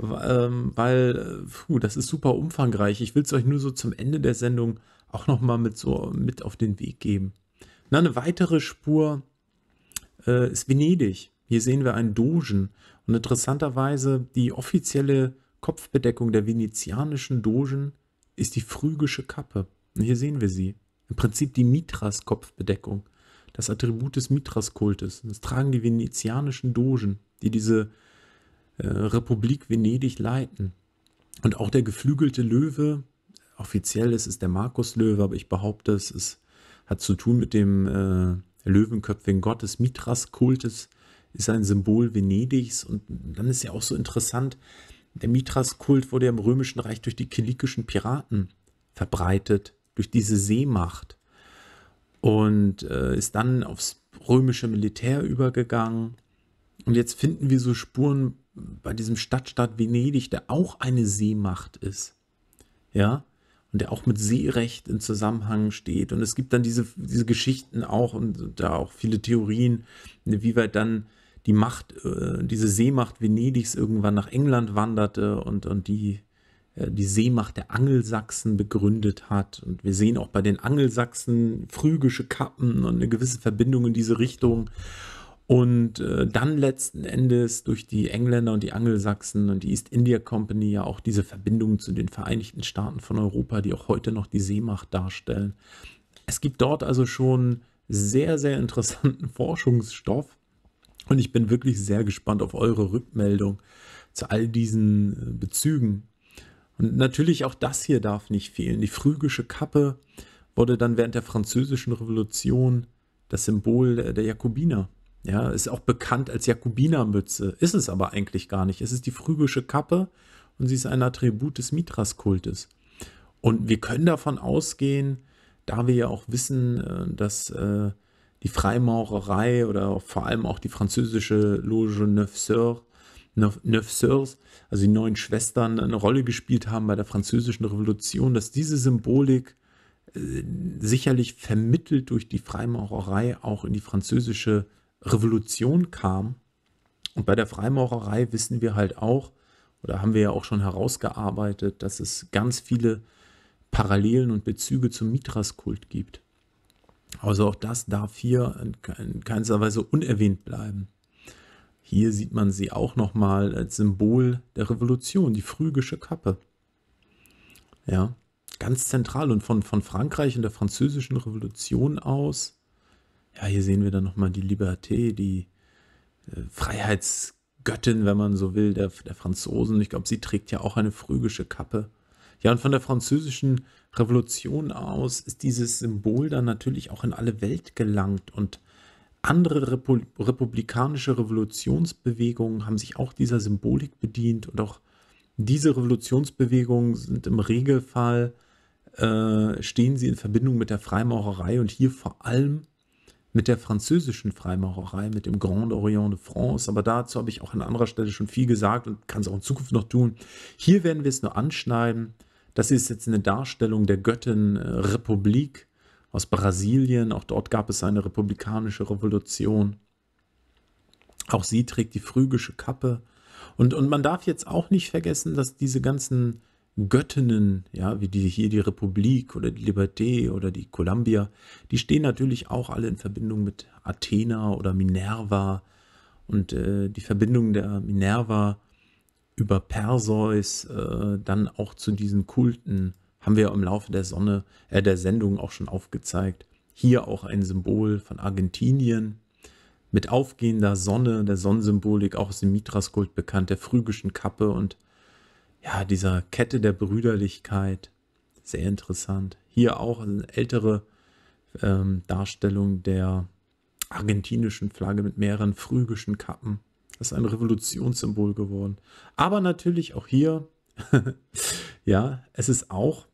Ähm, weil puh, das ist super umfangreich. Ich will es euch nur so zum Ende der Sendung auch nochmal mit, so, mit auf den Weg geben. Na, eine weitere Spur äh, ist Venedig. Hier sehen wir einen Dogen. Und interessanterweise die offizielle Kopfbedeckung der venezianischen Dogen ist die phrygische Kappe. Und hier sehen wir sie. Im Prinzip die Mithras-Kopfbedeckung. Das Attribut des Mithras-Kultes. Das tragen die venezianischen Dogen, die diese äh, Republik Venedig leiten. Und auch der geflügelte Löwe, offiziell ist es der Markus Löwe, aber ich behaupte, es ist, hat zu tun mit dem äh, Löwenköpfigen Gottes Mithras-Kultes, ist ein Symbol Venedigs. Und dann ist ja auch so interessant, der Mithras-Kult wurde ja im Römischen Reich durch die kilikischen Piraten verbreitet, durch diese Seemacht. Und äh, ist dann aufs römische Militär übergegangen. Und jetzt finden wir so Spuren bei diesem Stadtstaat Venedig, der auch eine Seemacht ist. Ja, und der auch mit Seerecht in Zusammenhang steht. Und es gibt dann diese, diese Geschichten auch und da auch viele Theorien, ne, wie weit dann die Macht, äh, diese Seemacht Venedigs irgendwann nach England wanderte und, und die, äh, die Seemacht der Angelsachsen begründet hat. Und wir sehen auch bei den Angelsachsen phrygische Kappen und eine gewisse Verbindung in diese Richtung. Und äh, dann letzten Endes durch die Engländer und die Angelsachsen und die East India Company ja auch diese Verbindung zu den Vereinigten Staaten von Europa, die auch heute noch die Seemacht darstellen. Es gibt dort also schon sehr, sehr interessanten Forschungsstoff. Und ich bin wirklich sehr gespannt auf eure Rückmeldung zu all diesen äh, Bezügen. Und natürlich auch das hier darf nicht fehlen. Die phrygische Kappe wurde dann während der Französischen Revolution das Symbol äh, der Jakobiner. Ja, ist auch bekannt als Jakobinermütze, ist es aber eigentlich gar nicht. Es ist die phrygische Kappe und sie ist ein Attribut des Mithras-Kultes. Und wir können davon ausgehen, da wir ja auch wissen, äh, dass äh, die Freimaurerei oder vor allem auch die französische Loge Neuf Sœurs, Neuf Sœurs, also die neuen Schwestern, eine Rolle gespielt haben bei der französischen Revolution, dass diese Symbolik äh, sicherlich vermittelt durch die Freimaurerei auch in die französische Revolution kam. Und bei der Freimaurerei wissen wir halt auch, oder haben wir ja auch schon herausgearbeitet, dass es ganz viele Parallelen und Bezüge zum Mithras-Kult gibt. Also auch das darf hier in keinster Weise unerwähnt bleiben. Hier sieht man sie auch nochmal als Symbol der Revolution, die phrygische Kappe. Ja, ganz zentral und von, von Frankreich und der französischen Revolution aus ja, hier sehen wir dann nochmal die Liberté, die äh, Freiheitsgöttin, wenn man so will, der, der Franzosen. Ich glaube, sie trägt ja auch eine phrygische Kappe. Ja, und von der französischen Revolution aus ist dieses Symbol dann natürlich auch in alle Welt gelangt und andere Repub republikanische Revolutionsbewegungen haben sich auch dieser Symbolik bedient und auch diese Revolutionsbewegungen sind im Regelfall, äh, stehen sie in Verbindung mit der Freimaurerei und hier vor allem mit der französischen Freimaurerei, mit dem Grand Orient de France. Aber dazu habe ich auch an anderer Stelle schon viel gesagt und kann es auch in Zukunft noch tun. Hier werden wir es nur anschneiden. Das ist jetzt eine Darstellung der Göttin äh, Republik aus Brasilien. Auch dort gab es eine republikanische Revolution. Auch sie trägt die phrygische Kappe. Und, und man darf jetzt auch nicht vergessen, dass diese ganzen Göttinnen, ja, wie die hier die Republik oder die Liberté oder die Columbia, die stehen natürlich auch alle in Verbindung mit Athena oder Minerva und äh, die Verbindung der Minerva über Perseus äh, dann auch zu diesen Kulten haben wir im Laufe der Sonne äh, der Sendung auch schon aufgezeigt. Hier auch ein Symbol von Argentinien mit aufgehender Sonne, der Sonnensymbolik auch aus dem mithras bekannt, der phrygischen Kappe und ja, dieser Kette der Brüderlichkeit. Sehr interessant. Hier auch eine ältere ähm, Darstellung der argentinischen Flagge mit mehreren phrygischen Kappen. Das ist ein Revolutionssymbol geworden. Aber natürlich auch hier, ja, es ist auch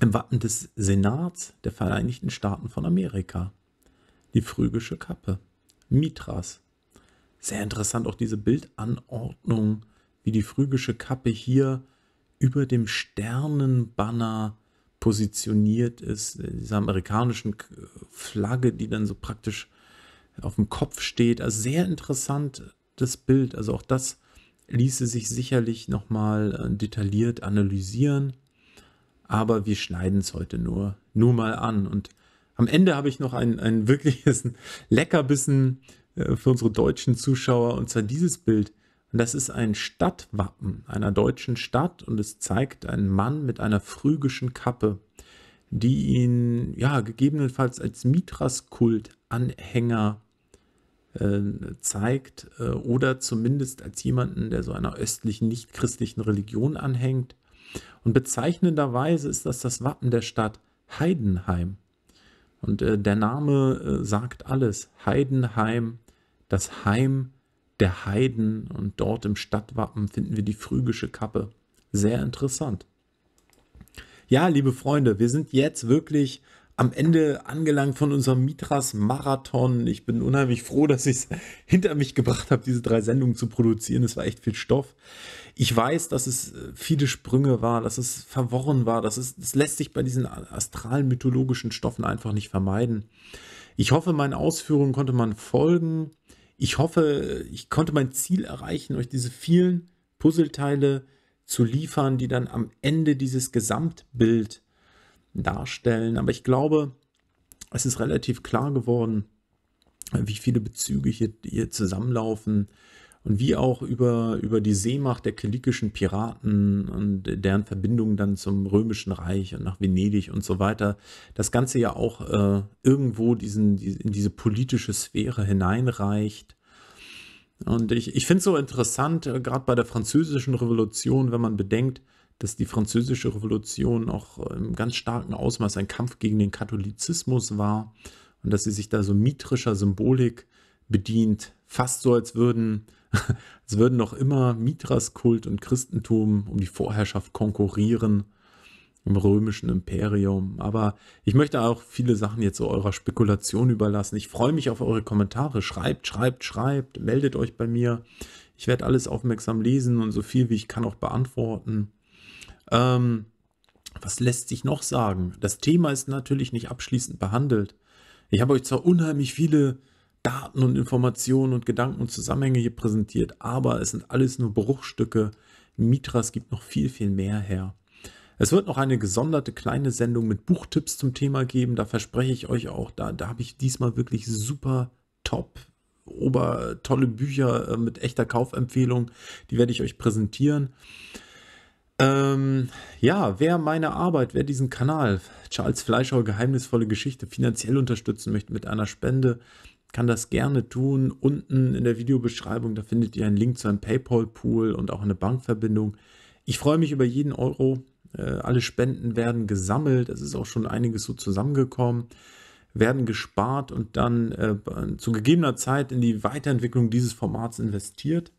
im Wappen des Senats der Vereinigten Staaten von Amerika. Die phrygische Kappe. Mitras. Sehr interessant auch diese Bildanordnung wie die phrygische Kappe hier über dem Sternenbanner positioniert ist, äh, dieser amerikanischen Flagge, die dann so praktisch auf dem Kopf steht. Also sehr interessant das Bild. Also auch das ließe sich sicherlich nochmal äh, detailliert analysieren. Aber wir schneiden es heute nur, nur mal an. Und am Ende habe ich noch ein, ein wirkliches Leckerbissen äh, für unsere deutschen Zuschauer. Und zwar dieses Bild. Und das ist ein Stadtwappen einer deutschen Stadt und es zeigt einen Mann mit einer phrygischen Kappe, die ihn ja gegebenenfalls als Mithras-Kult-Anhänger äh, zeigt äh, oder zumindest als jemanden, der so einer östlichen, nicht-christlichen Religion anhängt. Und bezeichnenderweise ist das das Wappen der Stadt Heidenheim. Und äh, der Name äh, sagt alles. Heidenheim, das Heim der Heiden und dort im Stadtwappen finden wir die phrygische Kappe. Sehr interessant. Ja, liebe Freunde, wir sind jetzt wirklich am Ende angelangt von unserem Mitras-Marathon. Ich bin unheimlich froh, dass ich es hinter mich gebracht habe, diese drei Sendungen zu produzieren. Es war echt viel Stoff. Ich weiß, dass es äh, viele Sprünge war, dass es verworren war. Dass es, das lässt sich bei diesen astralen mythologischen Stoffen einfach nicht vermeiden. Ich hoffe, meinen Ausführungen konnte man folgen. Ich hoffe, ich konnte mein Ziel erreichen, euch diese vielen Puzzleteile zu liefern, die dann am Ende dieses Gesamtbild darstellen. Aber ich glaube, es ist relativ klar geworden, wie viele Bezüge hier, hier zusammenlaufen, und wie auch über, über die Seemacht der kilikischen Piraten und deren Verbindung dann zum Römischen Reich und nach Venedig und so weiter, das Ganze ja auch äh, irgendwo diesen, in diese politische Sphäre hineinreicht. Und ich, ich finde es so interessant, äh, gerade bei der Französischen Revolution, wenn man bedenkt, dass die Französische Revolution auch äh, im ganz starken Ausmaß ein Kampf gegen den Katholizismus war und dass sie sich da so mitrischer Symbolik bedient, fast so, als würden Es würden noch immer Mithras Kult und Christentum um die Vorherrschaft konkurrieren im römischen Imperium. Aber ich möchte auch viele Sachen jetzt so eurer Spekulation überlassen. Ich freue mich auf eure Kommentare. Schreibt, schreibt, schreibt. Meldet euch bei mir. Ich werde alles aufmerksam lesen und so viel wie ich kann auch beantworten. Ähm, was lässt sich noch sagen? Das Thema ist natürlich nicht abschließend behandelt. Ich habe euch zwar unheimlich viele Daten und Informationen und Gedanken und Zusammenhänge hier präsentiert, aber es sind alles nur Bruchstücke. Mitras gibt noch viel, viel mehr her. Es wird noch eine gesonderte kleine Sendung mit Buchtipps zum Thema geben. Da verspreche ich euch auch, da, da habe ich diesmal wirklich super top, ober tolle Bücher äh, mit echter Kaufempfehlung. Die werde ich euch präsentieren. Ähm, ja, wer meine Arbeit, wer diesen Kanal Charles Fleischer Geheimnisvolle Geschichte finanziell unterstützen möchte mit einer Spende, kann das gerne tun. Unten in der Videobeschreibung, da findet ihr einen Link zu einem PayPal-Pool und auch eine Bankverbindung. Ich freue mich über jeden Euro. Äh, alle Spenden werden gesammelt. Es ist auch schon einiges so zusammengekommen, werden gespart und dann äh, zu gegebener Zeit in die Weiterentwicklung dieses Formats investiert.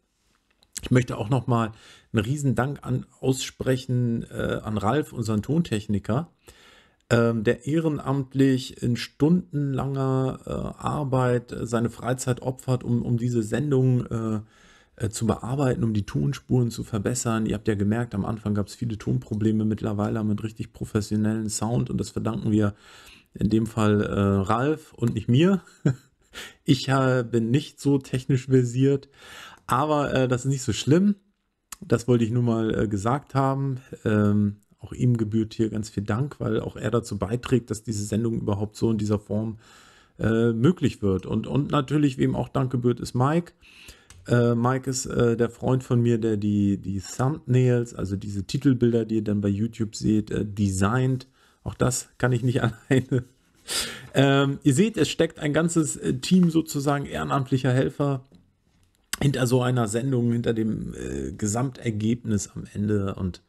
Ich möchte auch nochmal einen riesen Dank an, aussprechen äh, an Ralf, unseren Tontechniker, äh, ähm, der ehrenamtlich in stundenlanger äh, Arbeit äh, seine Freizeit opfert, um, um diese Sendung äh, äh, zu bearbeiten, um die Tonspuren zu verbessern. Ihr habt ja gemerkt, am Anfang gab es viele Tonprobleme, mittlerweile mit richtig professionellen Sound und das verdanken wir in dem Fall äh, Ralf und nicht mir. ich äh, bin nicht so technisch versiert, aber äh, das ist nicht so schlimm. Das wollte ich nur mal äh, gesagt haben. Ähm, auch ihm gebührt hier ganz viel Dank, weil auch er dazu beiträgt, dass diese Sendung überhaupt so in dieser Form äh, möglich wird. Und, und natürlich, wem auch Dank gebührt, ist Mike. Äh, Mike ist äh, der Freund von mir, der die, die Thumbnails, also diese Titelbilder, die ihr dann bei YouTube seht, äh, designt. Auch das kann ich nicht alleine. Ähm, ihr seht, es steckt ein ganzes äh, Team sozusagen ehrenamtlicher Helfer hinter so einer Sendung, hinter dem äh, Gesamtergebnis am Ende. Und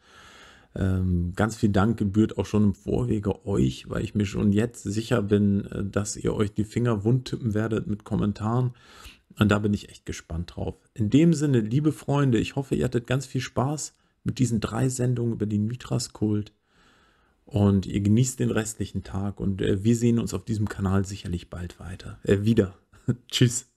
ähm, ganz viel Dank gebührt auch schon im Vorwege euch, weil ich mir schon jetzt sicher bin, äh, dass ihr euch die Finger wund tippen werdet mit Kommentaren. Und da bin ich echt gespannt drauf. In dem Sinne, liebe Freunde, ich hoffe, ihr hattet ganz viel Spaß mit diesen drei Sendungen über den Mitras-Kult. Und ihr genießt den restlichen Tag und äh, wir sehen uns auf diesem Kanal sicherlich bald weiter. Äh, wieder. Tschüss.